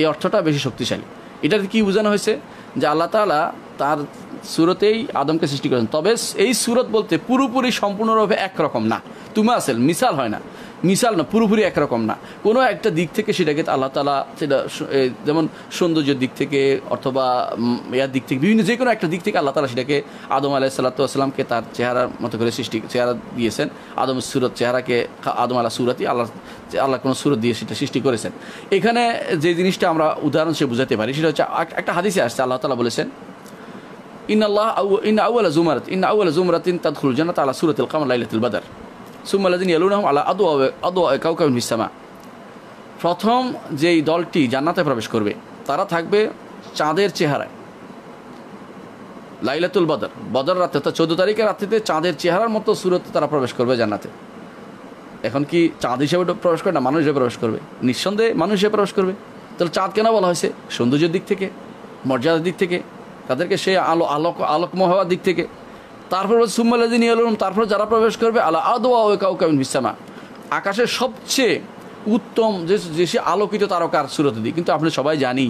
এই অর্থটা বেশি শক্তিশালী এটাতে কি বোঝানো হয়েছে যে আল্লাহ তালা তার সুরতেই আদমকে সৃষ্টি করেছেন তবে এই সুরত বলতে পুরোপুরি সম্পূর্ণরূপে একরকম না তুমি আসেল মিসাল হয় না মিশাল না পুরোপুরি একরকম না কোনো একটা দিক থেকে সেটাকে আল্লাহ তালা সেটা যেমন সৌন্দর্যের দিক থেকে অথবা ইয়ার দিক থেকে বিভিন্ন যে কোনো একটা দিক থেকে আল্লাহ তালা সেটাকে আদম আলাহ সাল্লাতামকে তার চেহারার মতো করে সৃষ্টি চেহারা দিয়েছেন আদম সুরত চেহারাকে আদম আলাহ সুরতই আল্লাহ আল্লাহ কোনো সুরত দিয়ে সেটা সৃষ্টি করেছেন এখানে যে জিনিসটা আমরা উদাহরণ সে বুঝাতে পারি সেটা হচ্ছে একটা হাদিসে আসছে আল্লাহ তালা বলেছেন ইন আল্লাহ ইন জুমরাতিন আলা লাইলাতুল প্রথম যেই দলটি জান্নাতে প্রবেশ করবে তারা থাকবে চাঁদের চেহারায় লাইলাতুল বদর বদর রাতে অর্থাৎ চোদ্দ তারিখের রাত্রিতে চাঁদের চেহারার মতো সুরতে তারা প্রবেশ করবে জান্নাতে এখন কি চাঁদ হিসেবে প্রবেশ করে না মানুষ হিসেবে প্রবেশ করবে নিঃসন্দেহে মানুষ হিসেবে প্রবেশ করবে তাহলে চাঁদ কেন বলা হয়েছে সৌন্দর্যের দিক থেকে মর্যাদার দিক থেকে তাদেরকে সেই আলো আলোক আলোকম হওয়ার দিক থেকে তারপর সুম্মালাদিন এলাম তারপর যারা প্রবেশ করবে আলা আদোয়া ও কাউ কামিন বিশ্বামা আকাশের সবচেয়ে উত্তম যে যে সে আলোকিত তারকার সুরত দিই কিন্তু আপনি সবাই জানি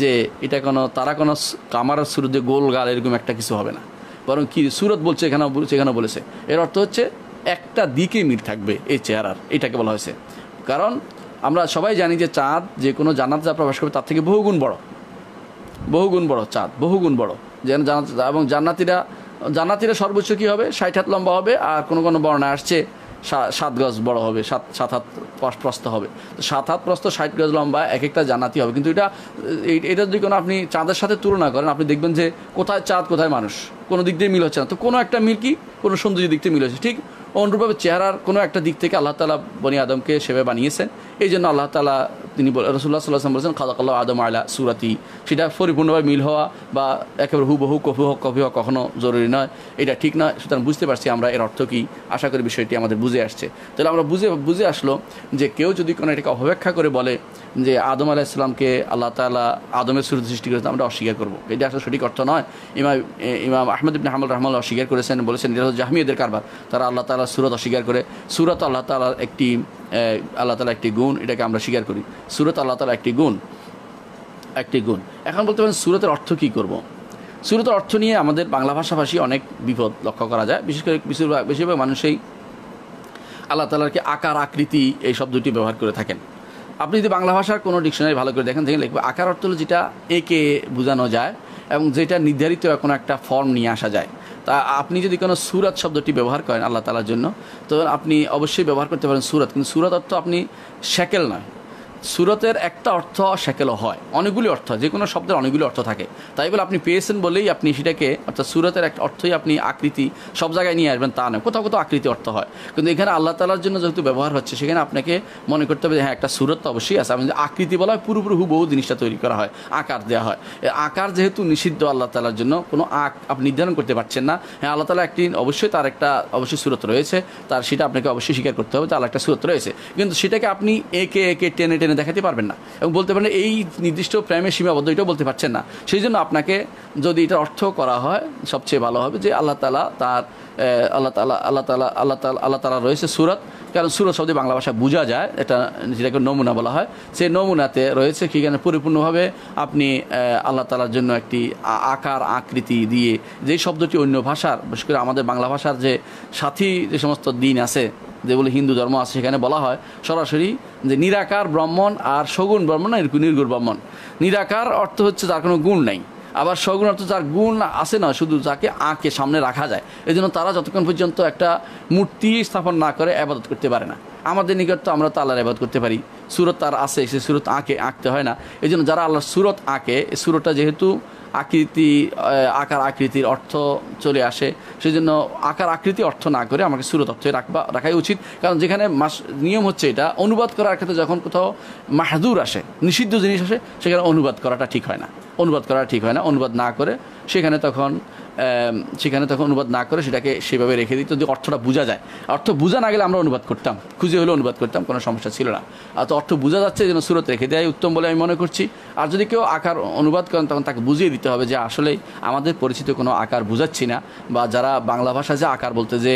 যে এটা কোনো তারা কোনো কামারের সুরতে গোল গাল এরকম একটা কিছু হবে না বরং কি সুরত বলছে এখানে এখানে বলেছে এর অর্থ হচ্ছে একটা দিকে মিল থাকবে এই চেহারার এটাকে বলা হয়েছে কারণ আমরা সবাই জানি যে চাঁদ যে কোনো জানাত যা প্রবেশ করবে তার থেকে বহুগুণ বড় বহুগুণ বড় চাঁদ বহুগুণ বড় যেন এবং জান্নাতিরা জান্নাতিরা সর্বোচ্চ কী হবে ষাট হাত লম্বা হবে আর কোনো কোনো বর্ণা আসছে সাত গজ বড় হবে সাত সাত হাত প্রস্ত হবে তো সাত হাত প্রস্ত ষাট গজ লম্বা এক একটা জান্নাতি হবে কিন্তু এটা এটা যদি কোনো আপনি চাঁদের সাথে তুলনা করেন আপনি দেখবেন যে কোথায় চাঁদ কোথায় মানুষ কোনো দিক দিয়ে মিল হচ্ছে না তো কোনো একটা মিল কি কোনো সৌন্দর্যের দিক থেকে মিল হচ্ছে ঠিক অনুরূপভাবে চেহারার কোনো একটা দিক থেকে আল্লাহ তালা বনি আদমকে সেভাবে বানিয়েছেন এই জন্য আল্লাহ তালা তিনি রসুল্লাহ সাল্লাহাম বলেছেন খাদাকাল্লাহ আদম আলা সুরাতি সেটা পরিপূর্ণভাবে মিল হওয়া বা একেবারে হুবহু কফি হোক কফি হোক কখনো জরুরি নয় এটা ঠিক নয় সুতরাং বুঝতে পারছি আমরা এর অর্থ কী আশা করি বিষয়টি আমাদের বুঝে আসছে তাহলে আমরা বুঝে বুঝে আসলো যে কেউ যদি কোনো এটাকে অপেক্ষা করে বলে যে আদম আলাহ ইসলামকে আল্লাহ তালা আদমের সুরত সৃষ্টি করেছেন আমরা অস্বীকার করবো এটা আসলে সঠিক অর্থ নয় ইমাম ইমাম আহমেদ ইবিন হামল রহমান অস্বীকার করেছেন বলেছেন এটা কারবার তারা আল্লাহ তালা সুরত অস্বীকার করে সুরত আল্লাহ তালার একটি আল্লাহ তালা একটি গুণ এটাকে আমরা স্বীকার করি সুরত আল্লাহ তালা একটি গুণ একটি গুণ এখন বলতে পারেন সুরতের অর্থ কী করবো সুরতের অর্থ নিয়ে আমাদের বাংলা ভাষাভাষী অনেক বিপদ লক্ষ্য করা যায় বিশেষ করে বেশিরভাগ বেশিরভাগ মানুষই আল্লাহ তালাকে আকার আকৃতি এই শব্দটি ব্যবহার করে থাকেন আপনি যদি বাংলা ভাষার কোনো ডিকশনারি ভালো করে দেখেন দেখেন লিখবে আকার অর্থ হলো যেটা একে বোঝানো যায় এবং যেটা নির্ধারিত কোনো একটা ফর্ম নিয়ে আসা যায় তা আপনি যদি কোনো সুরাত শব্দটি ব্যবহার করেন আল্লাহ তালার জন্য তো আপনি অবশ্যই ব্যবহার করতে পারেন সুরাত কিন্তু সুরাত অর্থ আপনি সেকেল নয় সুরতের একটা অর্থ সেকেলো হয় অনেকগুলি অর্থ যে কোনো শব্দের অনেকগুলি অর্থ থাকে তাই বলে আপনি পেয়েছেন বলেই আপনি সেটাকে অর্থাৎ সুরতের একটা অর্থই আপনি আকৃতি সব জায়গায় নিয়ে আসবেন তা নয় কোথাও কোথাও আকৃতি অর্থ হয় কিন্তু এখানে আল্লাহ তালার জন্য যেহেতু ব্যবহার হচ্ছে সেখানে আপনাকে মনে করতে হবে যে হ্যাঁ একটা সুরত তো অবশ্যই আছে আমি আকৃতি বলা হয় পুরোপুরি বহু জিনিসটা তৈরি করা হয় আকার দেওয়া হয় আকার যেহেতু নিষিদ্ধ আল্লাহ তালার জন্য কোনো আক আপনি নির্ধারণ করতে পারছেন না হ্যাঁ আল্লাহ তালা একটি অবশ্যই তার একটা অবশ্যই সুরত রয়েছে তার সেটা আপনাকে অবশ্যই স্বীকার করতে হবে তার একটা সুরত রয়েছে কিন্তু সেটাকে আপনি একে একে টেনে টেনে এনে দেখাতে পারবেন না এবং বলতে পারেন এই নির্দিষ্ট প্রাইমের সীমাবদ্ধ এটাও বলতে পারছেন না সেই জন্য আপনাকে যদি এটা অর্থ করা হয় সবচেয়ে ভালো হবে যে আল্লাহ তালা তার আল্লাহ তালা আল্লাহ তালা আল্লাহ তালা আল্লাহ তালা রয়েছে সুরত কারণ সুরত শব্দে বাংলা ভাষা বোঝা যায় এটা যেটাকে নমুনা বলা হয় সেই নমুনাতে রয়েছে কি কেন পরিপূর্ণভাবে আপনি আল্লাহ তালার জন্য একটি আকার আকৃতি দিয়ে যে শব্দটি অন্য ভাষার বিশেষ করে আমাদের বাংলা ভাষার যে সাথী যে সমস্ত দিন আছে যেগুলো হিন্দু ধর্ম আছে সেখানে বলা হয় সরাসরি যে নিরাকার ব্রাহ্মণ আর সগুণ ব্রাহ্মণ না নির্গুণ ব্রাহ্মণ নিরাকার অর্থ হচ্ছে যার কোনো গুণ নাই আবার সগুণ অর্থ যার গুণ আসে না শুধু যাকে আঁকে সামনে রাখা যায় এই জন্য তারা যতক্ষণ পর্যন্ত একটা মূর্তি স্থাপন না করে আবাদত করতে পারে না আমাদের নিকট তো আমরা তালার আবাদ করতে পারি সুরত তার আসে সে সুরত আঁকে আঁকতে হয় না এই জন্য যারা আল্লাহর সুরত আঁকে সুরতটা যেহেতু আকৃতি আকার আকৃতির অর্থ চলে আসে সেজন্য আকার আকৃতি অর্থ না করে আমাকে সুরত অর্থে রাখবা রাখাই উচিত কারণ যেখানে মাস নিয়ম হচ্ছে এটা অনুবাদ করার ক্ষেত্রে যখন কোথাও মাহাদুর আসে নিষিদ্ধ জিনিস আসে সেখানে অনুবাদ করাটা ঠিক হয় না অনুবাদ করা ঠিক হয় না অনুবাদ না করে সেখানে তখন সেখানে তখন অনুবাদ না করে সেটাকে সেভাবে রেখে দিত যদি অর্থটা বোঝা যায় অর্থ বোঝা না গেলে আমরা অনুবাদ করতাম খুঁজে হলেও অনুবাদ করতাম কোনো সমস্যা ছিল না আর তো অর্থ বোঝা যাচ্ছে যেন সুরত রেখে দেয় উত্তম বলে আমি মনে করছি আর যদি কেউ আকার অনুবাদ করেন তখন তাকে বুঝিয়ে দিতে হবে যে আসলে আমাদের পরিচিত কোনো আকার বুঝাচ্ছি না বা যারা বাংলা ভাষা যে আকার বলতে যে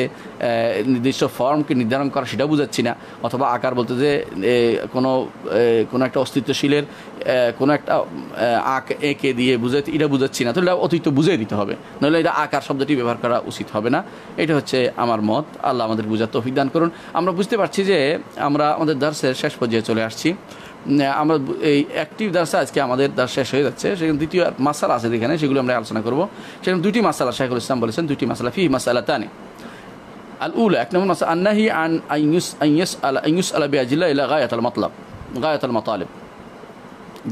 নির্দিষ্ট ফর্মকে নির্ধারণ করা সেটা বুঝাচ্ছি না অথবা আকার বলতে যে কোনো কোনো একটা অস্তিত্বশীলের কোনো একটা আঁক এঁকে দিয়ে বুঝাতে এটা বুঝাচ্ছি না তো এটা অতিরিক্ত বুঝিয়ে দিতে হবে নইলে এটা আকার শব্দটি ব্যবহার করা উচিত হবে না এটা হচ্ছে আমার মত আল্লাহ আমাদের বুঝার তৌফিক দান করুন আমরা বুঝতে পারছি যে আমরা আমাদের দার্সের শেষ পর্যায়ে চলে আসছি আমরা এই অ্যাক্টিভ দার্সা আজকে আমাদের দার শেষ হয়ে যাচ্ছে সেখানে দ্বিতীয় মাসালা আছে যেখানে সেগুলো আমরা আলোচনা করবো সেখানে দুটি মাসালা শাহুল ইসলাম বলেছেন দুটি মাসালা ফি মাসালা তানে আল উল এক নম্বর মাসা আন্নাহি আন আইস আইয়স আলা আইনুস আলা বিয়াজিল্লা ইলা গায়াত আল মতলাব গায়াত আল মতালেব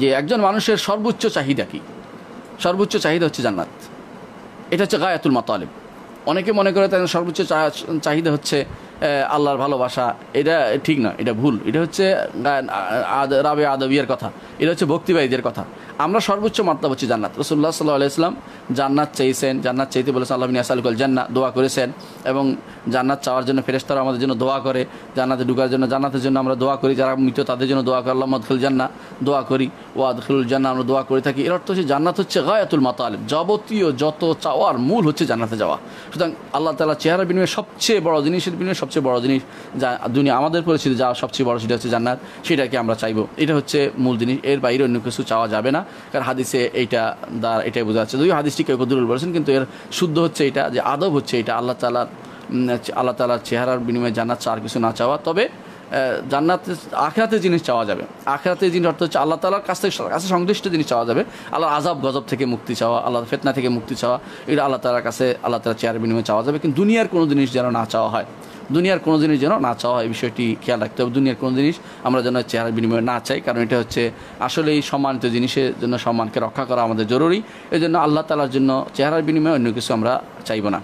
যে একজন মানুষের সর্বোচ্চ চাহিদা কি সর্বোচ্চ চাহিদা হচ্ছে জান্নাত এটা হচ্ছে গায়াতুল মাতালিব অনেকে মনে করে তাদের সর্বোচ্চ চাহিদা হচ্ছে আল্লাহর ভালোবাসা এটা ঠিক না এটা ভুল এটা হচ্ছে রাবে আদবিয়ার কথা এটা হচ্ছে ভক্তিবাহীদের কথা আমরা সর্বোচ্চ মাত্রা হচ্ছে জান্নাত রসুল্লাহ সাল্লাহ আলাইসলাম জান্নাত চেয়েছেন জান্নাত চাইতে বলেছেন আল্লাহ আসালকল জান্না দোয়া করেছেন এবং জান্নাত চাওয়ার জন্য ফেরেস্তারা আমাদের জন্য দোয়া করে জান্নাতে ঢুকার জন্য জান্নাতের জন্য আমরা দোয়া করি যারা মৃত তাদের জন্য দোয়া করে আল্লাহ মদখুল জান্না দোয়া করি আদখুল জান্না আমরা দোয়া করে থাকি এর অর্থ হচ্ছে জান্নাত হচ্ছে গায়াতুল আলম যাবতীয় যত চাওয়ার মূল হচ্ছে জান্নাতে যাওয়া সুতরাং আল্লাহ তালা চেহারা বিনিময়ে সবচেয়ে বড় জিনিসের বিনিময়ে সবচেয়ে বড় জিনিস যা দুনিয়া আমাদের পরিচিত যা সবচেয়ে বড় সেটা হচ্ছে জান্নাত সেটাকে আমরা চাইবো এটা হচ্ছে মূল জিনিস এর বাইরে অন্য কিছু চাওয়া যাবে না কারণ হাদিসে এইটা দ্বারা এটাই বোঝা যাচ্ছে যদিও হাদিসটি কেউ দুর্বল বলেছেন কিন্তু এর শুদ্ধ হচ্ছে এটা যে আদব হচ্ছে এটা আল্লাহ তালার আল্লাহ তালার চেহারার বিনিময়ে জান্নাত আর কিছু না চাওয়া তবে জান্নাতে আখেরাতে জিনিস চাওয়া যাবে আখেরাতে জিনিস অর্থ হচ্ছে আল্লাহ তালার কাছ থেকে কাছে সংশ্লিষ্ট জিনিস চাওয়া যাবে আল্লাহর আজাব গজব থেকে মুক্তি চাওয়া আল্লাহ ফেতনা থেকে মুক্তি চাওয়া এটা আল্লাহ তালার কাছে আল্লাহ তালার চেয়ার বিনিময়ে চাওয়া যাবে কিন্তু দুনিয়ার কোনো জিনিস যেন না চাওয়া হয় দুনিয়ার কোনো জিনিস যেন না চাওয়া এই বিষয়টি খেয়াল রাখতে হবে দুনিয়ার কোনো জিনিস আমরা যেন চেহারার বিনিময়ে না চাই কারণ এটা হচ্ছে আসলে এই সম্মানিত জিনিসের জন্য সম্মানকে রক্ষা করা আমাদের জরুরি এজন্য আল্লাহ তালার জন্য চেহারার বিনিময়ে অন্য কিছু আমরা চাইব না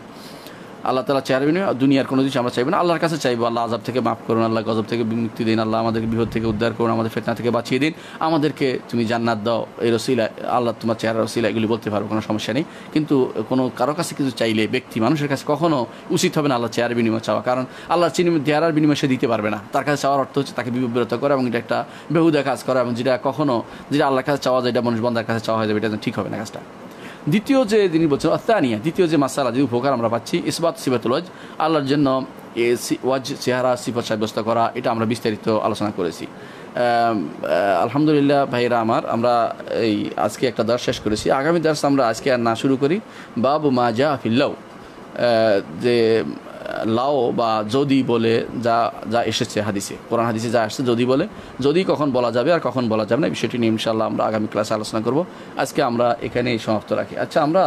আল্লাহ তালা চাইবেন দুনিয়ার কোনো জিনিস আমরা চাইব না আল্লাহর কাছে চাইবো আল্লাহ আজাব থেকে মাফ করুন আল্লাহ গজব থেকে বিমুক্তি দিন আল্লাহ আমাদেরকে বিপদ থেকে উদ্ধার করুন আমাদের ফেটনা থেকে বাঁচিয়ে দিন আমাদেরকে তুমি জান্নাত দাও এই রসিলা আল্লাহ তোমার চেহারা রসিলা এগুলি বলতে পারবো কোনো সমস্যা নেই কিন্তু কোনো কারো কাছে কিছু চাইলে ব্যক্তি মানুষের কাছে কখনো উচিত হবে না আল্লাহ চেয়ার বিনিময় চাওয়া কারণ আল্লাহ চিনি দেয়ার বিনিময় সে দিতে পারবে না তার কাছে চাওয়ার অর্থ হচ্ছে তাকে বিব্রত করা এবং এটা একটা বেহুদা কাজ করা এবং যেটা কখনো যেটা আল্লাহর কাছে চাওয়া যায় এটা মানুষ বন্ধার কাছে চাওয়া হয়ে যাবে এটা ঠিক হবে না কাজটা দ্বিতীয় যে তিনি বলছেন অত্যানিয়া দ্বিতীয় যে মাসালা যে উপকার আমরা পাচ্ছি ইসবাত সিবাতুল ওয়াজ আল্লাহর জন্য এ ওয়াজ চেহারা সিফত সাব্যস্ত করা এটা আমরা বিস্তারিত আলোচনা করেছি আলহামদুলিল্লাহ ভাইরা আমার আমরা এই আজকে একটা দাস শেষ করেছি আগামী দাস আমরা আজকে আর না শুরু করি বাবু জা ফিল্লাও যে লাও বা যদি বলে যা যা এসেছে হাদিসে কোরআন হাদিসে যা আসছে যদি বলে যদি কখন বলা যাবে আর কখন বলা যাবে না বিষয়টি নিয়ে ইনশাল্লাহ আমরা আগামী ক্লাসে আলোচনা করব আজকে আমরা এখানেই সমাপ্ত রাখি আচ্ছা আমরা